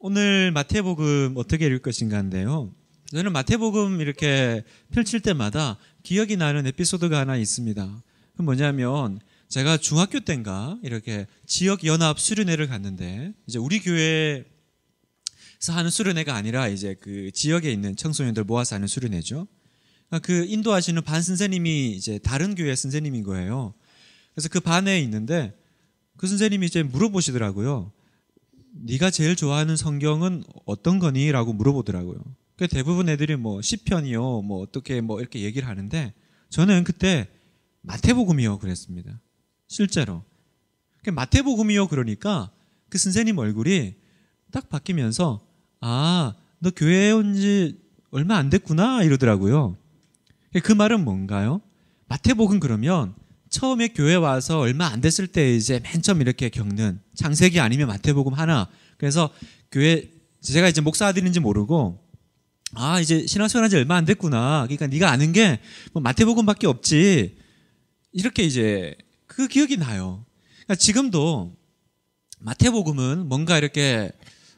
오늘 마태복음 어떻게 읽을 것인가인데요. 저는 마태복음 이렇게 펼칠 때마다 기억이 나는 에피소드가 하나 있습니다. 그 뭐냐면 제가 중학교 때인가 이렇게 지역 연합 수련회를 갔는데 이제 우리 교회에서 하는 수련회가 아니라 이제 그 지역에 있는 청소년들 모아서 하는 수련회죠. 그러니까 그 인도하시는 반 선생님이 이제 다른 교회 선생님인 거예요. 그래서 그 반에 있는데 그 선생님이 이제 물어보시더라고요. 네가 제일 좋아하는 성경은 어떤 거니? 라고 물어보더라고요. 그 대부분 애들이 뭐 시편이요, 뭐 어떻게 뭐 이렇게 얘기를 하는데 저는 그때 마태복음이요 그랬습니다. 실제로. 그 마태복음이요 그러니까 그 선생님 얼굴이 딱 바뀌면서 아, 너 교회 온지 얼마 안 됐구나 이러더라고요. 그 말은 뭔가요? 마태복음 그러면 처음에 교회 와서 얼마 안 됐을 때 이제 맨 처음 이렇게 겪는 창세기 아니면 마태복음 하나. 그래서 교회 제가 이제 목사 들인지 모르고 아 이제 신앙생활 한지 얼마 안 됐구나. 그러니까 네가 아는 게 뭐 마태복음밖에 없지. 이렇게 이제 그 기억이 나요. 그러니까 지금도 마태복음은 뭔가 이렇게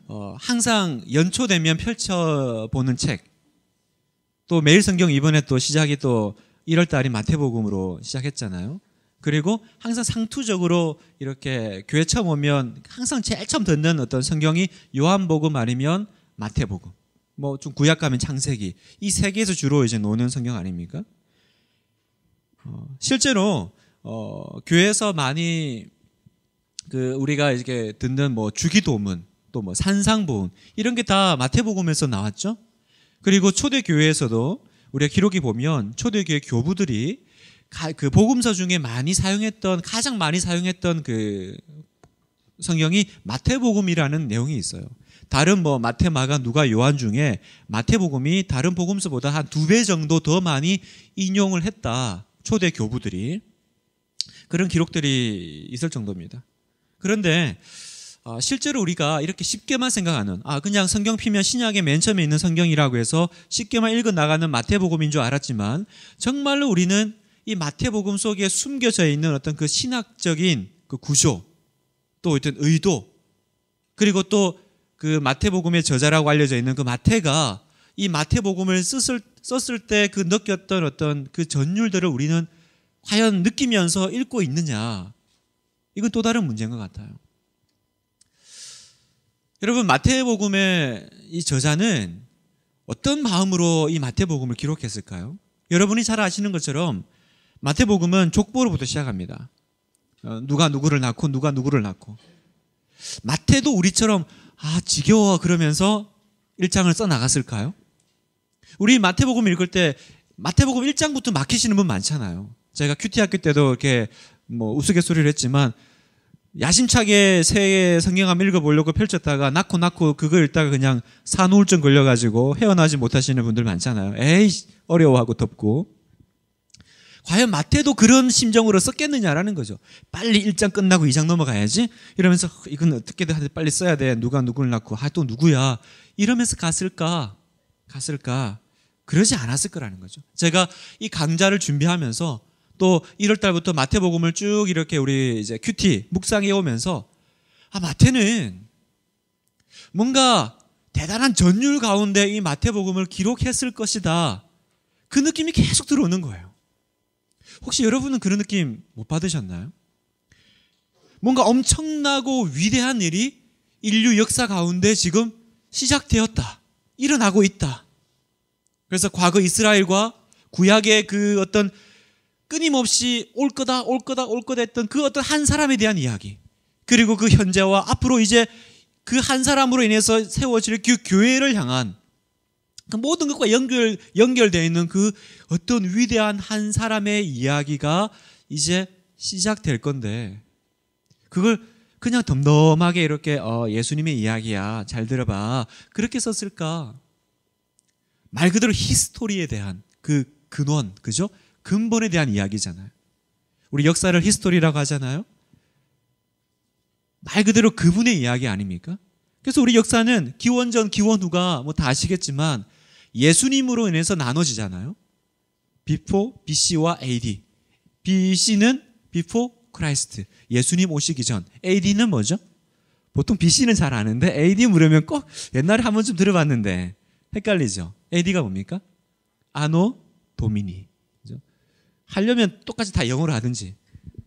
어, 항상 연초되면 펼쳐보는 책. 또 매일 성경 이번에 또 시작이 또 1월 달이 마태복음으로 시작했잖아요. 그리고 항상 상투적으로 이렇게 교회 처음 오면 항상 제일 처음 듣는 어떤 성경이 요한복음 아니면 마태복음. 뭐 좀 구약 가면 창세기. 이 세 개에서 주로 이제 노는 성경 아닙니까? 어, 실제로 어, 교회에서 많이 그 우리가 이렇게 듣는 뭐 주기도문 또 뭐 산상보훈 이런 게 다 마태복음에서 나왔죠. 그리고 초대 교회에서도 우리가 기록이 보면 초대교회 교부들이 그 복음서 중에 많이 사용했던 가장 많이 사용했던 그 성경이 마태복음이라는 내용이 있어요. 다른 뭐 마테마가 누가 요한 중에 마태복음이 다른 복음서보다 한 두 배 정도 더 많이 인용을 했다. 초대 교부들이 그런 기록들이 있을 정도입니다. 그런데 아, 실제로 우리가 이렇게 쉽게만 생각하는 아 그냥 성경 피면 신약의 맨 처음에 있는 성경이라고 해서 쉽게만 읽어 나가는 마태복음인 줄 알았지만 정말로 우리는 이 마태복음 속에 숨겨져 있는 어떤 그 신학적인 그 구조 또 어떤 의도 그리고 또 그 마태복음의 저자라고 알려져 있는 그 마태가 이 마태복음을 썼을, 썼을 때 그 느꼈던 어떤 그 전율들을 우리는 과연 느끼면서 읽고 있느냐 이건 또 다른 문제인 것 같아요. 여러분 마태복음의 이 저자는 어떤 마음으로 이 마태복음을 기록했을까요? 여러분이 잘 아시는 것처럼 마태복음은 족보로부터 시작합니다. 어, 누가 누구를 낳고 누가 누구를 낳고 마태도 우리처럼 아 지겨워 그러면서 1장을 써 나갔을까요? 우리 마태복음 읽을 때 마태복음 1장부터 막히시는 분 많잖아요. 제가 큐티 학교 때도 이렇게 뭐 우스갯소리를 했지만 야심차게 새해 성경 한번 읽어보려고 펼쳤다가 낳고 낳고 그거 읽다가 그냥 산후울증 걸려가지고 헤어나지 못하시는 분들 많잖아요. 에이 어려워하고 덥고. 과연 마태도 그런 심정으로 썼겠느냐라는 거죠. 빨리 1장 끝나고 2장 넘어가야지. 이러면서 이건 어떻게든 빨리 써야 돼. 누가 누구를 낳고 아또 누구야. 이러면서 갔을까? 갔을까? 그러지 않았을 거라는 거죠. 제가 이 강좌를 준비하면서 또 1월 달부터 마태복음을 쭉 이렇게 우리 이제 큐티 묵상해 오면서 아 마태는 뭔가 대단한 전율 가운데 이 마태복음을 기록했을 것이다. 그 느낌이 계속 들어오는 거예요. 혹시 여러분은 그런 느낌 못 받으셨나요? 뭔가 엄청나고 위대한 일이 인류 역사 가운데 지금 시작되었다. 일어나고 있다. 그래서 과거 이스라엘과 구약의 그 어떤 끊임없이 올 거다, 올 거다, 올 거다 했던 그 어떤 한 사람에 대한 이야기. 그리고 그 현재와 앞으로 이제 그 한 사람으로 인해서 세워질 그 교회를 향한 그 모든 것과 연결, 연결되어 있는 그 어떤 위대한 한 사람의 이야기가 이제 시작될 건데, 그걸 그냥 덤덤하게 이렇게 어, 예수님의 이야기야. 잘 들어봐. 그렇게 썼을까? 말 그대로 히스토리에 대한 그 근원, 그죠? 근본에 대한 이야기잖아요. 우리 역사를 히스토리라고 하잖아요. 말 그대로 그분의 이야기 아닙니까? 그래서 우리 역사는 기원전, 기원후가 뭐 다 아시겠지만 예수님으로 인해서 나눠지잖아요. before BC와 AD. BC는 before Christ. 예수님 오시기 전. AD는 뭐죠? 보통 BC는 잘 아는데 AD 물으면 꼭 옛날에 한 번쯤 들어봤는데 헷갈리죠. AD가 뭡니까? 아노 도미니. 하려면 똑같이 다 영어로 하든지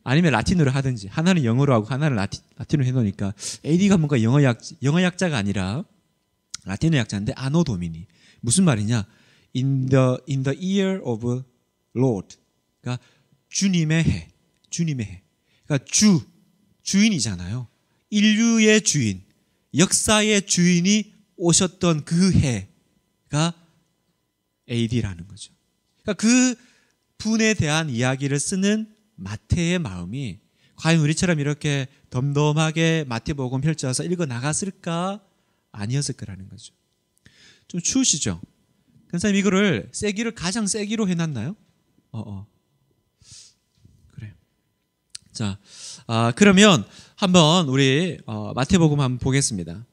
아니면 라틴어로 하든지 하나는 영어로 하고 하나는 라틴, 라틴어로 해놓으니까 AD가 뭔가 영어 약 영어 약자가 아니라 라틴어 약자인데 아노 도미니 무슨 말이냐 in the in the ear of Lord 그러니까 주님의 해 주님의 해 그러니까 주 주인이잖아요 인류의 주인 역사의 주인이 오셨던 그 해가 AD라는 거죠 그러니까 그 분에 대한 이야기를 쓰는 마태의 마음이 과연 우리처럼 이렇게 덤덤하게 마태복음 펼쳐서 읽어 나갔을까 아니었을 거라는 거죠. 좀 추우시죠? 근사님 이거를 세기를 가장 세기로 해놨나요? 어, 어. 그래. 자, 아, 그러면 한번 우리 어, 마태복음 한번 보겠습니다.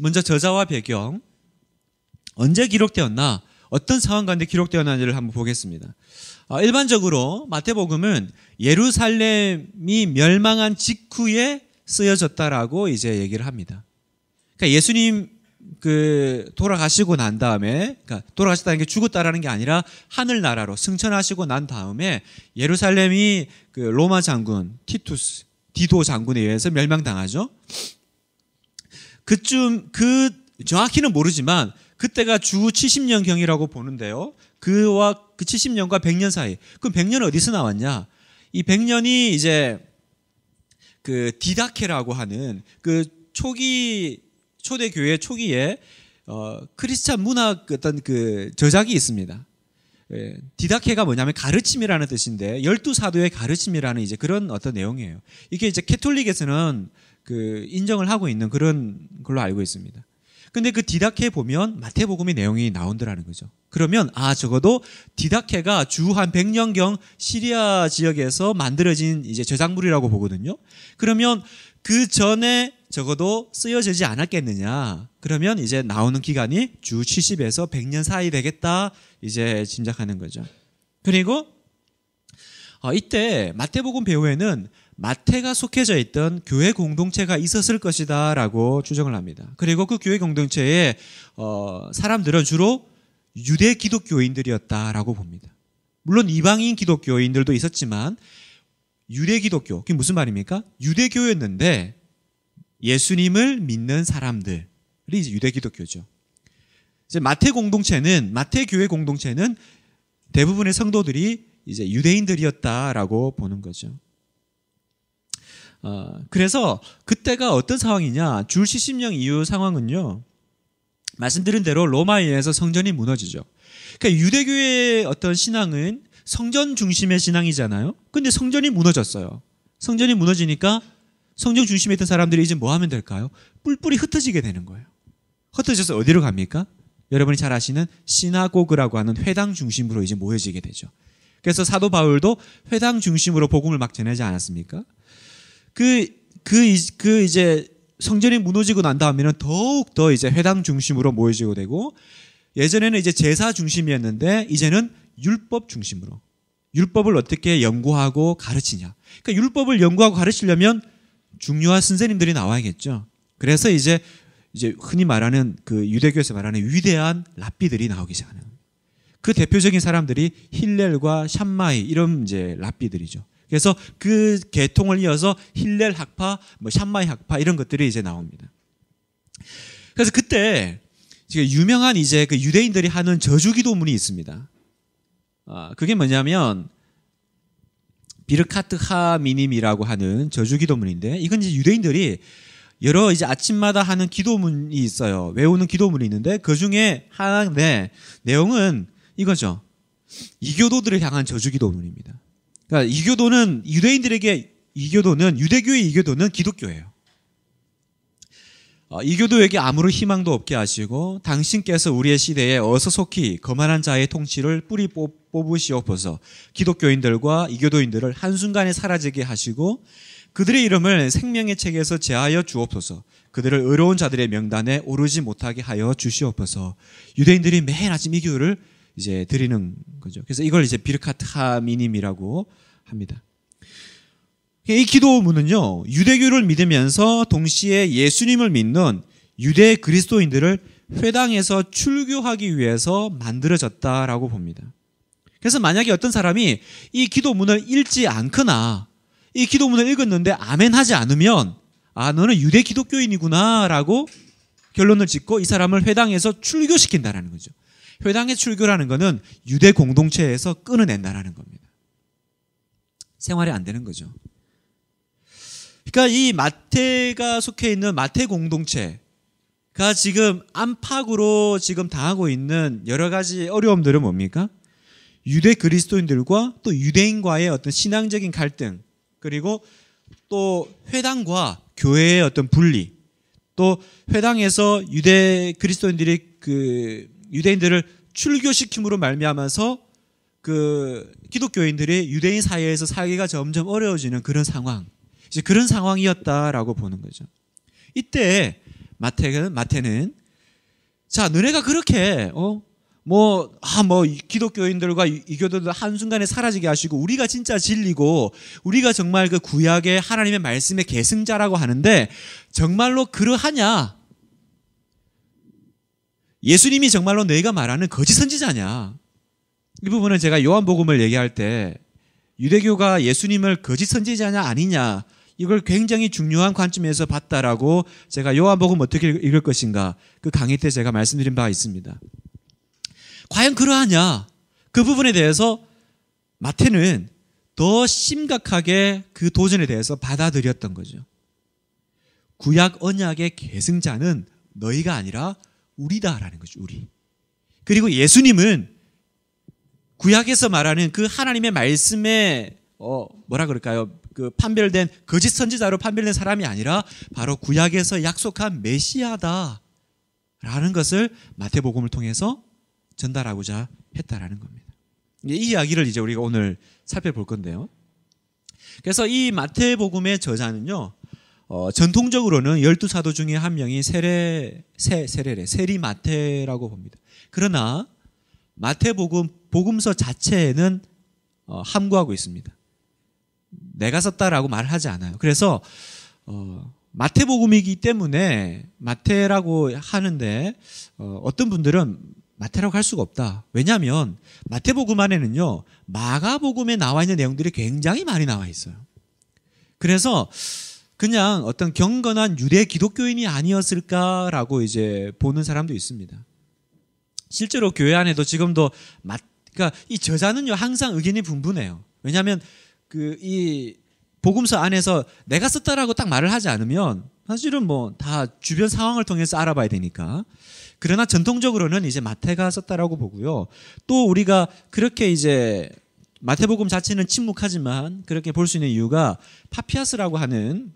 먼저 저자와 배경 언제 기록되었나 어떤 상황 가운데 기록되었는지를 한번 보겠습니다. 어, 일반적으로 마태복음은 예루살렘이 멸망한 직후에 쓰여졌다라고 이제 얘기를 합니다. 그러니까 예수님 그 돌아가시고 난 다음에 그러니까 돌아가셨다는 게 죽었다라는 게 아니라 하늘 나라로 승천하시고 난 다음에 예루살렘이 그 로마 장군 티투스 디도 장군에 의해서 멸망당하죠. 그쯤 그 정확히는 모르지만 그때가 주 70년 경이라고 보는데요. 그와 그 70년과 100년 사이. 그럼 100년 어디서 나왔냐? 이 100년이 이제 그 디다케라고 하는 그 초기 초대 교회 초기에 어 크리스찬 문학 어떤 그 저작이 있습니다. 예, 디다케가 뭐냐면 가르침이라는 뜻인데 열두 사도의 가르침이라는 이제 그런 어떤 내용이에요. 이게 이제 캐톨릭에서는 그 인정을 하고 있는 그런 걸로 알고 있습니다. 근데 그 디다케 보면 마태복음의 내용이 나온다라는 거죠. 그러면 아 적어도 디다케가 주 한 100년경 시리아 지역에서 만들어진 이제 저작물이라고 보거든요. 그러면 그 전에 적어도 쓰여지지 않았겠느냐. 그러면 이제 나오는 기간이 주 70에서 100년 사이 되겠다. 이제 짐작하는 거죠. 그리고 어, 이때 마태복음 배우에는 마태가 속해져 있던 교회 공동체가 있었을 것이다라고 추정을 합니다. 그리고 그 교회 공동체의 어, 사람들은 주로 유대 기독교인들이었다라고 봅니다. 물론 이방인 기독교인들도 있었지만 유대 기독교 그게 무슨 말입니까? 유대교였는데 예수님을 믿는 사람들이 유대 기독교죠. 이제 마태 공동체는 마태 교회 공동체는 대부분의 성도들이 이제 유대인들이었다라고 보는 거죠. 어, 그래서 그때가 어떤 상황이냐? 줄 70년 이후 상황은요. 말씀드린 대로 로마에 의해서 성전이 무너지죠. 그러니까 유대교의 어떤 신앙은 성전 중심의 신앙이잖아요. 근데 성전이 무너졌어요. 성전이 무너지니까 성전 중심에 있던 사람들이 이제 뭐 하면 될까요? 뿔뿔이 흩어지게 되는 거예요. 흩어져서 어디로 갑니까? 여러분이 잘 아시는 시나고그라고 하는 회당 중심으로 이제 모여지게 되죠. 그래서 사도 바울도 회당 중심으로 복음을 막 전하지 않았습니까? 그, 그, 그 이제 성전이 무너지고 난 다음에는 더욱 더 이제 회당 중심으로 모여지고 되고 예전에는 이제 제사 중심이었는데 이제는 율법 중심으로 율법을 어떻게 연구하고 가르치냐. 그러니까 율법을 연구하고 가르치려면 중요한 선생님들이 나와야겠죠. 그래서 이제 이제 흔히 말하는 그 유대교에서 말하는 위대한 랍비들이 나오기 시작하는 그 대표적인 사람들이 힐렐과 샴마이 이런 이제 랍비들이죠. 그래서 그 계통을 이어서 힐렐 학파, 뭐 샴마이 학파 이런 것들이 이제 나옵니다. 그래서 그때 유명한 이제 그 유대인들이 하는 저주기도문이 있습니다. 아, 그게 뭐냐면 비르카트 하미님이라고 하는 저주기도문인데 이건 이제 유대인들이 여러 이제 아침마다 하는 기도문이 있어요. 외우는 기도문이 있는데 그 중에 하나의 내용은 이거죠. 이교도들을 향한 저주기도문입니다. 그러니까 이교도는 유대인들에게 이교도는 유대교의 이교도는 기독교예요. 어, 이교도에게 아무런 희망도 없게 하시고 당신께서 우리의 시대에 어서 속히 거만한 자의 통치를 뿌리 뽑으시옵소서 기독교인들과 이교도인들을 한순간에 사라지게 하시고 그들의 이름을 생명의 책에서 제하여 주옵소서 그들을 의로운 자들의 명단에 오르지 못하게 하여 주시옵소서 유대인들이 매일 아침 이교를 이제 드리는 거죠. 그래서 이걸 이제 비르카타미님이라고 합니다. 이 기도문은요, 유대교를 믿으면서 동시에 예수님을 믿는 유대 그리스도인들을 회당에서 출교하기 위해서 만들어졌다라고 봅니다. 그래서 만약에 어떤 사람이 이 기도문을 읽지 않거나 이 기도문을 읽었는데 아멘 하지 않으면 아, 너는 유대 기독교인이구나라고 결론을 짓고 이 사람을 회당에서 출교시킨다라는 거죠. 회당에 출교라는 것은 유대 공동체에서 끊어낸다라는 겁니다. 생활이 안 되는 거죠. 그러니까 이 마태가 속해 있는 마태 공동체가 지금 안팎으로 지금 당하고 있는 여러 가지 어려움들은 뭡니까? 유대 그리스도인들과 또 유대인과의 어떤 신앙적인 갈등, 그리고 또 회당과 교회의 어떤 분리, 또 회당에서 유대 그리스도인들이 그 유대인들을 출교시킴으로 말미암아서 그 기독교인들이 유대인 사회에서 살기가 점점 어려워지는 그런 상황. 이제 그런 상황이었다라고 보는 거죠. 이때 마태는 마태는 자, 너네가 그렇게 어? 뭐, 아, 뭐, 기독교인들과 이교도들 한순간에 사라지게 하시고, 우리가 진짜 진리고, 우리가 정말 그 구약의 하나님의 말씀의 계승자라고 하는데, 정말로 그러하냐? 예수님이 정말로 너희가 말하는 거짓 선지자냐? 이 부분은 제가 요한복음을 얘기할 때 유대교가 예수님을 거짓 선지자냐 아니냐 이걸 굉장히 중요한 관점에서 봤다라고 제가 요한복음 어떻게 읽을 것인가 그 강의 때 제가 말씀드린 바 있습니다. 과연 그러하냐? 그 부분에 대해서 마태는 더 심각하게 그 도전에 대해서 받아들였던 거죠. 구약 언약의 계승자는 너희가 아니라 우리다라는 거죠. 우리. 그리고 예수님은 구약에서 말하는 그 하나님의 말씀에 어 뭐라 그럴까요? 그 판별된 거짓 선지자로 판별된 사람이 아니라 바로 구약에서 약속한 메시아다라는 것을 마태복음을 통해서 전달하고자 했다라는 겁니다. 예, 이 이야기를 이제 우리가 오늘 살펴볼 건데요. 그래서 이 마태복음의 저자는요. 어, 전통적으로는 열두 사도 중에 한 명이 세례 세 세례래 세리 마태라고 봅니다. 그러나 마태복음 복음서 자체에는 어, 함구하고 있습니다. 내가 썼다라고 말하지 않아요. 그래서 어, 마태복음이기 때문에 마태라고 하는데 어, 어떤 분들은 마태라고 할 수가 없다. 왜냐하면 마태복음 안에는요 마가복음에 나와 있는 내용들이 굉장히 많이 나와 있어요. 그래서 그냥 어떤 경건한 유대 기독교인이 아니었을까라고 이제 보는 사람도 있습니다. 실제로 교회 안에도 지금도 맞, 그니까이 저자는요 항상 의견이 분분해요. 왜냐하면 그 이 복음서 안에서 내가 썼다라고 딱 말을 하지 않으면 사실은 뭐 다 주변 상황을 통해서 알아봐야 되니까. 그러나 전통적으로는 이제 마태가 썼다라고 보고요. 또 우리가 그렇게 이제 마태복음 자체는 침묵하지만 그렇게 볼 수 있는 이유가 파피아스라고 하는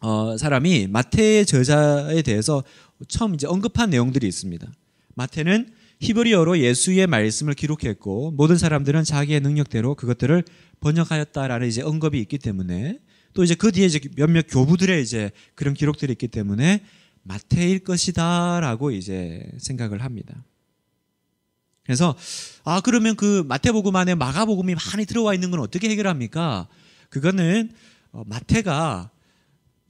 어, 사람이 마태의 저자에 대해서 처음 이제 언급한 내용들이 있습니다. 마태는 히브리어로 예수의 말씀을 기록했고 모든 사람들은 자기의 능력대로 그것들을 번역하였다라는 이제 언급이 있기 때문에 또 이제 그 뒤에 이제 몇몇 교부들의 이제 그런 기록들이 있기 때문에 마태일 것이다라고 이제 생각을 합니다. 그래서 아 그러면 그 마태복음 안에 마가복음이 많이 들어와 있는 건 어떻게 해결합니까? 그거는 어, 마태가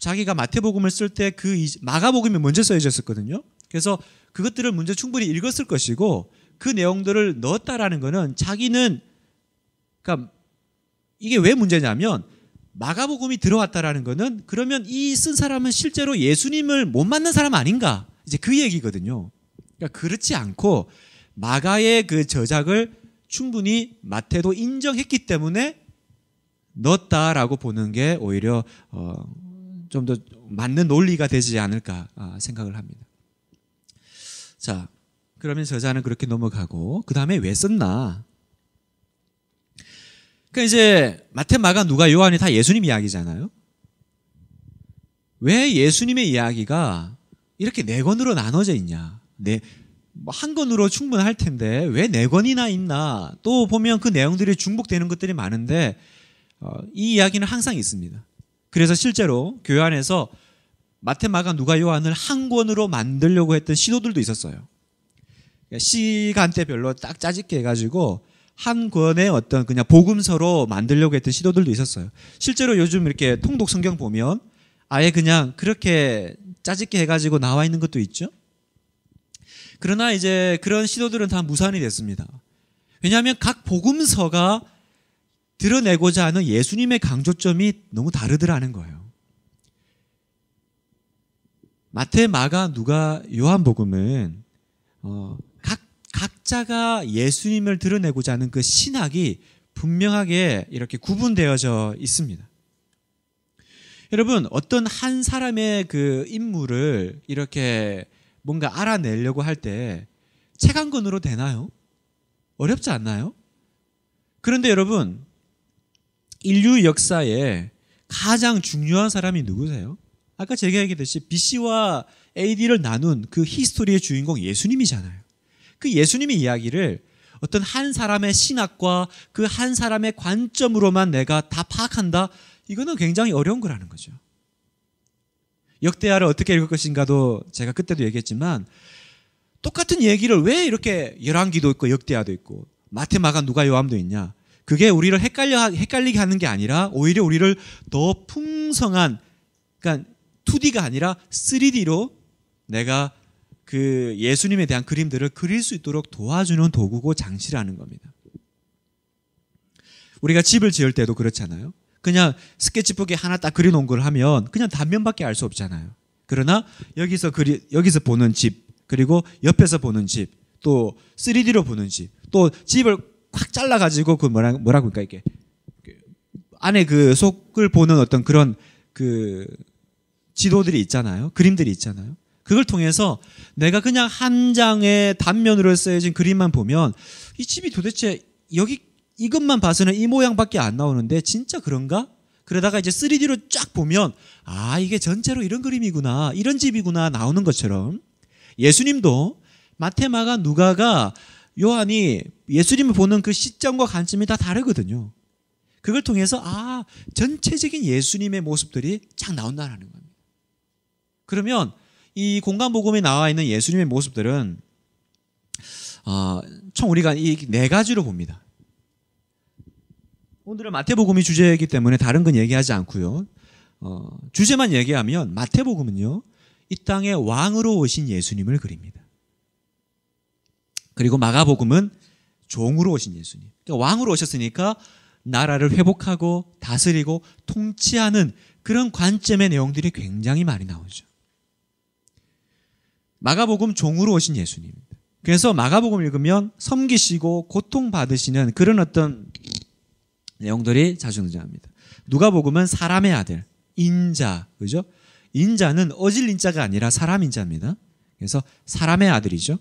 자기가 마태복음을 쓸 때 그 마가복음이 먼저 써져있었거든요. 그래서 그것들을 문제 충분히 읽었을 것이고 그 내용들을 넣었다라는 것은 자기는 그러니까 이게 왜 문제냐면 마가복음이 들어왔다라는 것은 그러면 이 쓴 사람은 실제로 예수님을 못 만난 사람 아닌가 이제 그 얘기거든요. 그러니까 그렇지 않고 마가의 그 저작을 충분히 마태도 인정했기 때문에 넣었다라고 보는 게 오히려 어, 좀더 맞는 논리가 되지 않을까 아, 생각을 합니다. 자, 그러면 저자는 그렇게 넘어가고 그 다음에 왜 썼나? 그 이제 마태, 마가, 누가, 요한이 다 예수님 이야기잖아요. 왜 예수님의 이야기가 이렇게 네 권으로 나눠져 있냐? 네, 뭐한 권으로 충분할 텐데 왜 네 권이나 있나? 또 보면 그 내용들이 중복되는 것들이 많은데 어, 이 이야기는 항상 있습니다. 그래서 실제로 교회 안에서 마테 마가, 누가, 요한을 한 권으로 만들려고 했던 시도들도 있었어요. 그러니까 시간대별로 딱 짜집게 해가지고 한 권의 어떤 그냥 복음서로 만들려고 했던 시도들도 있었어요. 실제로 요즘 이렇게 통독 성경 보면 아예 그냥 그렇게 짜집게 해가지고 나와 있는 것도 있죠. 그러나 이제 그런 시도들은 다 무산이 됐습니다. 왜냐하면 각 복음서가 드러내고자 하는 예수님의 강조점이 너무 다르더라는 거예요. 마태, 마가, 누가, 요한복음은 어, 각 각자가 예수님을 드러내고자 하는 그 신학이 분명하게 이렇게 구분되어져 있습니다. 여러분, 어떤 한 사람의 그 인물을 이렇게 뭔가 알아내려고 할때책한 권으로 되나요? 어렵지 않나요? 그런데 여러분, 인류 역사에 가장 중요한 사람이 누구세요? 아까 제가 얘기했듯이 BC와 AD를 나눈 그 히스토리의 주인공 예수님이잖아요. 그 예수님의 이야기를 어떤 한 사람의 신학과 그 한 사람의 관점으로만 내가 다 파악한다? 이거는 굉장히 어려운 거라는 거죠. 역대하를 어떻게 읽을 것인가도 제가 그때도 얘기했지만 똑같은 얘기를 왜 이렇게 열왕기도 있고 역대하도 있고 마테마가 누가 요함도 있냐? 그게 우리를 헷갈려 헷갈리게 하는 게 아니라 오히려 우리를 더 풍성한 그러니까 2D가 아니라 3D로 내가 그 예수님에 대한 그림들을 그릴 수 있도록 도와주는 도구고 장치라는 겁니다. 우리가 집을 지을 때도 그렇잖아요. 그냥 스케치북에 하나 딱 그려놓은 걸 하면 그냥 단면밖에 알 수 없잖아요. 그러나 여기서 그리, 여기서 보는 집 그리고 옆에서 보는 집또 3D로 보는 집또 집을 꽉 잘라가지고 그 뭐라 뭐라고 할까 이게 그 안에 그 속을 보는 어떤 그런 그 지도들이 있잖아요. 그림들이 있잖아요. 그걸 통해서 내가 그냥 한 장의 단면으로 쓰여진 그림만 보면 이 집이 도대체 여기 이것만 봐서는 이 모양밖에 안 나오는데 진짜 그런가? 그러다가 이제 3D로 쫙 보면 아, 이게 전체로 이런 그림이구나. 이런 집이구나 나오는 것처럼 예수님도 마테마가 누가가 요한이 예수님을 보는 그 시점과 관점이 다 다르거든요. 그걸 통해서 아 전체적인 예수님의 모습들이 쫙 나온다라는 겁니다. 그러면 이 공간 복음에 나와 있는 예수님의 모습들은 어, 총 우리가 이 네 가지로 봅니다. 오늘은 마태복음이 주제이기 때문에 다른 건 얘기하지 않고요. 어, 주제만 얘기하면 마태복음은요 이 땅의 왕으로 오신 예수님을 그립니다. 그리고 마가복음은 종으로 오신 예수님. 그러니까 왕으로 오셨으니까 나라를 회복하고 다스리고 통치하는 그런 관점의 내용들이 굉장히 많이 나오죠. 마가복음 종으로 오신 예수님. 그래서 마가복음 읽으면 섬기시고 고통받으시는 그런 어떤 내용들이 자주 등장합니다. 누가복음은 사람의 아들, 인자, 그죠? 인자는 어질 인자가 아니라 사람 인자입니다. 그래서 사람의 아들이죠.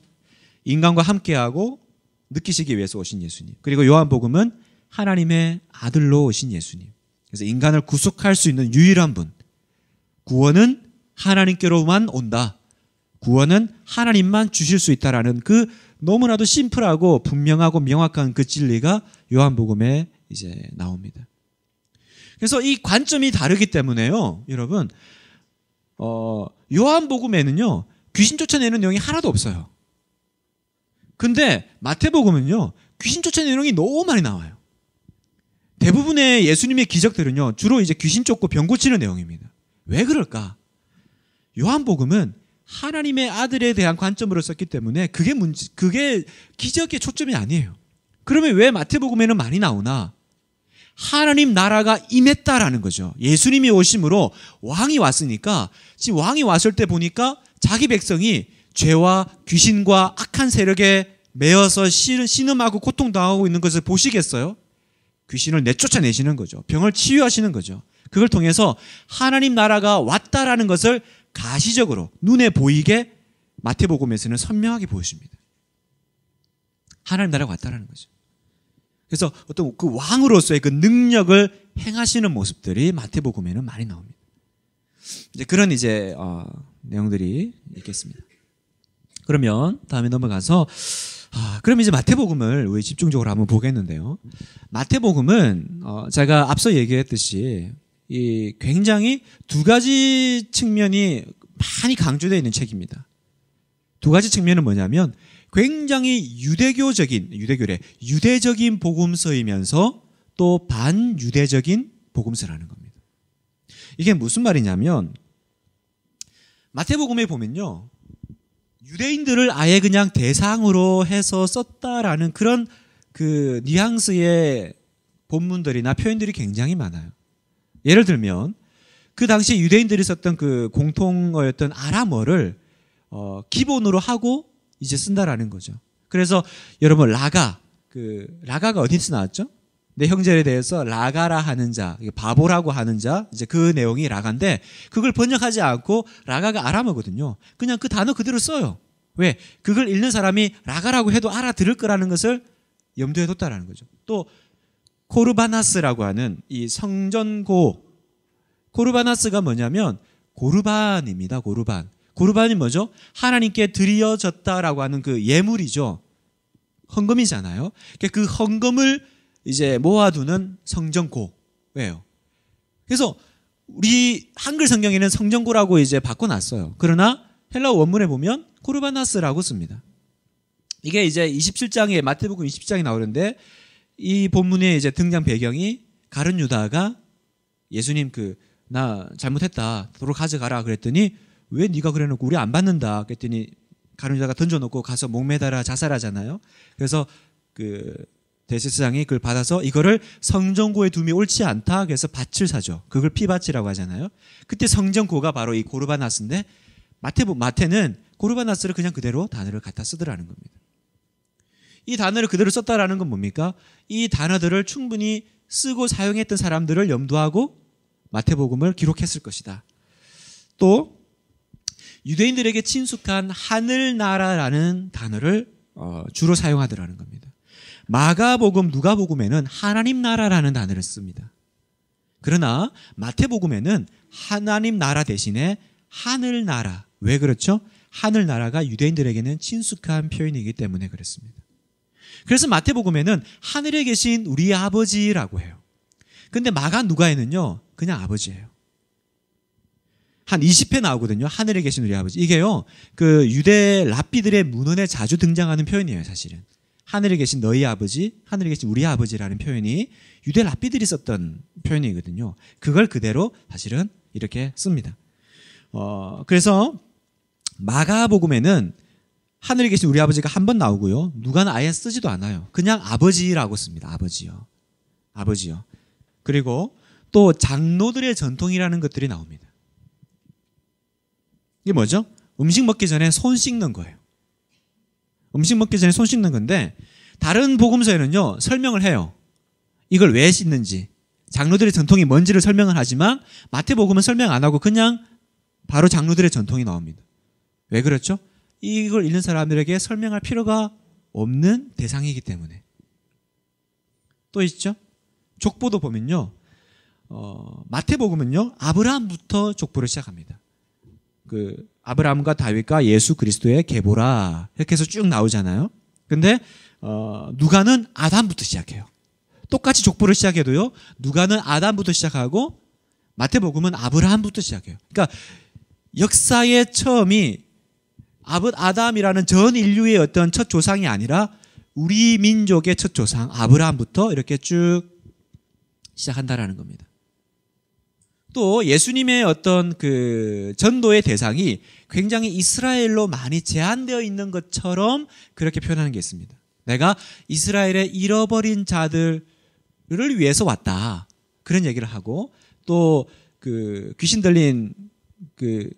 인간과 함께하고 느끼시기 위해서 오신 예수님. 그리고 요한복음은 하나님의 아들로 오신 예수님. 그래서 인간을 구속할 수 있는 유일한 분. 구원은 하나님께로만 온다. 구원은 하나님만 주실 수 있다라는 그 너무나도 심플하고 분명하고 명확한 그 진리가 요한복음에 이제 나옵니다. 그래서 이 관점이 다르기 때문에요, 여러분. 어, 요한복음에는요, 귀신 쫓아내는 내용이 하나도 없어요. 근데 마태복음은요 귀신 쫓아내용이 너무 많이 나와요. 대부분의 예수님의 기적들은요 주로 이제 귀신 쫓고 병 고치는 내용입니다. 왜 그럴까? 요한복음은 하나님의 아들에 대한 관점으로 썼기 때문에 그게 문제, 그게 기적의 초점이 아니에요. 그러면 왜 마태복음에는 많이 나오나? 하나님 나라가 임했다라는 거죠. 예수님이 오심으로 왕이 왔으니까 지금 왕이 왔을 때 보니까 자기 백성이 죄와 귀신과 악한 세력에 매어서 신음하고 고통당하고 있는 것을 보시겠어요? 귀신을 내쫓아내시는 거죠. 병을 치유하시는 거죠. 그걸 통해서 하나님 나라가 왔다라는 것을 가시적으로 눈에 보이게 마태복음에서는 선명하게 보여줍니다. 하나님 나라가 왔다라는 거죠. 그래서 어떤 그 왕으로서의 그 능력을 행하시는 모습들이 마태복음에는 많이 나옵니다. 이제 그런 이제 어, 내용들이 있겠습니다. 그러면 다음에 넘어가서 아, 그럼 이제 마태복음을 우리 집중적으로 한번 보겠는데요. 마태복음은 어, 제가 앞서 얘기했듯이 이 굉장히 두 가지 측면이 많이 강조되어 있는 책입니다. 두 가지 측면은 뭐냐면 굉장히 유대교적인 유대교래 유대적인 복음서이면서 또 반유대적인 복음서라는 겁니다. 이게 무슨 말이냐면 마태복음에 보면요. 유대인들을 아예 그냥 대상으로 해서 썼다라는 그런 그 뉘앙스의 본문들이나 표현들이 굉장히 많아요. 예를 들면 그 당시 유대인들이 썼던 그 공통어였던 아람어를 어, 기본으로 하고 이제 쓴다라는 거죠. 그래서 여러분 라가 그 라가가 어디서 나왔죠? 내 형제에 대해서 라가라 하는 자, 바보라고 하는 자, 이제 그 내용이 라가인데 그걸 번역하지 않고 라가가 아람어거든요. 그냥 그 단어 그대로 써요. 왜? 그걸 읽는 사람이 라가라고 해도 알아들을 거라는 것을 염두에 뒀다라는 거죠. 또 코르바나스라고 하는 이 성전고 코르바나스가 뭐냐면 고르반입니다. 고르반. 고르반이 뭐죠? 하나님께 드려졌다라고 하는 그 예물이죠. 헌금이잖아요. 그러니까 그 헌금을 이제 모아두는 성전고예요. 그래서 우리 한글 성경에는 성전고라고 이제 바꿔놨어요. 그러나 헬라 원문에 보면 코르바나스라고 씁니다. 이게 이제 27장에 마태복음 2 0장에 나오는데 이 본문의 이제 등장 배경이 가른 유다가 예수님 그 나 잘못했다 도로 가져가라 그랬더니 왜 네가 그래놓고 우리 안 받는다 그랬더니 가른 유다가 던져놓고 가서 목매달아 자살하잖아요. 그래서 그 대세사장이 그걸 받아서 이거를 성전고에 두면 옳지 않다 그래서 밭을 사죠. 그걸 피밭이라고 하잖아요. 그때 성전고가 바로 이 고르바나스인데 마태 마태는 고르바나스를 그냥 그대로 단어를 갖다 쓰더라는 겁니다. 이 단어를 그대로 썼다라는 건 뭡니까? 이 단어들을 충분히 쓰고 사용했던 사람들을 염두하고 마태복음을 기록했을 것이다. 또 유대인들에게 친숙한 하늘나라라는 단어를 어, 주로 사용하더라는 겁니다. 마가복음, 누가복음에는 하나님 나라라는 단어를 씁니다. 그러나 마태복음에는 하나님 나라 대신에 하늘 나라. 왜 그렇죠? 하늘 나라가 유대인들에게는 친숙한 표현이기 때문에 그렇습니다. 그래서 마태복음에는 하늘에 계신 우리 아버지라고 해요. 근데 마가 누가에는요, 그냥 아버지예요. 한 20회 나오거든요. 하늘에 계신 우리 아버지. 이게요, 그 유대 랍비들의 문헌에 자주 등장하는 표현이에요, 사실은. 하늘에 계신 너희 아버지, 하늘에 계신 우리 아버지라는 표현이 유대 랍비들이 썼던 표현이거든요. 그걸 그대로 사실은 이렇게 씁니다. 어, 그래서 마가복음에는 하늘에 계신 우리 아버지가 한 번 나오고요. 누가는 아예 쓰지도 않아요. 그냥 아버지라고 씁니다. 아버지요. 아버지요. 그리고 또 장로들의 전통이라는 것들이 나옵니다. 이게 뭐죠? 음식 먹기 전에 손 씻는 거예요. 음식 먹기 전에 손 씻는 건데 다른 복음서에는요 설명을 해요. 이걸 왜 씻는지 장로들의 전통이 뭔지를 설명을 하지만 마태복음은 설명 안 하고 그냥 바로 장로들의 전통이 나옵니다. 왜 그렇죠? 이걸 읽는 사람들에게 설명할 필요가 없는 대상이기 때문에 또 있죠. 족보도 보면요. 어, 마태복음은요 아브라함부터 족보를 시작합니다. 그 아브라함과 다윗과 예수 그리스도의 계보라 이렇게 해서 쭉 나오잖아요. 근데 어, 누가는 아담부터 시작해요. 똑같이 족보를 시작해도요. 누가는 아담부터 시작하고 마태복음은 아브라함부터 시작해요. 그러니까 역사의 처음이 아브 아담이라는 전 인류의 어떤 첫 조상이 아니라 우리 민족의 첫 조상 아브라함부터 이렇게 쭉 시작한다라는 겁니다. 또 예수님의 어떤 그 전도의 대상이 굉장히 이스라엘로 많이 제한되어 있는 것처럼 그렇게 표현하는 게 있습니다. 내가 이스라엘의 잃어버린 자들을 위해서 왔다. 그런 얘기를 하고 또 그 귀신 들린 그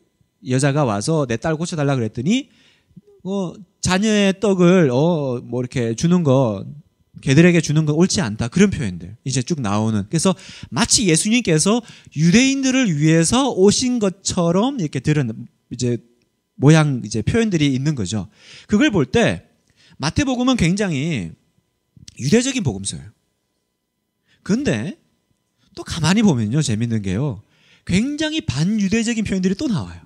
여자가 와서 내 딸 고쳐달라 그랬더니 어 자녀의 떡을 어 뭐 이렇게 주는 거 걔들에게 주는 건 옳지 않다. 그런 표현들. 이제 쭉 나오는. 그래서 마치 예수님께서 유대인들을 위해서 오신 것처럼 이렇게 들은 이제 모양 이제 표현들이 있는 거죠. 그걸 볼 때 마태복음은 굉장히 유대적인 복음서예요. 근데 또 가만히 보면요 재밌는 게요 굉장히 반유대적인 표현들이 또 나와요.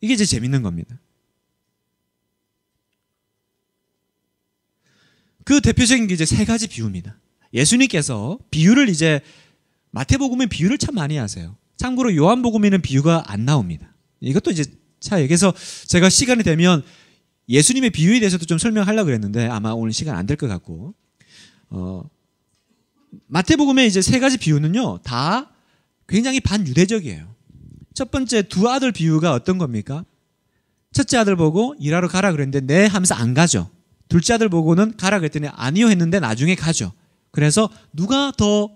이게 이제 재밌는 겁니다. 그 대표적인 게 이제 세 가지 비유입니다. 예수님께서 비유를 이제 마태복음의 비유를 참 많이 하세요. 참고로 요한복음에는 비유가 안 나옵니다. 이것도 이제 차이에 그래서 제가 시간이 되면 예수님의 비유에 대해서도 좀 설명하려고 그랬는데 아마 오늘 시간 안 될 것 같고 어, 마태복음의 이제 세 가지 비유는요 다 굉장히 반유대적이에요. 첫 번째 두 아들 비유가 어떤 겁니까? 첫째 아들 보고 일하러 가라 그랬는데 네 하면서 안 가죠. 둘째 아들 보고는 가라 그랬더니 아니요 했는데 나중에 가죠. 그래서 누가 더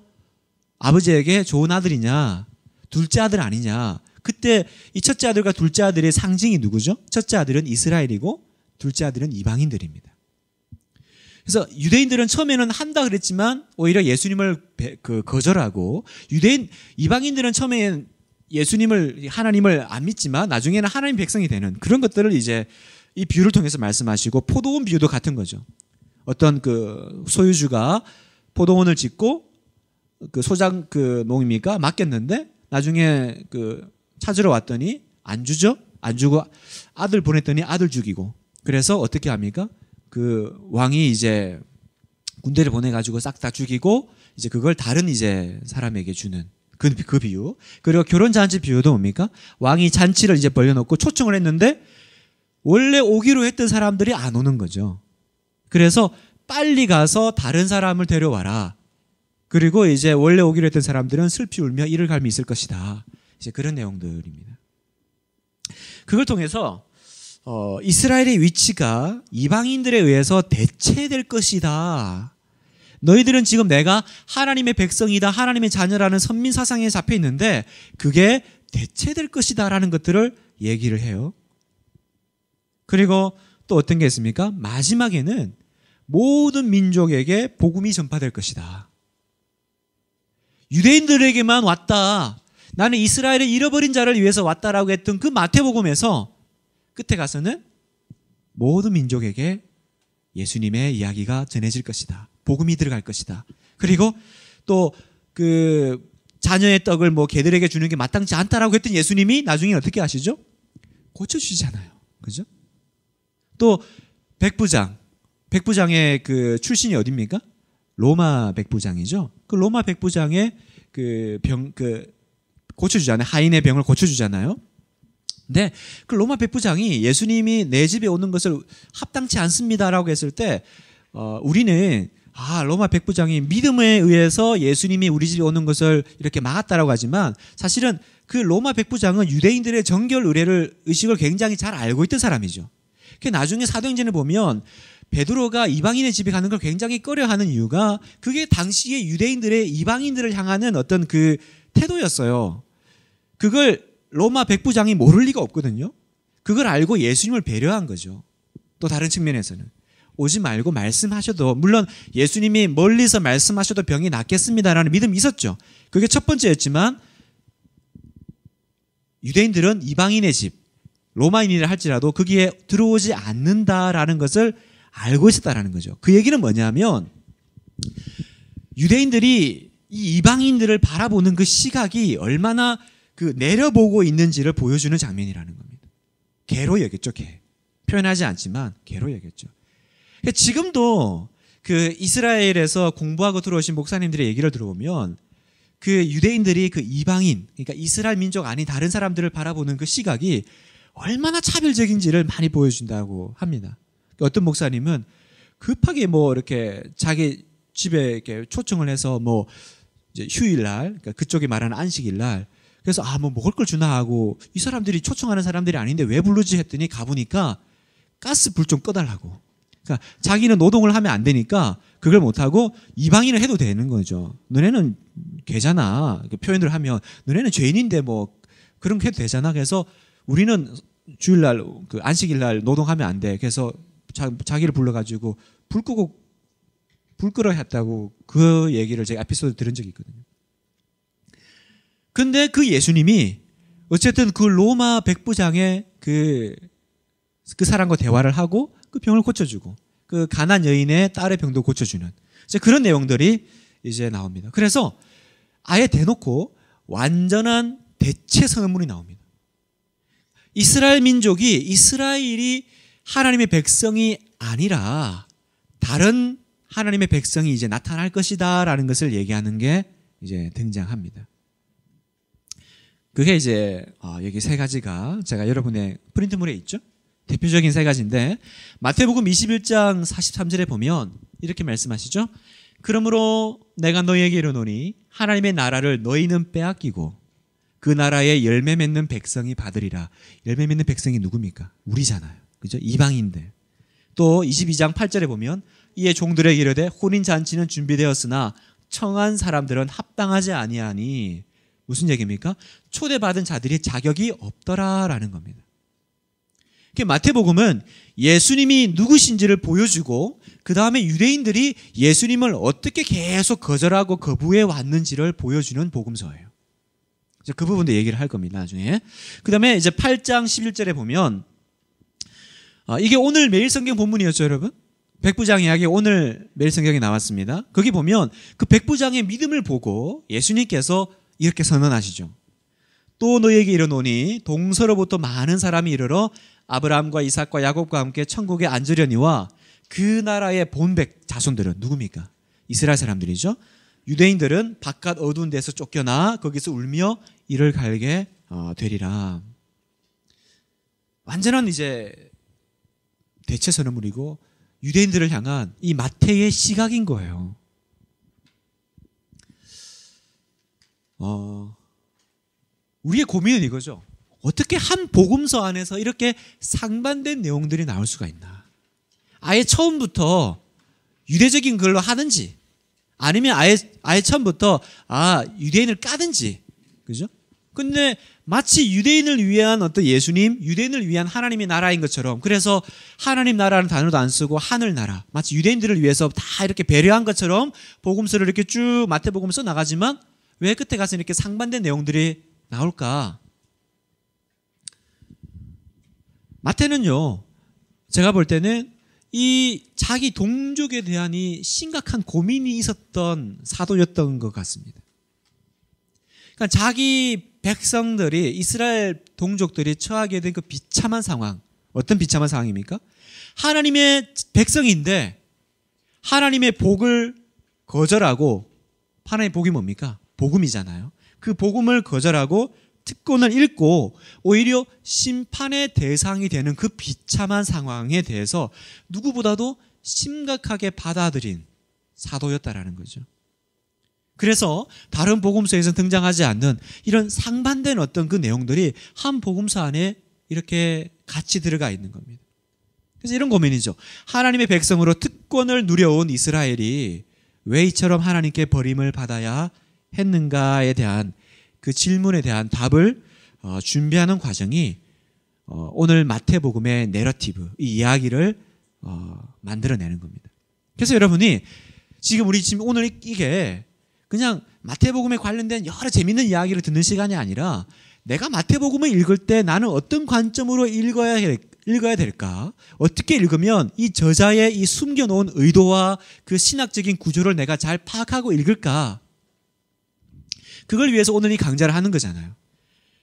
아버지에게 좋은 아들이냐, 둘째 아들 아니냐, 그때 이 첫째 아들과 둘째 아들의 상징이 누구죠? 첫째 아들은 이스라엘이고 둘째 아들은 이방인들입니다. 그래서 유대인들은 처음에는 한다 그랬지만 오히려 예수님을 그 거절하고 유대인 이방인들은 처음엔 예수님을 하나님을 안 믿지만 나중에는 하나님 백성이 되는 그런 것들을 이제 이 비유를 통해서 말씀하시고 포도원 비유도 같은 거죠. 어떤 그 소유주가 포도원을 짓고 그 소장 그 농입니까 맡겼는데 나중에 그 찾으러 왔더니 안 주죠? 안 주고 아들 보냈더니 아들 죽이고. 그래서 어떻게 합니까? 그 왕이 이제 군대를 보내가지고 싹 다 죽이고 이제 그걸 다른 이제 사람에게 주는 그, 그 비유. 그리고 결혼 잔치 비유도 뭡니까? 왕이 잔치를 이제 벌려놓고 초청을 했는데 원래 오기로 했던 사람들이 안 오는 거죠. 그래서 빨리 가서 다른 사람을 데려와라. 그리고 이제 원래 오기로 했던 사람들은 슬피 울며 이를 갈미 있을 것이다. 이제 그런 내용들입니다. 그걸 통해서 어, 이스라엘의 위치가 이방인들에 의해서 대체될 것이다. 너희들은 지금 내가 하나님의 백성이다, 하나님의 자녀라는 선민 사상에 잡혀 있는데 그게 대체될 것이다라는 것들을 얘기를 해요. 그리고 또 어떤 게 있습니까? 마지막에는 모든 민족에게 복음이 전파될 것이다. 유대인들에게만 왔다. 나는 이스라엘을 잃어버린 자를 위해서 왔다라고 했던 그 마태복음에서 끝에 가서는 모든 민족에게 예수님의 이야기가 전해질 것이다. 복음이 들어갈 것이다. 그리고 또 그 자녀의 떡을 뭐 개들에게 주는 게 마땅치 않다라고 했던 예수님이 나중에 어떻게 하시죠? 고쳐주시잖아요. 그죠? 또 백부장, 백부장의 그 출신이 어딥니까? 로마 백부장이죠. 그 로마 백부장의 그 병, 그 고쳐주잖아요. 하인의 병을 고쳐주잖아요. 근데 네, 그 로마 백부장이 예수님이 내 집에 오는 것을 합당치 않습니다라고 했을 때 어, 우리는 아 로마 백부장이 믿음에 의해서 예수님이 우리 집에 오는 것을 이렇게 막았다라고 하지만 사실은 그 로마 백부장은 유대인들의 정결 의례를 의식을 굉장히 잘 알고 있던 사람이죠. 그 나중에 사도행전을 보면 베드로가 이방인의 집에 가는 걸 굉장히 꺼려하는 이유가 그게 당시에 유대인들의 이방인들을 향하는 어떤 그 태도였어요. 그걸 로마 백부장이 모를 리가 없거든요. 그걸 알고 예수님을 배려한 거죠. 또 다른 측면에서는 오지 말고 말씀하셔도 물론 예수님이 멀리서 말씀하셔도 병이 낫겠습니다라는 믿음이 있었죠. 그게 첫 번째였지만 유대인들은 이방인의 집 로마인이라 할지라도 거기에 들어오지 않는다라는 것을 알고 있었다라는 거죠. 그 얘기는 뭐냐면 유대인들이 이 이방인들을 바라보는 그 시각이 얼마나 그 내려보고 있는지를 보여주는 장면이라는 겁니다. 개로 여겼죠, 개. 표현하지 않지만 개로 여겼죠. 그러니까 지금도 그 이스라엘에서 공부하고 들어오신 목사님들의 얘기를 들어보면 그 유대인들이 그 이방인, 그러니까 이스라엘 민족 아닌 다른 사람들을 바라보는 그 시각이 얼마나 차별적인지를 많이 보여준다고 합니다. 그러니까 어떤 목사님은 급하게 뭐 이렇게 자기 집에 이렇게 초청을 해서 뭐 휴일날, 그러니까 그쪽이 말하는 안식일날 그래서 아 뭐 먹을 걸 주나 하고 이 사람들이 초청하는 사람들이 아닌데 왜 부르지 했더니 가보니까 가스 불 좀 꺼달라고. 그러니까 자기는 노동을 하면 안 되니까 그걸 못하고 이방인을 해도 되는 거죠. 너네는 개잖아. 표현을 하면 너네는 죄인인데 뭐 그런 게 해도 되잖아. 그래서 우리는 주일날 그 안식일날 노동하면 안 돼. 그래서 자, 자기를 불러가지고 불 끄고 불 끄러 했다고 그 얘기를 제가 에피소드 들은 적이 있거든요. 근데 그 예수님이 어쨌든 그 로마 백부장의 그, 그 사람과 대화를 하고 그 병을 고쳐주고 그 가난 여인의 딸의 병도 고쳐주는 이제 그런 내용들이 이제 나옵니다. 그래서 아예 대놓고 완전한 대체 선물이 나옵니다. 이스라엘 민족이 이스라엘이 하나님의 백성이 아니라 다른 하나님의 백성이 이제 나타날 것이다라는 것을 얘기하는 게 이제 등장합니다. 그게 이제 어, 여기 세 가지가 제가 여러분의 프린트물에 있죠. 대표적인 세 가지인데 마태복음 21장 43절에 보면 이렇게 말씀하시죠. 그러므로 내가 너희에게 이르노니 하나님의 나라를 너희는 빼앗기고 그 나라에 열매 맺는 백성이 받으리라. 열매 맺는 백성이 누굽니까? 우리잖아요. 그죠? 이방인들. 또 22장 8절에 보면 이에 종들에게 이르되 혼인 잔치는 준비되었으나 청한 사람들은 합당하지 아니하니 무슨 얘기입니까? 초대받은 자들이 자격이 없더라라는 겁니다. 마태복음은 예수님이 누구신지를 보여주고 그 다음에 유대인들이 예수님을 어떻게 계속 거절하고 거부해 왔는지를 보여주는 복음서예요. 그 부분도 얘기를 할 겁니다. 나중에. 그 다음에 이제 8장 11절에 보면 아, 이게 오늘 매일 성경 본문이었죠, 여러분? 백부장 이야기 오늘 매일 성경에 나왔습니다. 거기 보면 그 백부장의 믿음을 보고 예수님께서 이렇게 선언하시죠. 또 너희에게 이르노니 동서로부터 많은 사람이 이르러 아브라함과 이삭과 야곱과 함께 천국에 앉으려니와 그 나라의 본백 자손들은 누굽니까? 이스라엘 사람들이죠. 유대인들은 바깥 어두운 데서 쫓겨나 거기서 울며 이를 갈게 어, 되리라. 완전한 이제 대체 선언물이고 유대인들을 향한 이 마태의 시각인 거예요. 어, 우리의 고민은 이거죠. 어떻게 한 복음서 안에서 이렇게 상반된 내용들이 나올 수가 있나? 아예 처음부터 유대적인 걸로 하든지 아니면 아예 아예 처음부터 아 유대인을 까든지 그죠? 근데 마치 유대인을 위한 어떤 예수님, 유대인을 위한 하나님의 나라인 것처럼 그래서 하나님 나라는 단어도 안 쓰고 하늘 나라 마치 유대인들을 위해서 다 이렇게 배려한 것처럼 복음서를 이렇게 쭉 마태복음 써 나가지만 왜 끝에 가서 이렇게 상반된 내용들이 나올까? 마태는요, 제가 볼 때는 이 자기 동족에 대한 이 심각한 고민이 있었던 사도였던 것 같습니다. 그러니까 자기 백성들이 이스라엘 동족들이 처하게 된 그 비참한 상황, 어떤 비참한 상황입니까? 하나님의 백성인데 하나님의 복을 거절하고 하나님의 복이 뭡니까? 복음이잖아요. 그 복음을 거절하고 특권을 잃고 오히려 심판의 대상이 되는 그 비참한 상황에 대해서 누구보다도 심각하게 받아들인 사도였다라는 거죠. 그래서 다른 복음서에서 등장하지 않는 이런 상반된 어떤 그 내용들이 한 복음서 안에 이렇게 같이 들어가 있는 겁니다. 그래서 이런 고민이죠. 하나님의 백성으로 특권을 누려온 이스라엘이 왜 이처럼 하나님께 버림을 받아야 했는가에 대한 그 질문에 대한 답을 어, 준비하는 과정이 어, 오늘 마태복음의 내러티브 이 이야기를 어, 만들어내는 겁니다. 그래서 여러분이 지금 우리 지금 오늘 이게 그냥 마태복음에 관련된 여러 재밌는 이야기를 듣는 시간이 아니라 내가 마태복음을 읽을 때 나는 어떤 관점으로 읽어야 읽어야 될까? 어떻게 읽으면 이 저자의 이 숨겨놓은 의도와 그 신학적인 구조를 내가 잘 파악하고 읽을까? 그걸 위해서 오늘 이 강좌를 하는 거잖아요.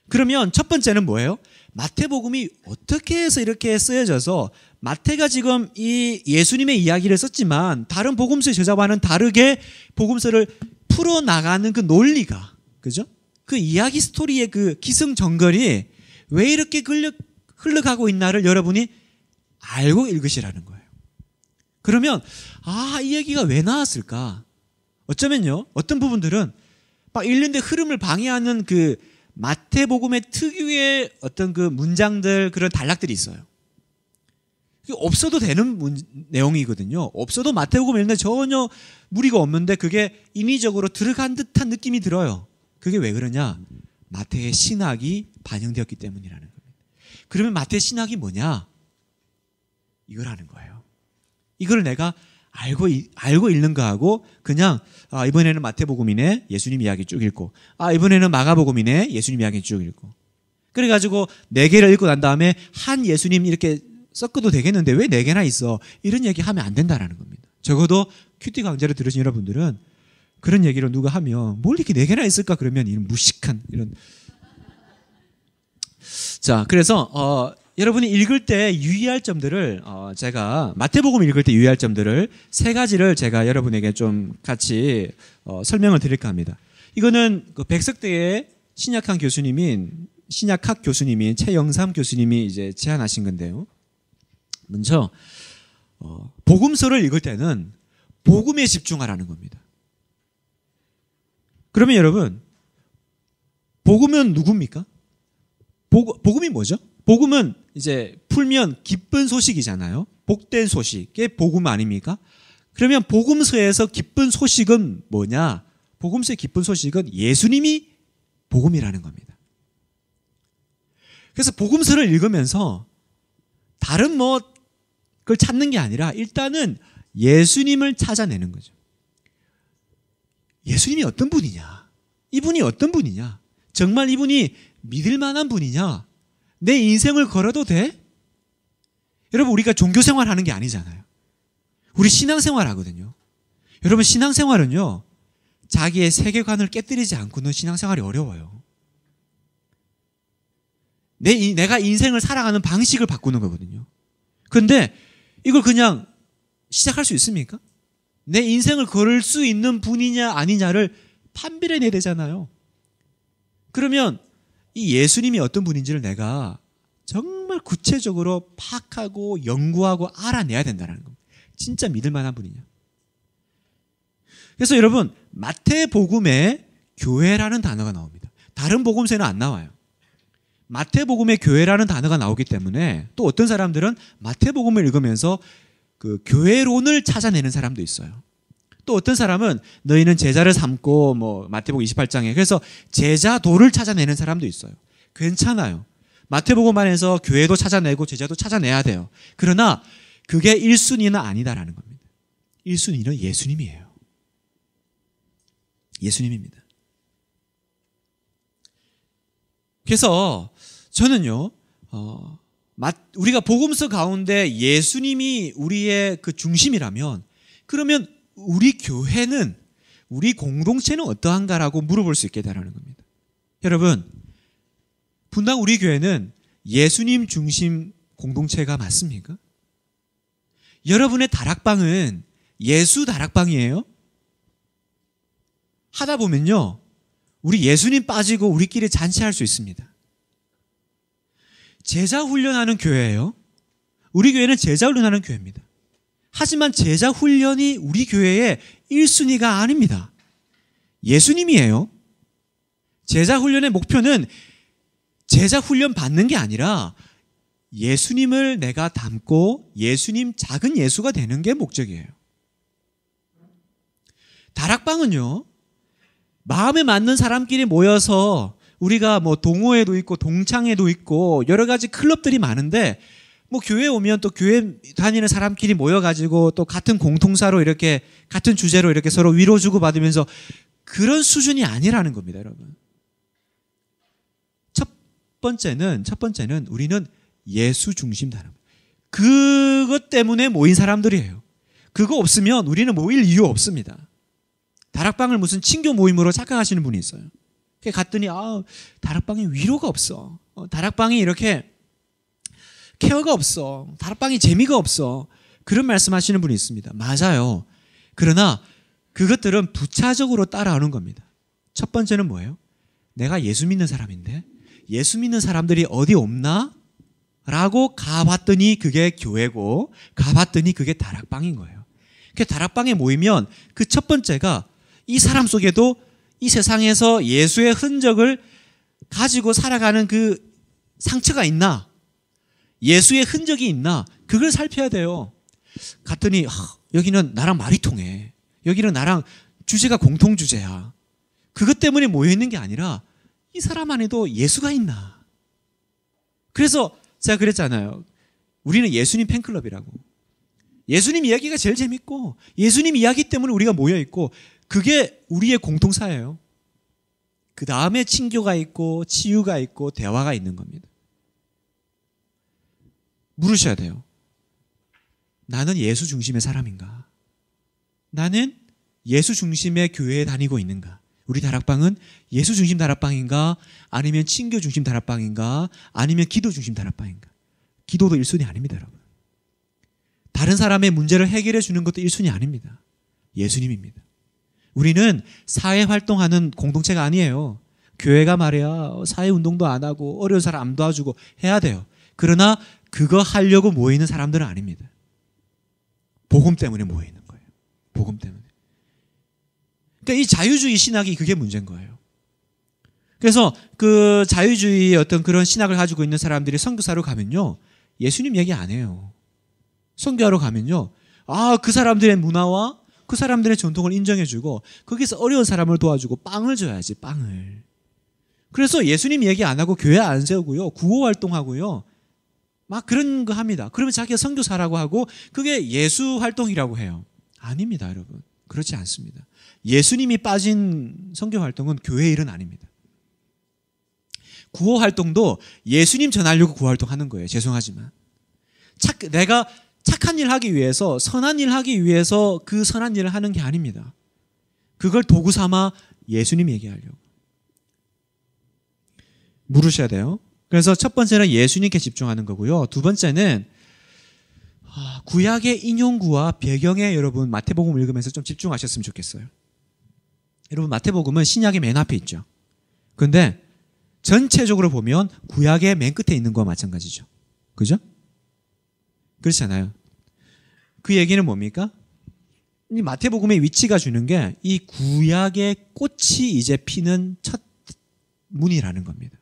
그러면 첫 번째는 뭐예요? 마태복음이 어떻게 해서 이렇게 쓰여져서 마태가 지금 이 예수님의 이야기를 썼지만 다른 복음서의 저자와는 다르게 복음서를 풀어 나가는 그 논리가 그죠? 그 이야기 스토리의 그 기승전결이 왜 이렇게 흘러가고 있나를 여러분이 알고 읽으시라는 거예요. 그러면 아, 이 얘기가 왜 나왔을까? 어쩌면요. 어떤 부분들은 막 읽는데 흐름을 방해하는 그 마태복음의 특유의 어떤 그 문장들 그런 단락들이 있어요. 없어도 되는 문, 내용이거든요. 없어도 마태복음 읽는데 전혀 무리가 없는데 그게 인위적으로 들어간 듯한 느낌이 들어요. 그게 왜 그러냐? 마태의 신학이 반영되었기 때문이라는 겁니다. 그러면 마태 의 신학이 뭐냐? 이거라는 거예요. 이걸 내가 알고 알고 읽는 거하고 그냥 아, 이번에는 마태복음이네. 예수님 이야기 쭉 읽고. 아, 이번에는 마가복음이네. 예수님 이야기 쭉 읽고. 그래가지고 네 개를 읽고 난 다음에 한 예수님 이렇게 섞어도 되겠는데 왜 네 개나 있어? 이런 얘기 하면 안 된다라는 겁니다. 적어도 큐티 강좌를 들으신 여러분들은 그런 얘기를 누가 하면 뭘 이렇게 네 개나 있을까 그러면 이런 무식한 이런 자 그래서 어 여러분이 읽을 때 유의할 점들을 어 제가 마태복음 읽을 때 유의할 점들을 세 가지를 제가 여러분에게 좀 같이 어 설명을 드릴까 합니다. 이거는 그 백석대의 신약한 교수님인 신약학 교수님인 최영삼 교수님이 이제 제안하신 건데요. 먼저 어 복음서를 읽을 때는 복음에 집중하라는 겁니다. 그러면 여러분 복음은 누굽니까? 복, 복음이 뭐죠? 복음은 이제 풀면 기쁜 소식이잖아요. 복된 소식이 복음 아닙니까? 그러면 복음서에서 기쁜 소식은 뭐냐? 복음서의 기쁜 소식은 예수님이 복음이라는 겁니다. 그래서 복음서를 읽으면서 다른 뭐 그걸 찾는 게 아니라 일단은 예수님을 찾아내는 거죠. 예수님이 어떤 분이냐? 이분이 어떤 분이냐? 정말 이분이 믿을 만한 분이냐? 내 인생을 걸어도 돼? 여러분, 우리가 종교 생활 하는 게 아니잖아요. 우리 신앙 생활 하거든요. 여러분, 신앙 생활은요, 자기의 세계관을 깨뜨리지 않고는 신앙 생활이 어려워요. 내, 내가 인생을 살아가는 방식을 바꾸는 거거든요. 근데 이걸 그냥 시작할 수 있습니까? 내 인생을 걸을 수 있는 분이냐 아니냐를 판별해내야 되잖아요. 그러면 이 예수님이 어떤 분인지를 내가 정말 구체적으로 파악하고 연구하고 알아내야 된다는 겁니다. 진짜 믿을 만한 분이냐. 그래서 여러분, 마태복음에 교회라는 단어가 나옵니다. 다른 복음서에는 안 나와요. 마태복음에 교회라는 단어가 나오기 때문에 또 어떤 사람들은 마태복음을 읽으면서 그 교회론을 찾아내는 사람도 있어요. 또 어떤 사람은 너희는 제자를 삼고 뭐 마태복음 28장에 그래서 제자도를 찾아내는 사람도 있어요. 괜찮아요. 마태복음 안에서 교회도 찾아내고 제자도 찾아내야 돼요. 그러나 그게 1순위는 아니다라는 겁니다. 1순위는 예수님이에요. 예수님입니다. 그래서 저는요, 어, 우리가 복음서 가운데 예수님이 우리의 그 중심이라면 그러면 우리 교회는 우리 공동체는 어떠한가라고 물어볼 수 있게 되라는 겁니다. 여러분, 분당 우리 교회는 예수님 중심 공동체가 맞습니까? 여러분의 다락방은 예수 다락방이에요? 하다 보면요, 우리 예수님 빠지고 우리끼리 잔치할 수 있습니다. 제자 훈련하는 교회예요. 우리 교회는 제자 훈련하는 교회입니다. 하지만 제자 훈련이 우리 교회의 1순위가 아닙니다. 예수님이에요. 제자 훈련의 목표는 제자 훈련 받는 게 아니라 예수님을 내가 닮고 예수님 작은 예수가 되는 게 목적이에요. 다락방은요, 마음에 맞는 사람끼리 모여서 우리가 뭐 동호회도 있고 동창회도 있고 여러 가지 클럽들이 많은데 뭐 교회 오면 또 교회 다니는 사람끼리 모여가지고 또 같은 공통사로 이렇게 같은 주제로 이렇게 서로 위로 주고 받으면서 그런 수준이 아니라는 겁니다, 여러분. 첫 번째는 첫 번째는 우리는 예수 중심 단람 그것 때문에 모인 사람들이에요. 그거 없으면 우리는 모일 이유 없습니다. 다락방을 무슨 친교 모임으로 착각하시는 분이 있어요. 갔더니 아 다락방에 위로가 없어. 어, 다락방이 이렇게 케어가 없어. 다락방이 재미가 없어. 그런 말씀하시는 분이 있습니다. 맞아요. 그러나 그것들은 부차적으로 따라오는 겁니다. 첫 번째는 뭐예요? 내가 예수 믿는 사람인데 예수 믿는 사람들이 어디 없나? 라고 가봤더니 그게 교회고 가봤더니 그게 다락방인 거예요. 그 다락방에 모이면 그 첫 번째가 이 사람 속에도 이 세상에서 예수의 흔적을 가지고 살아가는 그 상처가 있나? 예수의 흔적이 있나 그걸 살펴야 돼요. 갔더니 여기는 나랑 말이 통해. 여기는 나랑 주제가 공통 주제야. 그것 때문에 모여 있는 게 아니라 이 사람 안에도 예수가 있나. 그래서 제가 그랬잖아요. 우리는 예수님 팬클럽이라고. 예수님 이야기가 제일 재밌고 예수님 이야기 때문에 우리가 모여 있고 그게 우리의 공통사예요. 그 다음에 친교가 있고 치유가 있고 대화가 있는 겁니다. 물으셔야 돼요. 나는 예수 중심의 사람인가? 나는 예수 중심의 교회에 다니고 있는가? 우리 다락방은 예수 중심 다락방인가? 아니면 친교 중심 다락방인가? 아니면 기도 중심 다락방인가? 기도도 1순위 아닙니다, 여러분. 다른 사람의 문제를 해결해 주는 것도 1순위 아닙니다. 예수님입니다. 우리는 사회 활동하는 공동체가 아니에요. 교회가 말이야, 사회 운동도 안 하고, 어려운 사람 안 도와주고 해야 돼요. 그러나 그거 하려고 모이는 사람들은 아닙니다. 복음 때문에 모이는 거예요. 복음 때문에. 그러니까 이 자유주의 신학이 그게 문제인 거예요. 그래서 그자유주의 어떤 그런 신학을 가지고 있는 사람들이 선교사로 가면요. 예수님 얘기 안 해요. 선교하러 가면요. 아, 그 사람들의 문화와 그 사람들의 전통을 인정해주고 거기서 어려운 사람을 도와주고 빵을 줘야지, 빵을. 그래서 예수님 얘기 안 하고 교회 안 세우고요. 구호 활동하고요. 막 그런 거 합니다. 그러면 자기가 선교사라고 하고 그게 예수 활동이라고 해요. 아닙니다, 여러분. 그렇지 않습니다. 예수님이 빠진 선교 활동은 교회 일은 아닙니다. 구호 활동도 예수님 전하려고 구호 활동하는 거예요. 죄송하지만 착 내가 착한 일 하기 위해서 선한 일 하기 위해서 그 선한 일을 하는 게 아닙니다. 그걸 도구 삼아 예수님 얘기하려고 물으셔야 돼요. 그래서 첫 번째는 예수님께 집중하는 거고요. 두 번째는 아, 구약의 인용구와 배경에 여러분 마태복음 읽으면서 좀 집중하셨으면 좋겠어요. 여러분 마태복음은 신약의 맨 앞에 있죠. 근데 전체적으로 보면 구약의 맨 끝에 있는 거와 마찬가지죠. 그죠? 그렇잖아요. 그 얘기는 뭡니까? 이 마태복음의 위치가 주는 게 이 구약의 꽃이 이제 피는 첫 문이라는 겁니다.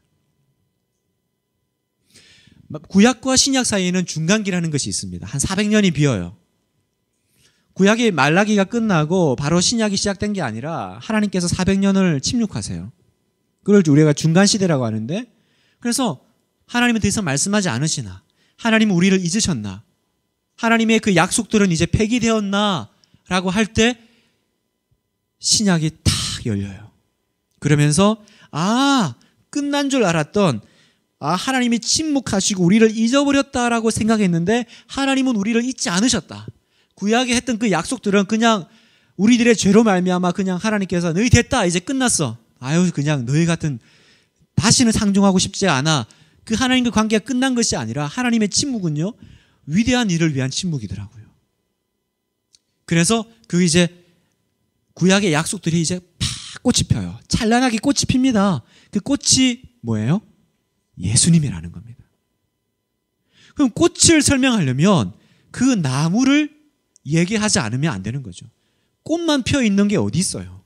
구약과 신약 사이에는 중간기라는 것이 있습니다. 한 400년이 비어요. 구약이 말라기가 끝나고 바로 신약이 시작된 게 아니라 하나님께서 400년을 침묵하세요. 그걸 우리가 중간 시대라고 하는데 그래서 하나님은 더 이상 말씀하지 않으시나? 하나님 우리를 잊으셨나? 하나님의 그 약속들은 이제 폐기되었나? 라고 할 때 신약이 탁 열려요. 그러면서 아, 끝난 줄 알았던 아, 하나님이 침묵하시고 우리를 잊어버렸다라고 생각했는데 하나님은 우리를 잊지 않으셨다. 구약에 했던 그 약속들은 그냥 우리들의 죄로 말미암아 그냥 하나님께서 너희 됐다 이제 끝났어. 아유 그냥 너희 같은 다시는 상종하고 싶지 않아. 그 하나님과 관계가 끝난 것이 아니라 하나님의 침묵은요 위대한 일을 위한 침묵이더라고요. 그래서 그 이제 구약의 약속들이 이제 팍 꽃이 펴요. 찬란하게 꽃이 핍니다. 그 꽃이 뭐예요? 예수님이라는 겁니다. 그럼 꽃을 설명하려면 그 나무를 얘기하지 않으면 안 되는 거죠. 꽃만 피어 있는 게 어디 있어요?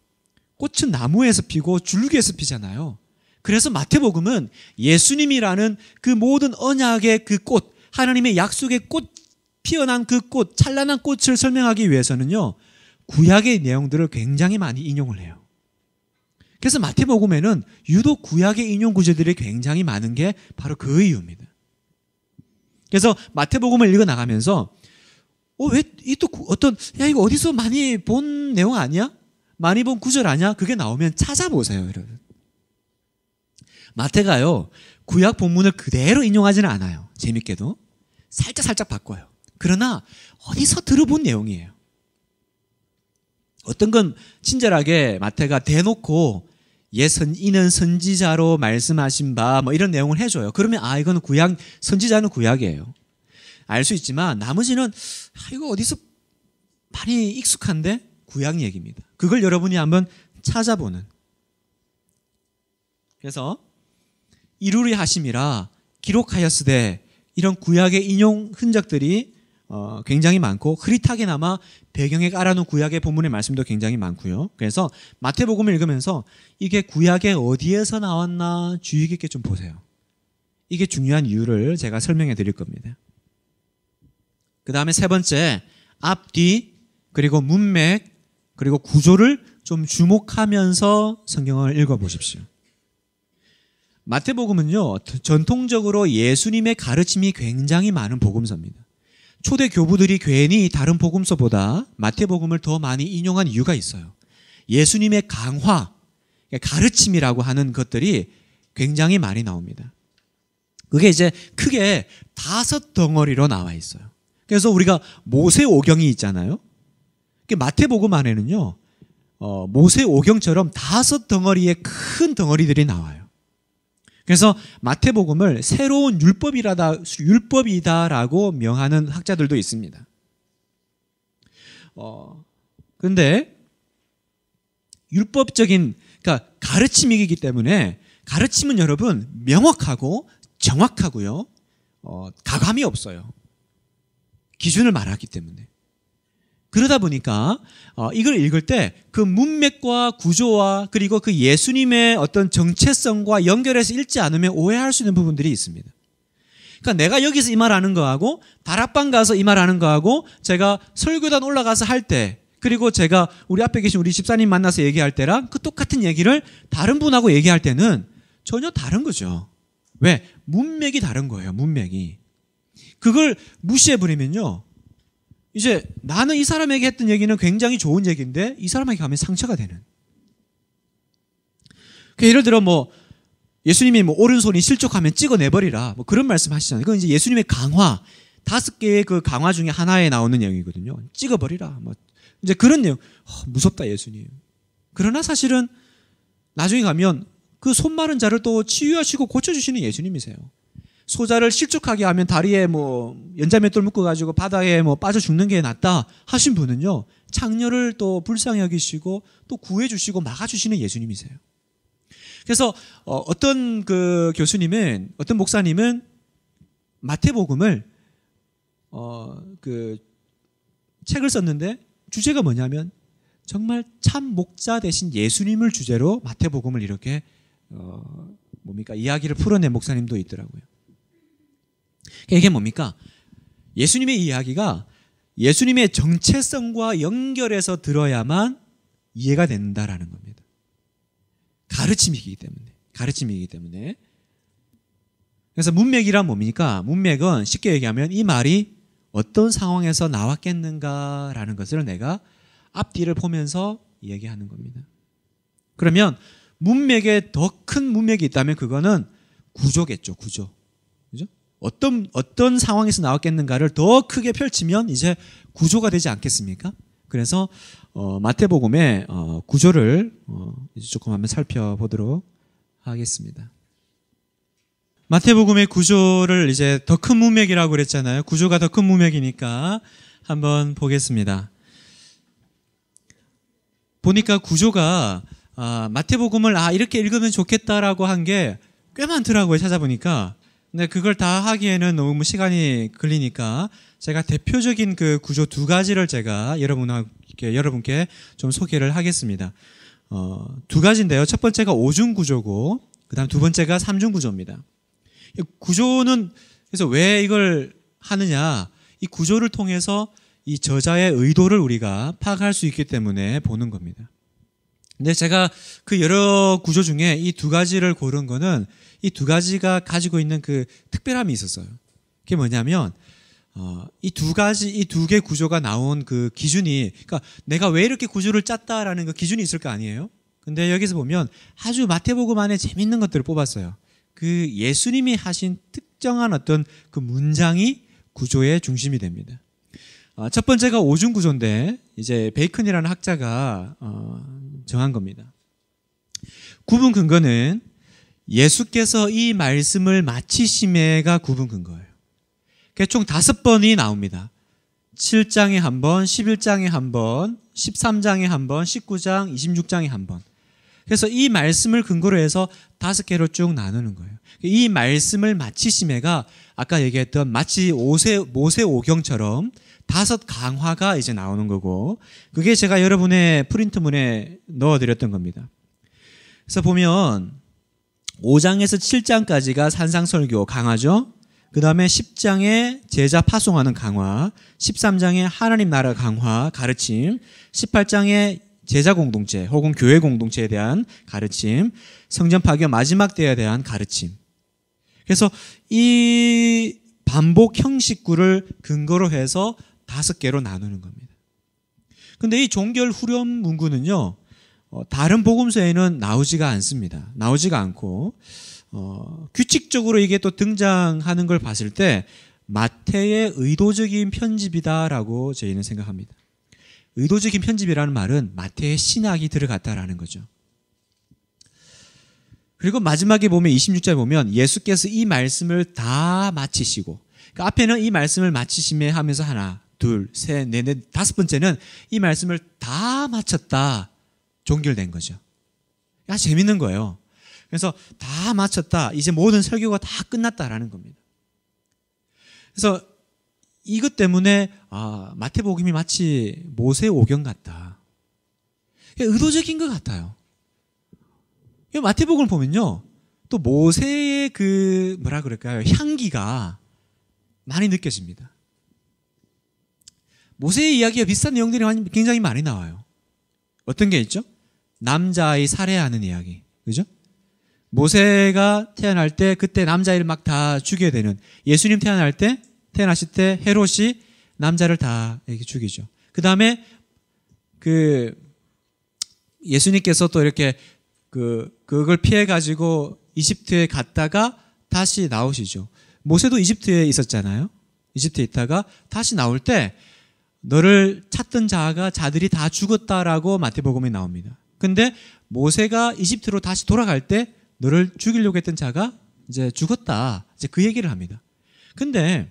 꽃은 나무에서 피고 줄기에서 피잖아요. 그래서 마태복음은 예수님이라는 그 모든 언약의 그 꽃, 하나님의 약속의 꽃, 피어난 그 꽃, 찬란한 꽃을 설명하기 위해서는요, 구약의 내용들을 굉장히 많이 인용을 해요. 그래서 마태복음에는 유독 구약의 인용 구절들이 굉장히 많은 게 바로 그 이유입니다. 그래서 마태복음을 읽어 나가면서 어 왜 이 또 어떤 야 이거 어디서 많이 본 내용 아니야? 많이 본 구절 아니야? 그게 나오면 찾아보세요, 여러분. 마태가요 구약 본문을 그대로 인용하지는 않아요. 재밌게도 살짝 살짝 바꿔요. 그러나 어디서 들어본 내용이에요. 어떤 건 친절하게 마태가 대놓고 예선 이는 선지자로 말씀하신 바뭐 이런 내용을 해줘요. 그러면 아 이건 구약 선지자는 구약이에요. 알 수 있지만 나머지는 아, 이거 어디서 많이 익숙한데 구약 얘기입니다. 그걸 여러분이 한번 찾아보는. 그래서 이루리 하심이라 기록하였으되 이런 구약의 인용 흔적들이 어, 굉장히 많고 흐릿하게 남아 배경에 깔아놓은 구약의 본문의 말씀도 굉장히 많고요. 그래서 마태복음을 읽으면서 이게 구약의 어디에서 나왔나 주의 깊게 좀 보세요. 이게 중요한 이유를 제가 설명해 드릴 겁니다. 그 다음에 세 번째 앞뒤 그리고 문맥 그리고 구조를 좀 주목하면서 성경을 읽어보십시오. 마태복음은요 전통적으로 예수님의 가르침이 굉장히 많은 복음서입니다. 초대 교부들이 괜히 다른 복음서보다 마태복음을 더 많이 인용한 이유가 있어요. 예수님의 강화, 그러니까 가르침이라고 하는 것들이 굉장히 많이 나옵니다. 그게 이제 크게 다섯 덩어리로 나와 있어요. 그래서 우리가 모세 오경이 있잖아요. 그 마태복음 안에는요, 어, 모세 오경처럼 다섯 덩어리의 큰 덩어리들이 나와요. 그래서 마태복음을 새로운 율법이라다 율법이다라고 명하는 학자들도 있습니다. 어 근데 율법적인 그러니까 가르침이기 때문에 가르침은 여러분 명확하고 정확하고요. 어, 가감이 없어요. 기준을 말하기 때문에. 그러다 보니까 어, 이걸 읽을 때 그 문맥과 구조와 그리고 그 예수님의 어떤 정체성과 연결해서 읽지 않으면 오해할 수 있는 부분들이 있습니다. 그러니까 내가 여기서 이 말하는 거하고 다락방 가서 이 말하는 거하고 제가 설교단 올라가서 할 때 그리고 제가 우리 앞에 계신 우리 집사님 만나서 얘기할 때랑 그 똑같은 얘기를 다른 분하고 얘기할 때는 전혀 다른 거죠. 왜? 문맥이 다른 거예요. 문맥이. 그걸 무시해버리면요. 이제 나는 이 사람에게 했던 얘기는 굉장히 좋은 얘기인데 이 사람에게 가면 상처가 되는. 그 예를 들어 뭐 예수님이 뭐 오른손이 실족하면 찍어내버리라 뭐 그런 말씀 하시잖아요. 그건 이제 예수님의 강화 다섯 개의 그 강화 중에 하나에 나오는 내용이거든요. 찍어버리라 뭐 이제 그런 내용. 허, 어, 무섭다 예수님. 그러나 사실은 나중에 가면 그 손 마른 자를 또 치유하시고 고쳐주시는 예수님이세요. 소자를 실축하게 하면 다리에 뭐 연자맷돌 묶어가지고 바닥에뭐 빠져 죽는 게 낫다 하신 분은요 창녀를 또 불쌍히 여기시고 또 구해주시고 막아주시는 예수님이세요. 그래서 어, 어떤 그 교수님은 어떤 목사님은 마태복음을 어 그 책을 썼는데 주제가 뭐냐면 정말 참 목자 대신 예수님을 주제로 마태복음을 이렇게 어 뭡니까 이야기를 풀어낸 목사님도 있더라고요. 그러니까 이게 뭡니까? 예수님의 이야기가 예수님의 정체성과 연결해서 들어야만 이해가 된다라는 겁니다. 가르침이기 때문에. 가르침이기 때문에. 그래서 문맥이란 뭡니까? 문맥은 쉽게 얘기하면 이 말이 어떤 상황에서 나왔겠는가라는 것을 내가 앞뒤를 보면서 얘기하는 겁니다. 그러면 문맥에 더 큰 문맥이 있다면 그거는 구조겠죠, 구조. 어떤 어떤 상황에서 나왔겠는가를 더 크게 펼치면 이제 구조가 되지 않겠습니까? 그래서 어, 마태복음의 어, 구조를 어, 이제 조금 한번 살펴보도록 하겠습니다. 마태복음의 구조를 이제 더 큰 문맥이라고 그랬잖아요. 구조가 더 큰 문맥이니까 한번 보겠습니다. 보니까 구조가 아, 마태복음을 아 이렇게 읽으면 좋겠다라고 한 게 꽤 많더라고요. 찾아보니까 네, 그걸 다 하기에는 너무 시간이 걸리니까 제가 대표적인 그 구조 두 가지를 제가 여러분께 여러분께 좀 소개를 하겠습니다. 어, 두 가지인데요. 첫 번째가 오중 구조고 그다음 두 번째가 삼중 구조입니다. 구조는 그래서 왜 이걸 하느냐? 이 구조를 통해서 이 저자의 의도를 우리가 파악할 수 있기 때문에 보는 겁니다. 근데 제가 그 여러 구조 중에 이 두 가지를 고른 거는 이두 가지가 가지고 있는 그 특별함이 있었어요. 그게 뭐냐면 어, 이 두 가지 이 두 개 구조가 나온 그 기준이 그러니까 내가 왜 이렇게 구조를 짰다라는 그 기준이 있을 거 아니에요? 근데 여기서 보면 아주 마태복음 안에 재밌는 것들을 뽑았어요. 그 예수님이 하신 특정한 어떤 그 문장이 구조의 중심이 됩니다. 어, 첫 번째가 오중 구조인데 이제 베이컨이라는 학자가 어, 정한 겁니다. 구분 근거는 예수께서 이 말씀을 마치심에가 구분 근거예요. 그러니까 총 다섯 번이 나옵니다. 7장에 한 번, 11장에 한 번, 13장에 한 번, 19장, 26장에 한 번. 그래서 이 말씀을 근거로 해서 다섯 개로 쭉 나누는 거예요. 이 말씀을 마치심에가 아까 얘기했던 마치 오세, 모세 오경처럼 다섯 강화가 이제 나오는 거고 그게 제가 여러분의 프린트문에 넣어드렸던 겁니다. 그래서 보면 5장에서 7장까지가 산상설교 강화죠. 그 다음에 10장에 제자 파송하는 강화, 13장에 하나님 나라 강화, 가르침, 18장에 제자 공동체 혹은 교회 공동체에 대한 가르침, 성전 파괴 마지막 때에 대한 가르침. 그래서 이 반복 형식구를 근거로 해서 다섯 개로 나누는 겁니다. 근데 이 종결 후렴 문구는요, 어, 다른 복음서에는 나오지가 않습니다. 나오지가 않고 어, 규칙적으로 이게 또 등장하는 걸 봤을 때 마태의 의도적인 편집이다라고 저희는 생각합니다. 의도적인 편집이라는 말은 마태의 신학이 들어갔다라는 거죠. 그리고 마지막에 보면 26절에 보면 예수께서 이 말씀을 다 마치시고 그 앞에는 이 말씀을 마치심에 하면서 하나, 둘, 셋, 넷, 넷, 다섯 번째는 이 말씀을 다 마쳤다. 종결된 거죠. 야, 아, 재밌는 거예요. 그래서 다 마쳤다. 이제 모든 설교가 다 끝났다라는 겁니다. 그래서 이것 때문에 아, 마태복음이 마치 모세 오경 같다. 의도적인 것 같아요. 마태복음을 보면요. 또 모세의 그 뭐라 그럴까요? 향기가 많이 느껴집니다. 모세의 이야기와 비슷한 내용들이 굉장히 많이 나와요. 어떤 게 있죠? 남자아이 살해하는 이야기. 그죠? 모세가 태어날 때 그때 남자아이를 막 다 죽여야 되는 예수님 태어날 때 태어나실 때 헤롯이 남자를 다 이렇게 죽이죠. 그다음에 그 예수님께서 또 이렇게 그 그걸 피해 가지고 이집트에 갔다가 다시 나오시죠. 모세도 이집트에 있었잖아요. 이집트에 있다가 다시 나올 때 너를 찾던 자가 자들이 다 죽었다라고 마태복음에 나옵니다. 근데 모세가 이집트로 다시 돌아갈 때 너를 죽이려고 했던 자가 이제 죽었다. 이제 그 얘기를 합니다. 근데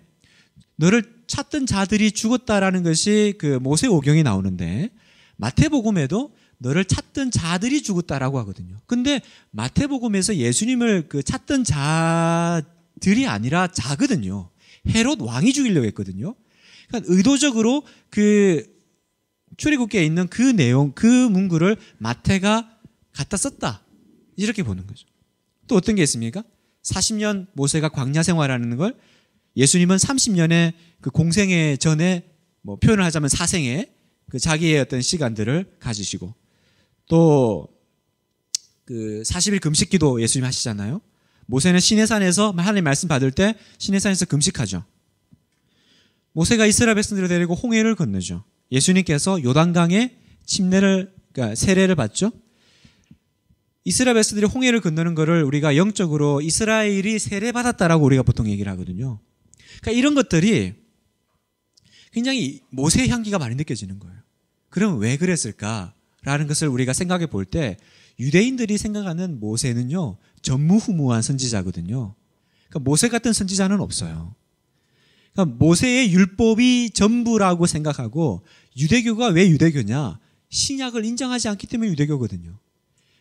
너를 찾던 자들이 죽었다라는 것이 그 모세 오경이 나오는데 마태복음에도 너를 찾던 자들이 죽었다라고 하거든요. 근데 마태복음에서 예수님을 그 찾던 자들이 아니라 자거든요. 헤롯 왕이 죽이려고 했거든요. 그러니까 의도적으로 그 출애굽기에 있는 그 내용, 그 문구를 마태가 갖다 썼다. 이렇게 보는 거죠. 또 어떤 게 있습니까? 40년 모세가 광야 생활하는 걸 예수님은 30년의 그 공생애 전에 뭐 표현을 하자면 사생애 그 자기의 어떤 시간들을 가지시고 또 그 40일 금식 기도 예수님 하시잖아요. 모세는 시내산에서 하나님 말씀 받을 때 시내산에서 금식하죠. 모세가 이스라엘 백성들을 데리고 홍해를 건너죠. 예수님께서 요단강에 침례를 그러니까 세례를 받죠. 이스라엘 백성들이 홍해를 건너는 것을 우리가 영적으로 이스라엘이 세례 받았다라고 우리가 보통 얘기를 하거든요. 그러니까 이런 것들이 굉장히 모세 향기가 많이 느껴지는 거예요. 그럼 왜 그랬을까라는 것을 우리가 생각해 볼 때 유대인들이 생각하는 모세는요 전무후무한 선지자거든요. 그러니까 모세 같은 선지자는 없어요. 그러니까 모세의 율법이 전부라고 생각하고 유대교가 왜 유대교냐? 신약을 인정하지 않기 때문에 유대교거든요.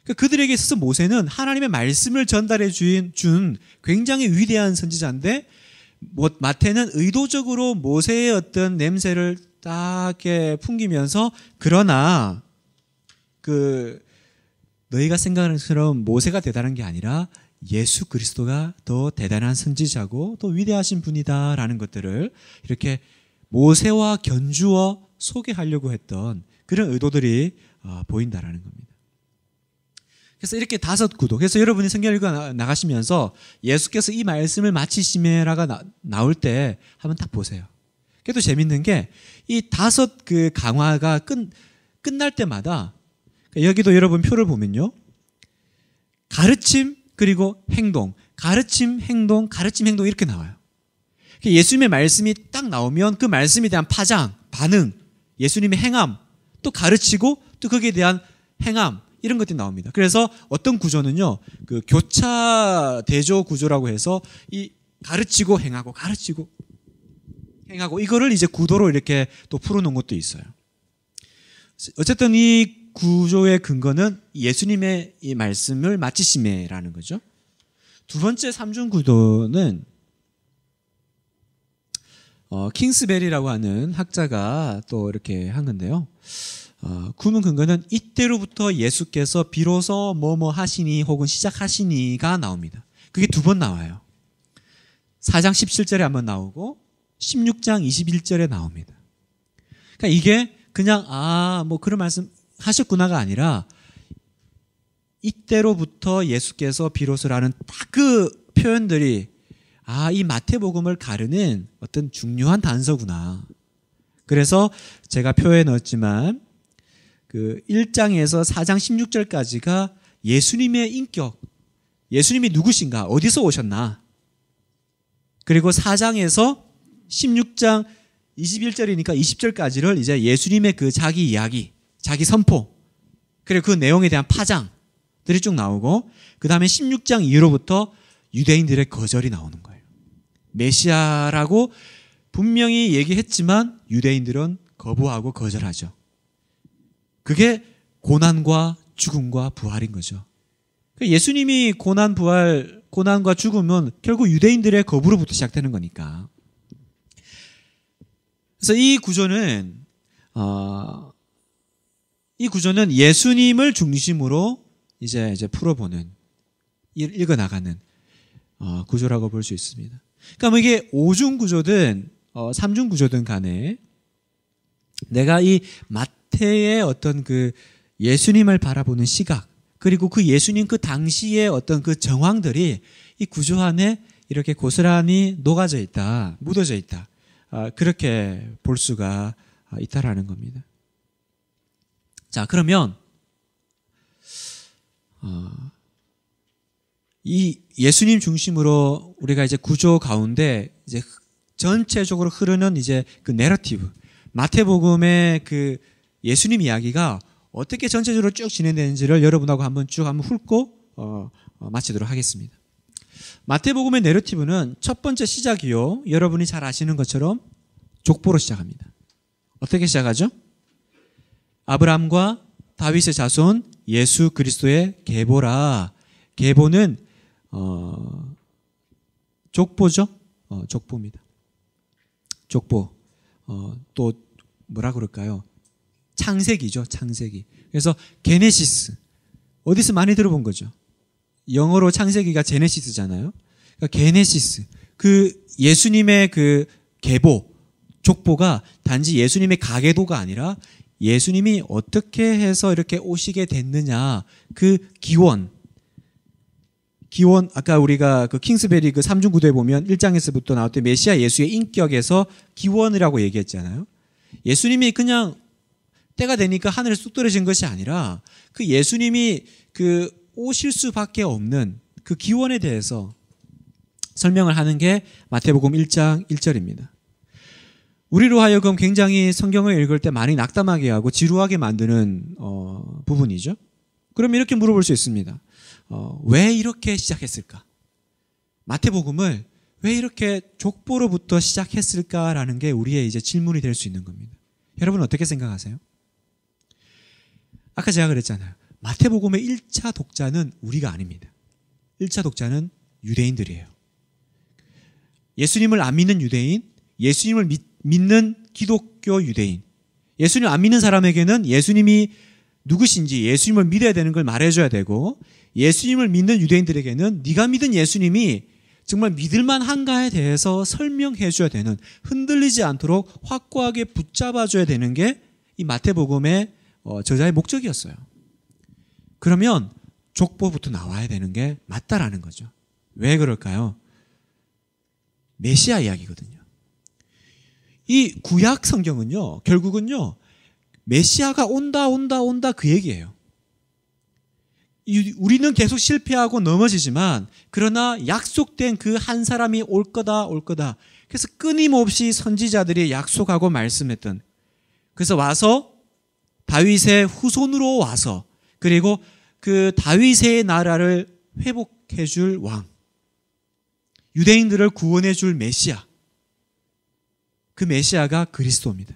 그러니까 그들에게 있어서 모세는 하나님의 말씀을 전달해 준 굉장히 위대한 선지자인데 마태는 의도적으로 모세의 어떤 냄새를 딱게 풍기면서 그러나 그 너희가 생각하는 것처럼 모세가 대단한 게 아니라 예수 그리스도가 더 대단한 선지자고 또 위대하신 분이다라는 것들을 이렇게 모세와 견주어 소개하려고 했던 그런 의도들이 어, 보인다라는 겁니다. 그래서 이렇게 다섯 구도. 그래서 여러분이 성경 읽어 나가시면서 예수께서 이 말씀을 마치시메라가 나, 올때 한번 딱 보세요. 그래도 재밌는 게 이 다섯 그 강화가 끝, 끝날 때마다 그러니까 여기도 여러분 표를 보면요. 가르침 그리고 행동, 가르침 행동, 가르침 행동 이렇게 나와요. 그러니까 예수님의 말씀이 딱 나오면 그 말씀에 대한 파장, 반응, 예수님의 행함, 또 가르치고 또 거기에 대한 행함 이런 것들이 나옵니다. 그래서 어떤 구조는요, 그 교차 대조 구조라고 해서 이 가르치고 행하고 가르치고 행하고 이거를 이제 구도로 이렇게 또 풀어놓은 것도 있어요. 어쨌든 이 구조의 근거는 예수님의 이 말씀을 마치심에라는 거죠. 두 번째 삼중 구도는 어, 킹스베리라고 하는 학자가 또 이렇게 한 건데요. 어, 구문 근거는 이때로부터 예수께서 비로소 뭐뭐 뭐 하시니 혹은 시작하시니가 나옵니다. 그게 두 번 나와요. 4장 17절에 한번 나오고 16장 21절에 나옵니다. 그러니까 이게 그냥 아, 뭐 그런 말씀 하셨구나가 아니라 이때로부터 예수께서 비로소라는 딱 그 표현들이 아, 이 마태복음을 가르는 어떤 중요한 단서구나. 그래서 제가 표에 넣었지만 그 1장에서 4장 16절까지가 예수님의 인격, 예수님이 누구신가, 어디서 오셨나. 그리고 4장에서 16장 21절이니까 20절까지를 이제 예수님의 그 자기 이야기, 자기 선포, 그리고 그 내용에 대한 파장들이 쭉 나오고, 그 다음에 16장 이후로부터 유대인들의 거절이 나오는 거예요. 메시아라고 분명히 얘기했지만 유대인들은 거부하고 거절하죠. 그게 고난과 죽음과 부활인 거죠. 그러니까 예수님이 고난 부활, 고난과 죽음은 결국 유대인들의 거부로부터 시작되는 거니까. 그래서 이 구조는 어, 이 구조는 예수님을 중심으로 이제 이제 풀어보는 읽어 나가는 어, 구조라고 볼 수 있습니다. 그러니까 뭐 이게 5중 구조든 어, 3중 구조든 간에 내가 이 마태의 어떤 그 예수님을 바라보는 시각 그리고 그 예수님 그 당시의 어떤 그 정황들이 이 구조 안에 이렇게 고스란히 녹아져 있다, 묻어져 있다. 아, 그렇게 볼 수가 아, 있다라는 겁니다. 자, 그러면 어, 이 예수님 중심으로 우리가 이제 구조 가운데 이제 전체적으로 흐르는 이제 그 내러티브 마태복음의 그 예수님 이야기가 어떻게 전체적으로 쭉 진행되는지를 여러분하고 한번 쭉 한번 훑고 어, 어, 마치도록 하겠습니다. 마태복음의 내러티브는 첫 번째 시작이요. 여러분이 잘 아시는 것처럼 족보로 시작합니다. 어떻게 시작하죠? 아브라함과 다윗의 자손 예수 그리스도의 계보라. 계보는 어, 족보죠. 어, 족보입니다. 족보. 어, 또 뭐라 그럴까요? 창세기죠. 창세기. 그래서 게네시스. 어디서 많이 들어본 거죠. 영어로 창세기가 제네시스잖아요. 그러니까 게네시스. 그 예수님의 그 계보, 족보가 단지 예수님의 가계도가 아니라 예수님이 어떻게 해서 이렇게 오시게 됐느냐 그 기원 기원 아까 우리가 그 킹스베리 그 3중 구도에 보면 1장에서부터 나올 때 메시아 예수의 인격에서 기원이라고 얘기했잖아요. 예수님이 그냥 때가 되니까 하늘에 쑥 떨어진 것이 아니라 그 예수님이 그 오실 수밖에 없는 그 기원에 대해서 설명을 하는 게 마태복음 1장 1절입니다. 우리로 하여금 굉장히 성경을 읽을 때 많이 낙담하게 하고 지루하게 만드는 어, 부분이죠. 그럼 이렇게 물어볼 수 있습니다. 어, 왜 이렇게 시작했을까? 마태복음을 왜 이렇게 족보로부터 시작했을까라는 게 우리의 이제 질문이 될 수 있는 겁니다. 여러분 어떻게 생각하세요? 아까 제가 그랬잖아요. 마태복음의 1차 독자는 우리가 아닙니다. 1차 독자는 유대인들이에요. 예수님을 안 믿는 유대인, 예수님을 믿, 믿는 기독교 유대인, 예수님 안 믿는 사람에게는 예수님이 누구신지 예수님을 믿어야 되는 걸 말해줘야 되고 예수님을 믿는 유대인들에게는 네가 믿은 예수님이 정말 믿을만 한가에 대해서 설명해 줘야 되는 흔들리지 않도록 확고하게 붙잡아 줘야 되는 게 이 마태복음의 어, 저자의 목적이었어요. 그러면 족보부터 나와야 되는 게 맞다라는 거죠. 왜 그럴까요? 메시아 이야기거든요. 이 구약 성경은요, 결국은요, 메시아가 온다, 온다, 온다 그 얘기예요. 우리는 계속 실패하고 넘어지지만 그러나 약속된 그 한 사람이 올 거다 올 거다. 그래서 끊임없이 선지자들이 약속하고 말씀했던 그래서 와서 다윗의 후손으로 와서 그리고 그 다윗의 나라를 회복해 줄 왕. 유대인들을 구원해 줄 메시아. 그 메시아가 그리스도입니다.